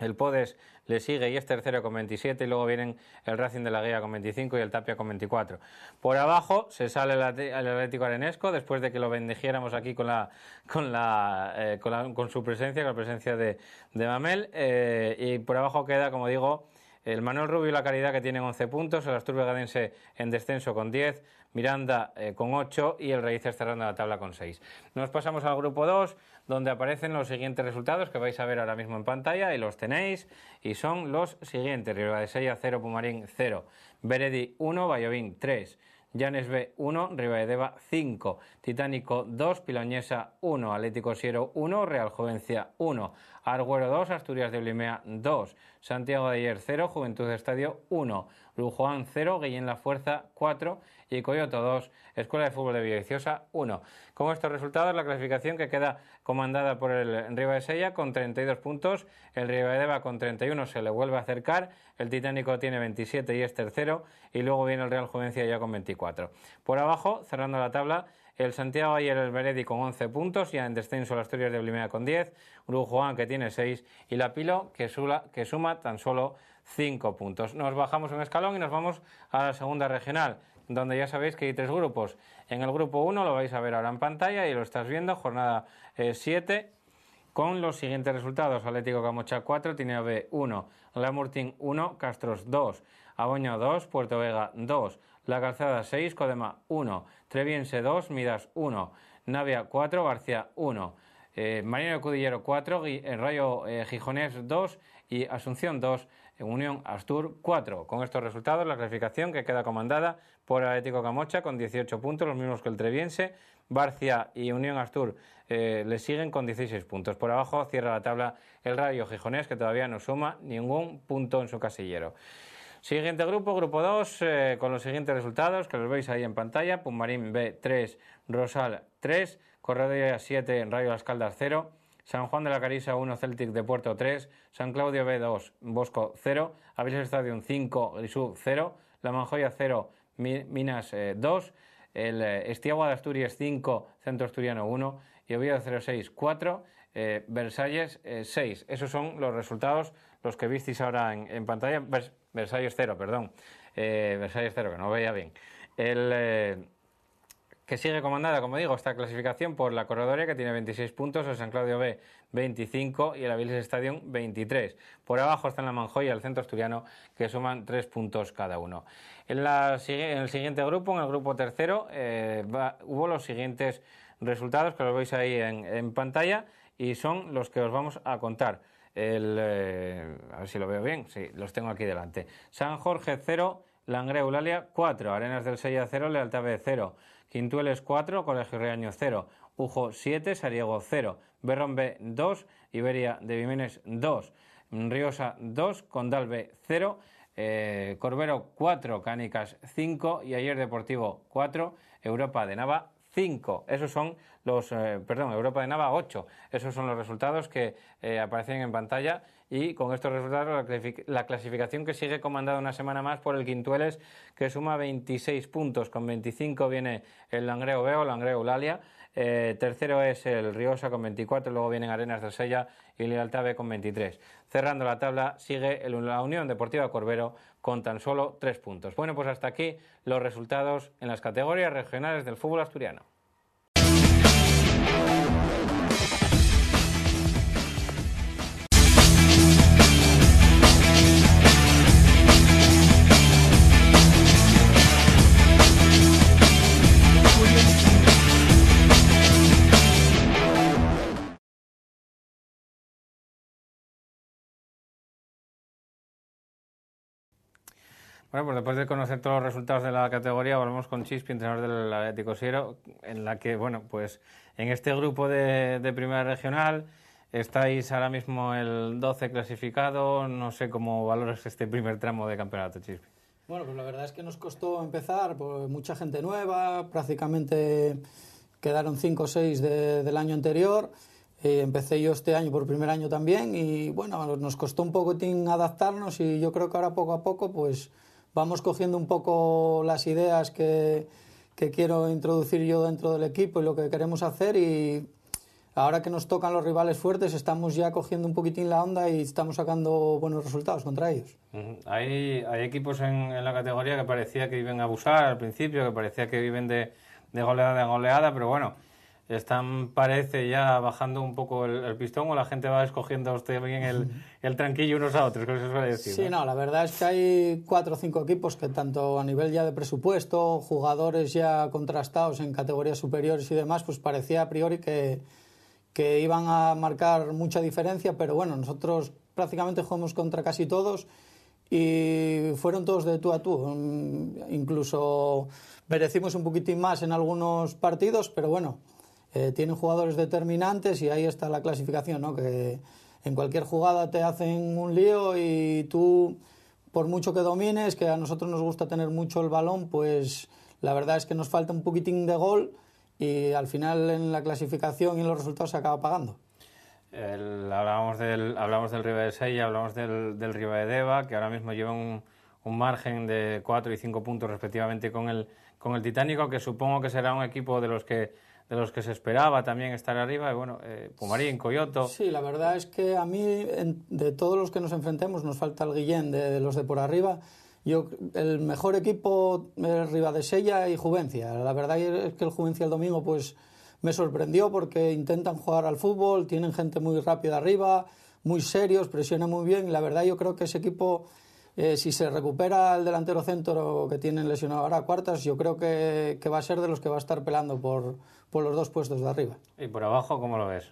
el Podes le sigue y es tercero con 27 y luego vienen el Racing de la Guía con 25 y el Tapia con 24. Por abajo se sale el Atlético Arenesco después de que lo bendijéramos aquí con la con la, eh, con, su presencia, con la presencia de, Mamel eh, y por abajo queda, como digo, el Manuel Rubio y la Caridad que tienen 11 puntos, el Asturbe Gadense en descenso con 10, Miranda eh, con 8 y el Raíces cerrando la tabla con 6. Nos pasamos al grupo 2, donde aparecen los siguientes resultados que vais a ver ahora mismo en pantalla y los tenéis. Y son los siguientes: de Sella 0, Pumarín 0, Veredi 1, Vallovín 3. Llanes B 1, Ribaedeva 5, Titánico 2, Piloñesa 1, Atlético Siero 1, Real Jovencia 1, Arguero 2, Asturias de Blimea 2, Santiago de Ayer 0, Juventud de Estadio 1, Luján 0, Guillén La Fuerza 4 y Coyoto 2, Escuela de Fútbol de Villaviciosa 1. Con estos resultados, la clasificación que queda comandada por el Riva de Sella con 32 puntos, el Riva de Deva con 31 se le vuelve a acercar, el Titánico tiene 27 y es tercero, y luego viene el Real Juvencia ya con 24. Por abajo, cerrando la tabla, el Santiago y el Veredi con 11 puntos, ya en descenso las Asturias de Blimea con 10, Juan que tiene 6 y la Pilo que, que suma tan solo 5 puntos. Nos bajamos un escalón y nos vamos a la segunda regional donde ya sabéis que hay tres grupos. En el grupo 1 lo vais a ver ahora en pantalla y lo estás viendo, jornada 7, eh, con los siguientes resultados. Atlético Camocha 4, Tineo 1, Lamurtín 1, Castros 2, Aboño 2, Puerto Vega 2, La Calzada 6, Codema 1, Treviense 2, Midas 1, Navia 4, García 1. ...Marino eh, Marino Cudillero 4, eh, Rayo 2 y Asunción 2, Unión Astur 4. Con estos resultados, la clasificación que queda comandada por Atlético Camocha con 18 puntos, los mismos que el Treviense. Barcia y Unión Astur eh, le siguen con 16 puntos. Por abajo cierra la tabla el Rayo Gijonés, que todavía no suma ningún punto en su casillero. Siguiente grupo, grupo 2, eh, con los siguientes resultados que los veis ahí en pantalla. Pumarín B 3, Rosal 3, Corredoria 7, Rayo Las Caldas 0. San Juan de la Carisa 1, Celtic de Puerto 3, San Claudio B 2, Bosco 0, Avisos Stadium 5, Grisú 0, La Manjoya 0, Minas 2, eh, el eh, Estiagua de Asturias 5, Centro Asturiano 1 y Oviedo 06 4, eh, Versalles 6. Esos son los resultados, los que visteis ahora en, pantalla. Versalles 0, perdón. Versalles 0, que no veía bien. El, que sigue comandada, como digo, esta clasificación por la Corredoria, que tiene 26 puntos, el San Claudio B 25 y el Aviles Stadium 23. Por abajo están la Manjoya y el Centro Asturiano, que suman 3 puntos cada uno. En, el siguiente grupo, en el grupo tercero, eh, hubo los siguientes resultados, que los veis ahí en, pantalla, y son los que os vamos a contar. Eh, a ver si lo veo bien, sí, los tengo aquí delante. San Jorge 0, Langre, Eulalia 4, Arenas del 6 a 0, Lealtad B 0, Quintueles 4, Colegio Reaño 0, Ujo 7, Sariego 0, B, 2, Iberia de Vimenes 2, Riosa 2, Condalbe 0, eh, Corbero 4, Cánicas 5 y Ayer Deportivo 4, Europa de Nava 5. Esos son los, eh, perdón, Europa de Nava 8. Esos son los resultados que eh, aparecen en pantalla y con estos resultados la clasificación que sigue comandada una semana más por el Quintueles que suma 26 puntos, con 25 viene el Langreo Veo, Langreo Eulalia, eh, tercero es el Riosa con 24, luego vienen Arenas de Sella y Lealtad B con 23. Cerrando la tabla sigue la Unión Deportiva Corbero con tan solo 3 puntos. Bueno, pues hasta aquí los resultados en las categorías regionales del fútbol asturiano. Bueno, pues después de conocer todos los resultados de la categoría, volvemos con Chispi, entrenador del Atlético Siero, en la que, bueno, pues en este grupo de, de Primera Regional estáis ahora mismo el 12 clasificado. No sé cómo valoras este primer tramo de campeonato, Chispi. Bueno, pues la verdad es que nos costó empezar, pues mucha gente nueva, prácticamente quedaron 5 o 6 del año anterior. Eh, empecé yo este año por primer año también y bueno, nos costó un poco adaptarnos y yo creo que ahora poco a poco pues vamos cogiendo un poco las ideas que, que quiero introducir yo dentro del equipo y lo que queremos hacer y ahora que nos tocan los rivales fuertes estamos ya cogiendo un poquitín la onda y estamos sacando buenos resultados contra ellos. Hay, hay equipos en, la categoría que parecía que iban a abusar al principio, que parecía que viven de, de goleada en goleada, pero bueno, están, parece, ya bajando un poco el, pistón o la gente va escogiendo usted bien el, tranquillo unos a otros, decir. Sí, ¿no? la verdad es que hay cuatro o cinco equipos que tanto a nivel ya de presupuesto, jugadores ya contrastados en categorías superiores y demás, pues parecía a priori que, que iban a marcar mucha diferencia, pero bueno, nosotros prácticamente jugamos contra casi todos y fueron todos de tú a tú. Incluso merecimos un poquitín más en algunos partidos, pero bueno, eh, tienen jugadores determinantes y ahí está la clasificación, ¿no? Que en cualquier jugada te hacen un lío y tú, por mucho que domines, que a nosotros nos gusta tener mucho el balón, pues la verdad es que nos falta un poquitín de gol y al final en la clasificación y en los resultados se acaba pagando. hablábamos del, hablamos del Riva de Sella, hablamos del, del de Deva, que ahora mismo lleva un, margen de 4 y 5 puntos respectivamente con el, con el Titánico, que supongo que será un equipo de los que de los que se esperaba también estar arriba. Y bueno, eh, Pumarín, Coyoto. Sí, la verdad es que a mí, de todos los que nos enfrentemos, nos falta el Guillén de, los de por arriba. Yo, el mejor equipo de Sella y Juvencia. La verdad es que el Juvencia el domingo, pues me sorprendió porque intentan jugar al fútbol, tienen gente muy rápida arriba, muy serios, presionan muy bien. La verdad, yo creo que ese equipo eh, si se recupera el delantero centro que tienen lesionado ahora cuartas, yo creo que, va a ser de los que va a estar pelando por, por, los dos puestos de arriba. ¿Y por abajo cómo lo ves?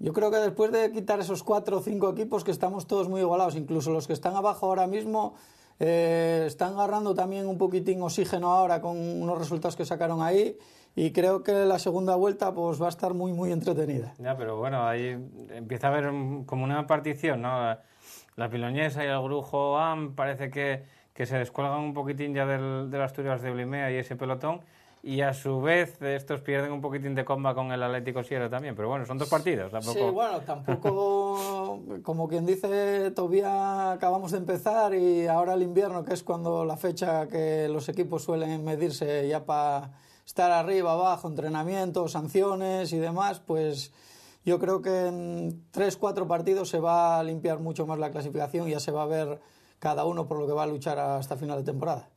Yo creo que después de quitar esos cuatro o cinco equipos que estamos todos muy igualados, incluso los que están abajo ahora mismo, eh, están agarrando también un poquitín oxígeno ahora con unos resultados que sacaron ahí y creo que la segunda vuelta pues va a estar muy muy entretenida. Ya, pero bueno, ahí empieza a haber como una partición, ¿no? la piloñesa y el Grujo AM parece que, se descuelgan un poquitín ya de las Asturias de Blimea y ese pelotón. Y a su vez, estos pierden un poquitín de comba con el Atlético Sierra también. Pero bueno, son dos partidos. Tampoco... Sí, bueno, tampoco, como quien dice, todavía acabamos de empezar y ahora el invierno, que es cuando la fecha que los equipos suelen medirse ya para estar arriba, abajo, entrenamientos, sanciones y demás, pues yo creo que en 3 cuatro partidos se va a limpiar mucho más la clasificación y ya se va a ver cada uno por lo que va a luchar hasta final de temporada.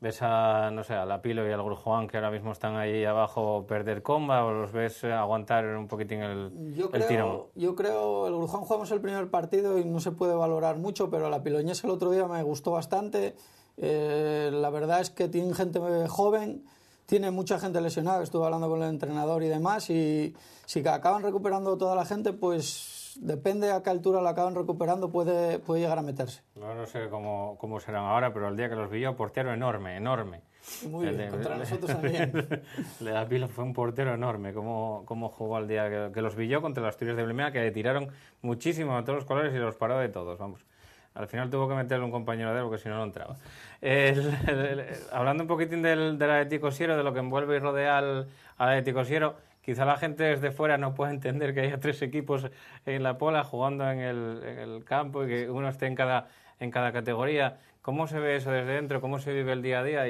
¿Ves a, no sé, la Pilo y al Grujuan que ahora mismo están ahí abajo perder comba o los ves eh, aguantar un poquitín el, yo Yo creo, el Grujuan jugamos el primer partido y no se puede valorar mucho, pero a la Piloñés el otro día me gustó bastante. Eh, la verdad es que tienen gente joven tiene mucha gente lesionada, estuve hablando con el entrenador y demás, y si acaban recuperando toda la gente, pues depende a qué altura la acaban recuperando, puede, puede llegar a meterse. No, no sé cómo, serán ahora, pero el día que los vi portero enorme, enorme. Muy bien, contra nosotros también. Le da pila, fue un portero enorme, como, como jugó al día que, los vi contra las Asturias de Blimea, que le tiraron muchísimo a todos los colores y los paró de todos, vamos. Al final tuvo que meterle un compañero de él porque si no, no entraba. El, hablando un poquitín del, del Atlético Siero, de lo que envuelve y rodea al, al Atlético Siero, quizá la gente desde fuera no pueda entender que haya tres equipos en la pola jugando en el, campo y que uno esté en cada, en cada categoría. ¿Cómo se ve eso desde dentro? ¿Cómo se vive el día a día?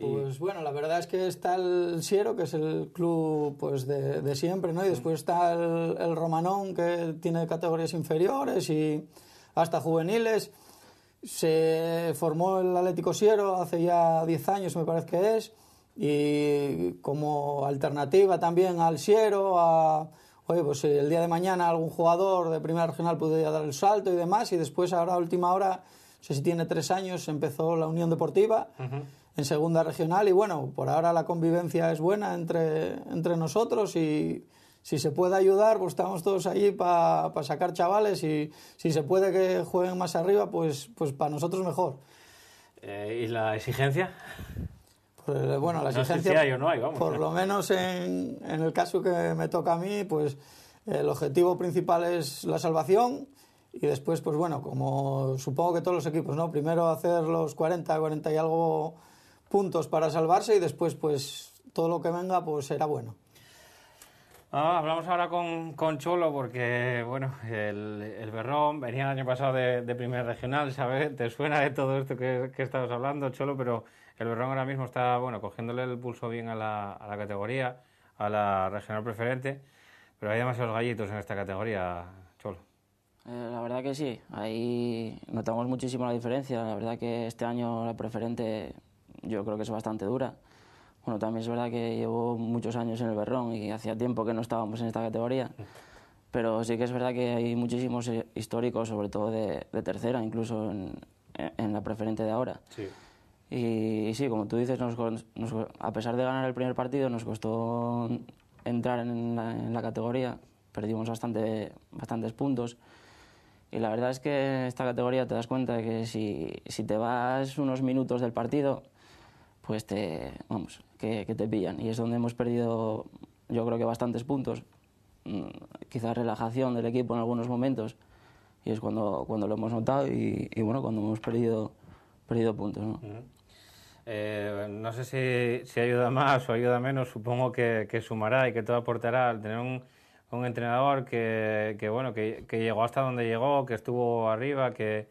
Pues bueno, la verdad es que está el Siero, que es el club pues de, siempre, ¿no? Y después está el Romanón, que tiene categorías inferiores y hasta juveniles. Se formó el Atlético Siero hace ya 10 años, me parece que es, y como alternativa también al Siero, a, oye, pues eh, el día de mañana algún jugador de primera regional podría dar el salto y demás, y después ahora última hora, no sé si tiene tres años, empezó la Unión Deportiva en segunda regional, y bueno, por ahora la convivencia es buena entre, entre nosotros y si se puede ayudar, pues estamos todos ahí para sacar chavales y si se puede que jueguen más arriba, pues, pues para nosotros mejor. Eh, ¿Y la exigencia? Pues, eh, bueno, la exigencia, por lo menos en, en, el caso que me toca a mí, pues el objetivo principal es la salvación y después, pues bueno, como supongo que todos los equipos, ¿no? Primero hacer los 40, 40 y algo puntos para salvarse y después, pues todo lo que venga, pues será bueno. Ah, hablamos ahora con, Cholo porque, bueno, el, el Berrón venía el año pasado de, de Regional, ¿sabes? Te suena de todo esto que, que estamos hablando, Cholo, pero el Berrón ahora mismo está, bueno, cogiéndole el pulso bien a la, a la categoría, a la regional preferente, pero hay demasiados gallitos en esta categoría, Cholo. Eh, la verdad que sí, ahí notamos muchísimo la diferencia. La verdad que este año la preferente yo creo que es bastante dura. Bueno, también es verdad que llevo muchos años en el Berrón y hacía tiempo que no estábamos en esta categoría, pero sí que es verdad que hay muchísimos históricos, sobre todo de, tercera, incluso en, la preferente de ahora. Sí. Y, sí, como tú dices, nos, a pesar de ganar el primer partido, nos costó entrar en la, categoría, perdimos bastante, bastantes puntos. Y la verdad es que en esta categoría te das cuenta de que si, si te vas unos minutos del partido, pues te, vamos, que, te pillan. Y es donde hemos perdido, yo creo que bastantes puntos. Mm, quizás relajación del equipo en algunos momentos. Y es cuando, cuando lo hemos notado y, bueno, cuando hemos perdido, perdido puntos. ¿no? Eh, no sé si, si, ayuda más o ayuda menos, supongo que, sumará y que todo aportará al tener un, un entrenador que, que bueno, que, llegó hasta donde llegó, que estuvo arriba, que,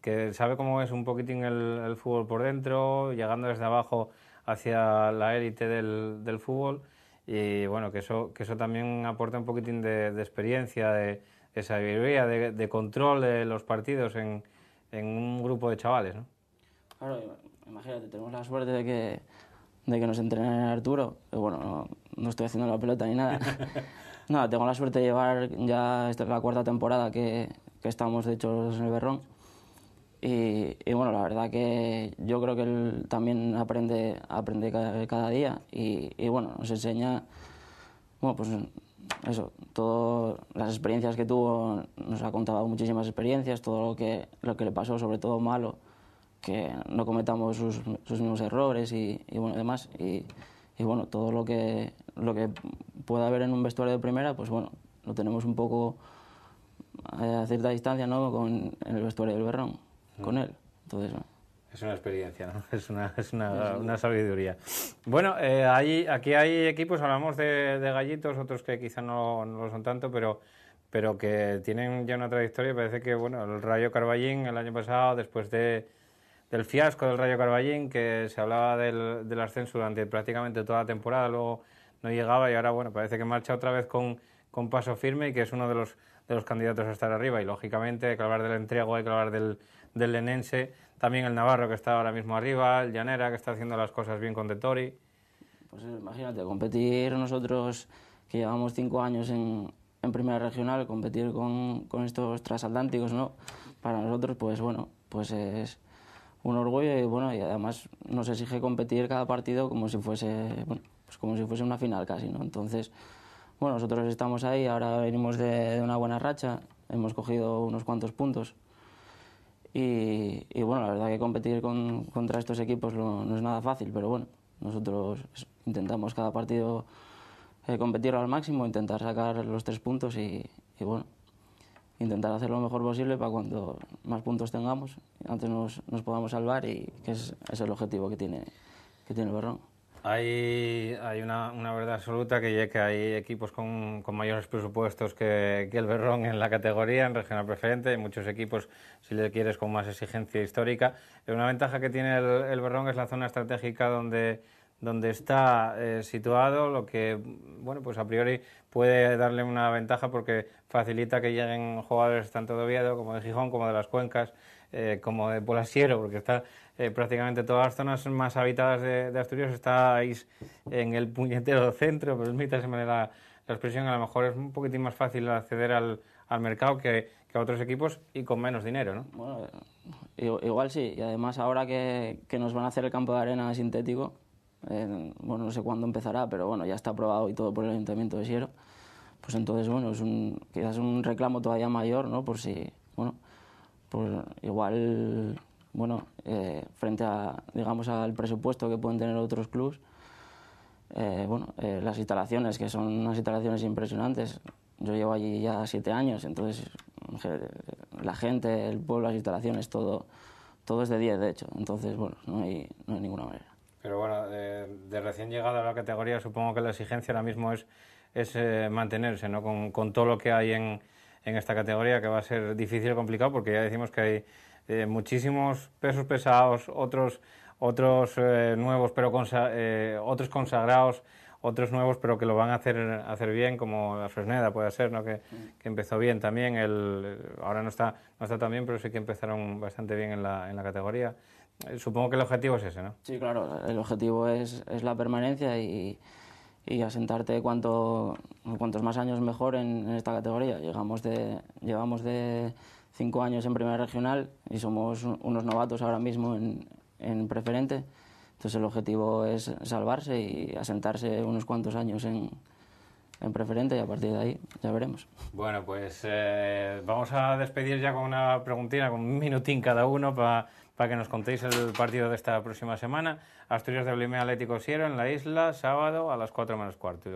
que sabe cómo es un poquitín el, fútbol por dentro, llegando desde abajo hacia la élite del, del, fútbol y bueno, que eso, que eso también aporta un poquitín de, experiencia, de, sabiduría, de, control de los partidos en, en un grupo de chavales. ¿no? Claro, imagínate, tenemos la suerte de que, de que nos entrenen Arturo, pero bueno, no, estoy haciendo la pelota ni nada. no, tengo la suerte de llevar ya esta, la cuarta temporada que, que estamos, de hecho, en el Berrón y, bueno, la verdad que yo creo que él también aprende, aprende cada, día y, bueno, nos enseña, bueno, pues eso, todas las experiencias que tuvo, nos ha contado muchísimas experiencias, todo lo que, lo que le pasó, sobre todo malo, que no cometamos sus, mismos errores y, bueno, demás. Y, bueno, todo lo que, lo que pueda haber en un vestuario de primera, pues bueno, lo tenemos un poco eh, a cierta distancia, ¿no?, con el vestuario del Berrón. Mm. con él. Entonces, Es una experiencia, es, una, es una, una sabiduría. Bueno, eh, aquí hay equipos, hablamos de, gallitos, otros que quizá no, no, lo son tanto, pero, pero que tienen ya una trayectoria. Parece que bueno, el Rayo Carballín el año pasado, después de, del fiasco del Rayo Carballín, que se hablaba del, ascenso durante prácticamente toda la temporada, luego no llegaba y ahora bueno, parece que marcha otra vez con, con paso firme y que es uno de los, de los candidatos a estar arriba. Y lógicamente hay que hablar del entrego, hay que hablar del del Lenense, también el Navarro que está ahora mismo arriba, el Llanera que está haciendo las cosas bien con De Tori. Pues eh, imagínate, competir nosotros que llevamos cinco años en, primera regional, competir con, estos transatlánticos, ¿no? Para nosotros, pues bueno, pues es un orgullo y bueno, y además nos exige competir cada partido como si fuese, pues como si fuese una final casi, ¿no? Entonces, bueno, nosotros estamos ahí, ahora venimos de una buena racha, hemos cogido unos cuantos puntos, y, bueno, la verdad que competir contra estos equipos no, es nada fácil, pero bueno, nosotros intentamos cada partido eh, competir al máximo, intentar sacar los tres puntos y, bueno, intentar hacer lo mejor posible para cuando más puntos tengamos, antes nos, podamos salvar y que es, el objetivo que tiene, que tiene el Berrón. Hay, hay una, verdad absoluta que que hay equipos con, mayores presupuestos que, el Berrón en la categoría, en regional preferente, hay muchos equipos, si le quieres, con más exigencia histórica. Eh, una ventaja que tiene el, el Berrón es la zona estratégica donde, donde está eh, situado, lo que, bueno, pues a priori puede darle una ventaja porque facilita que lleguen jugadores tanto de Oviedo como de Gijón, como de las Cuencas, eh, como de Polasiero, porque está eh, prácticamente todas las zonas más habitadas de, Asturias estáis en el puñetero centro, permítaseme la, la expresión, a lo mejor es un poquitín más fácil acceder al, al mercado que, que, a otros equipos y con menos dinero, ¿no? Bueno, igual sí, y además ahora que, que nos van a hacer el campo de arena sintético, eh, bueno, no sé cuándo empezará, pero bueno, ya está aprobado y todo por el Ayuntamiento de Siero, pues entonces, bueno, es un, quizás un reclamo todavía mayor, ¿no? Por si, bueno, pues igual bueno, eh, frente a, digamos, al presupuesto que pueden tener otros clubes, eh, bueno, eh, las instalaciones, que son unas instalaciones impresionantes. Yo llevo allí ya siete años, entonces la gente, el pueblo, las instalaciones, todo, todo es de 10, de hecho. Entonces, bueno, no hay, ninguna manera. Pero bueno, de, recién llegada a la categoría, supongo que la exigencia ahora mismo es, es mantenerse, ¿no? Con, todo lo que hay en, en esta categoría, que va a ser difícil y complicado, porque ya decimos que hay eh, muchísimos pesos pesados, otros, otros eh, nuevos, pero eh, otros consagrados, otros nuevos, pero que lo van a hacer, hacer bien, como la Fresneda puede ser, ¿no? Mm. que, empezó bien también. El, ahora no está, no está tan bien, pero sí que empezaron bastante bien en la, categoría. Supongo que el objetivo es ese, ¿no? Sí, claro, el objetivo es, la permanencia y, asentarte cuantos más años mejor en, esta categoría. Llegamos de, llevamos de cinco años en primera regional y somos unos novatos ahora mismo en, en preferente. Entonces el objetivo es salvarse y asentarse unos cuantos años en, en preferente y a partir de ahí ya veremos. Bueno, pues eh, vamos a despedir ya con una preguntina, con un minutín cada uno para para que nos contéis el partido de esta próxima semana. Asturias de Blimea Atlético Sierra en la isla, sábado a las 4 menos cuarto.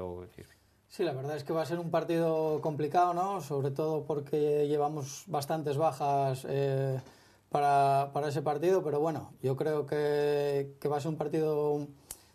Sí, la verdad es que va a ser un partido complicado, ¿no? Sobre todo porque llevamos bastantes bajas eh, para, para, ese partido, pero bueno, yo creo que, que va a ser un partido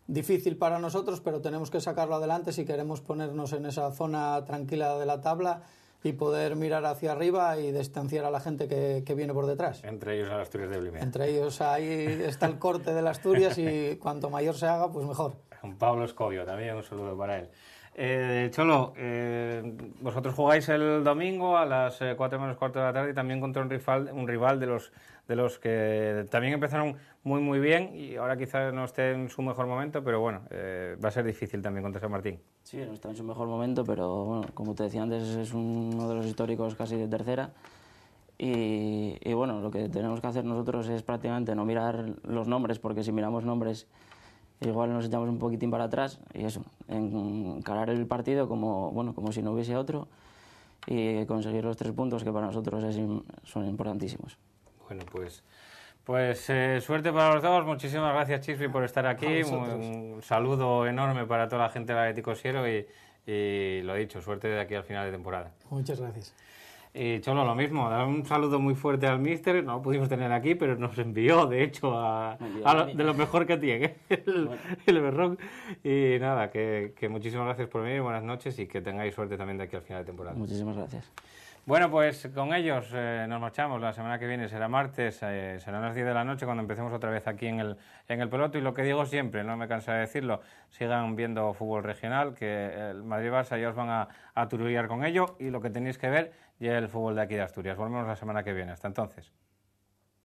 difícil para nosotros, pero tenemos que sacarlo adelante si queremos ponernos en esa zona tranquila de la tabla y poder mirar hacia arriba y distanciar a la gente que, que viene por detrás. Entre ellos a las Asturias de Blimea. Entre ellos ahí está el corte de las Asturias y cuanto mayor se haga, pues mejor. Juan Pablo Escobio, también un saludo para él. Eh, Cholo, eh, vosotros jugáis el domingo a las 4 eh, menos cuarto de la tarde y también contra un rival, un rival de los de los que también empezaron muy muy bien y ahora quizás no esté en su mejor momento, pero bueno, va a ser difícil también contra San Martín. Sí, no está en su mejor momento, pero bueno, como te decía antes, es uno de los históricos casi de tercera. y bueno, lo que tenemos que hacer nosotros es prácticamente no mirar los nombres, porque si miramos nombres igual nos echamos un poquitín para atrás y eso, encarar el partido como, bueno, como si no hubiese otro y conseguir los tres puntos que para nosotros son importantísimos. Bueno, pues... Pues eh, suerte para los dos. Muchísimas gracias, Chispi, por estar aquí. Un, saludo enorme para toda la gente del Atlético Siero y, y lo dicho, suerte de aquí al final de temporada. Muchas gracias. Eh, Cholo, lo mismo, dar un saludo muy fuerte al mister, no lo pudimos tener aquí, pero nos envió, de hecho, de lo mejor que tiene el, bueno. Y nada, que, muchísimas gracias por venir, buenas noches y que tengáis suerte también de aquí al final de temporada. Muchísimas gracias. Bueno, pues con ellos eh, nos marchamos. La semana que viene será martes, eh, serán las 10 de la noche cuando empecemos otra vez aquí en el, en el peloto. Y lo que digo siempre, no me canso de decirlo, sigan viendo fútbol regional, que el Madrid-Barça ya os van a, a con ello. Y lo que tenéis que ver y el fútbol de aquí de Asturias. Volvemos la semana que viene. Hasta entonces.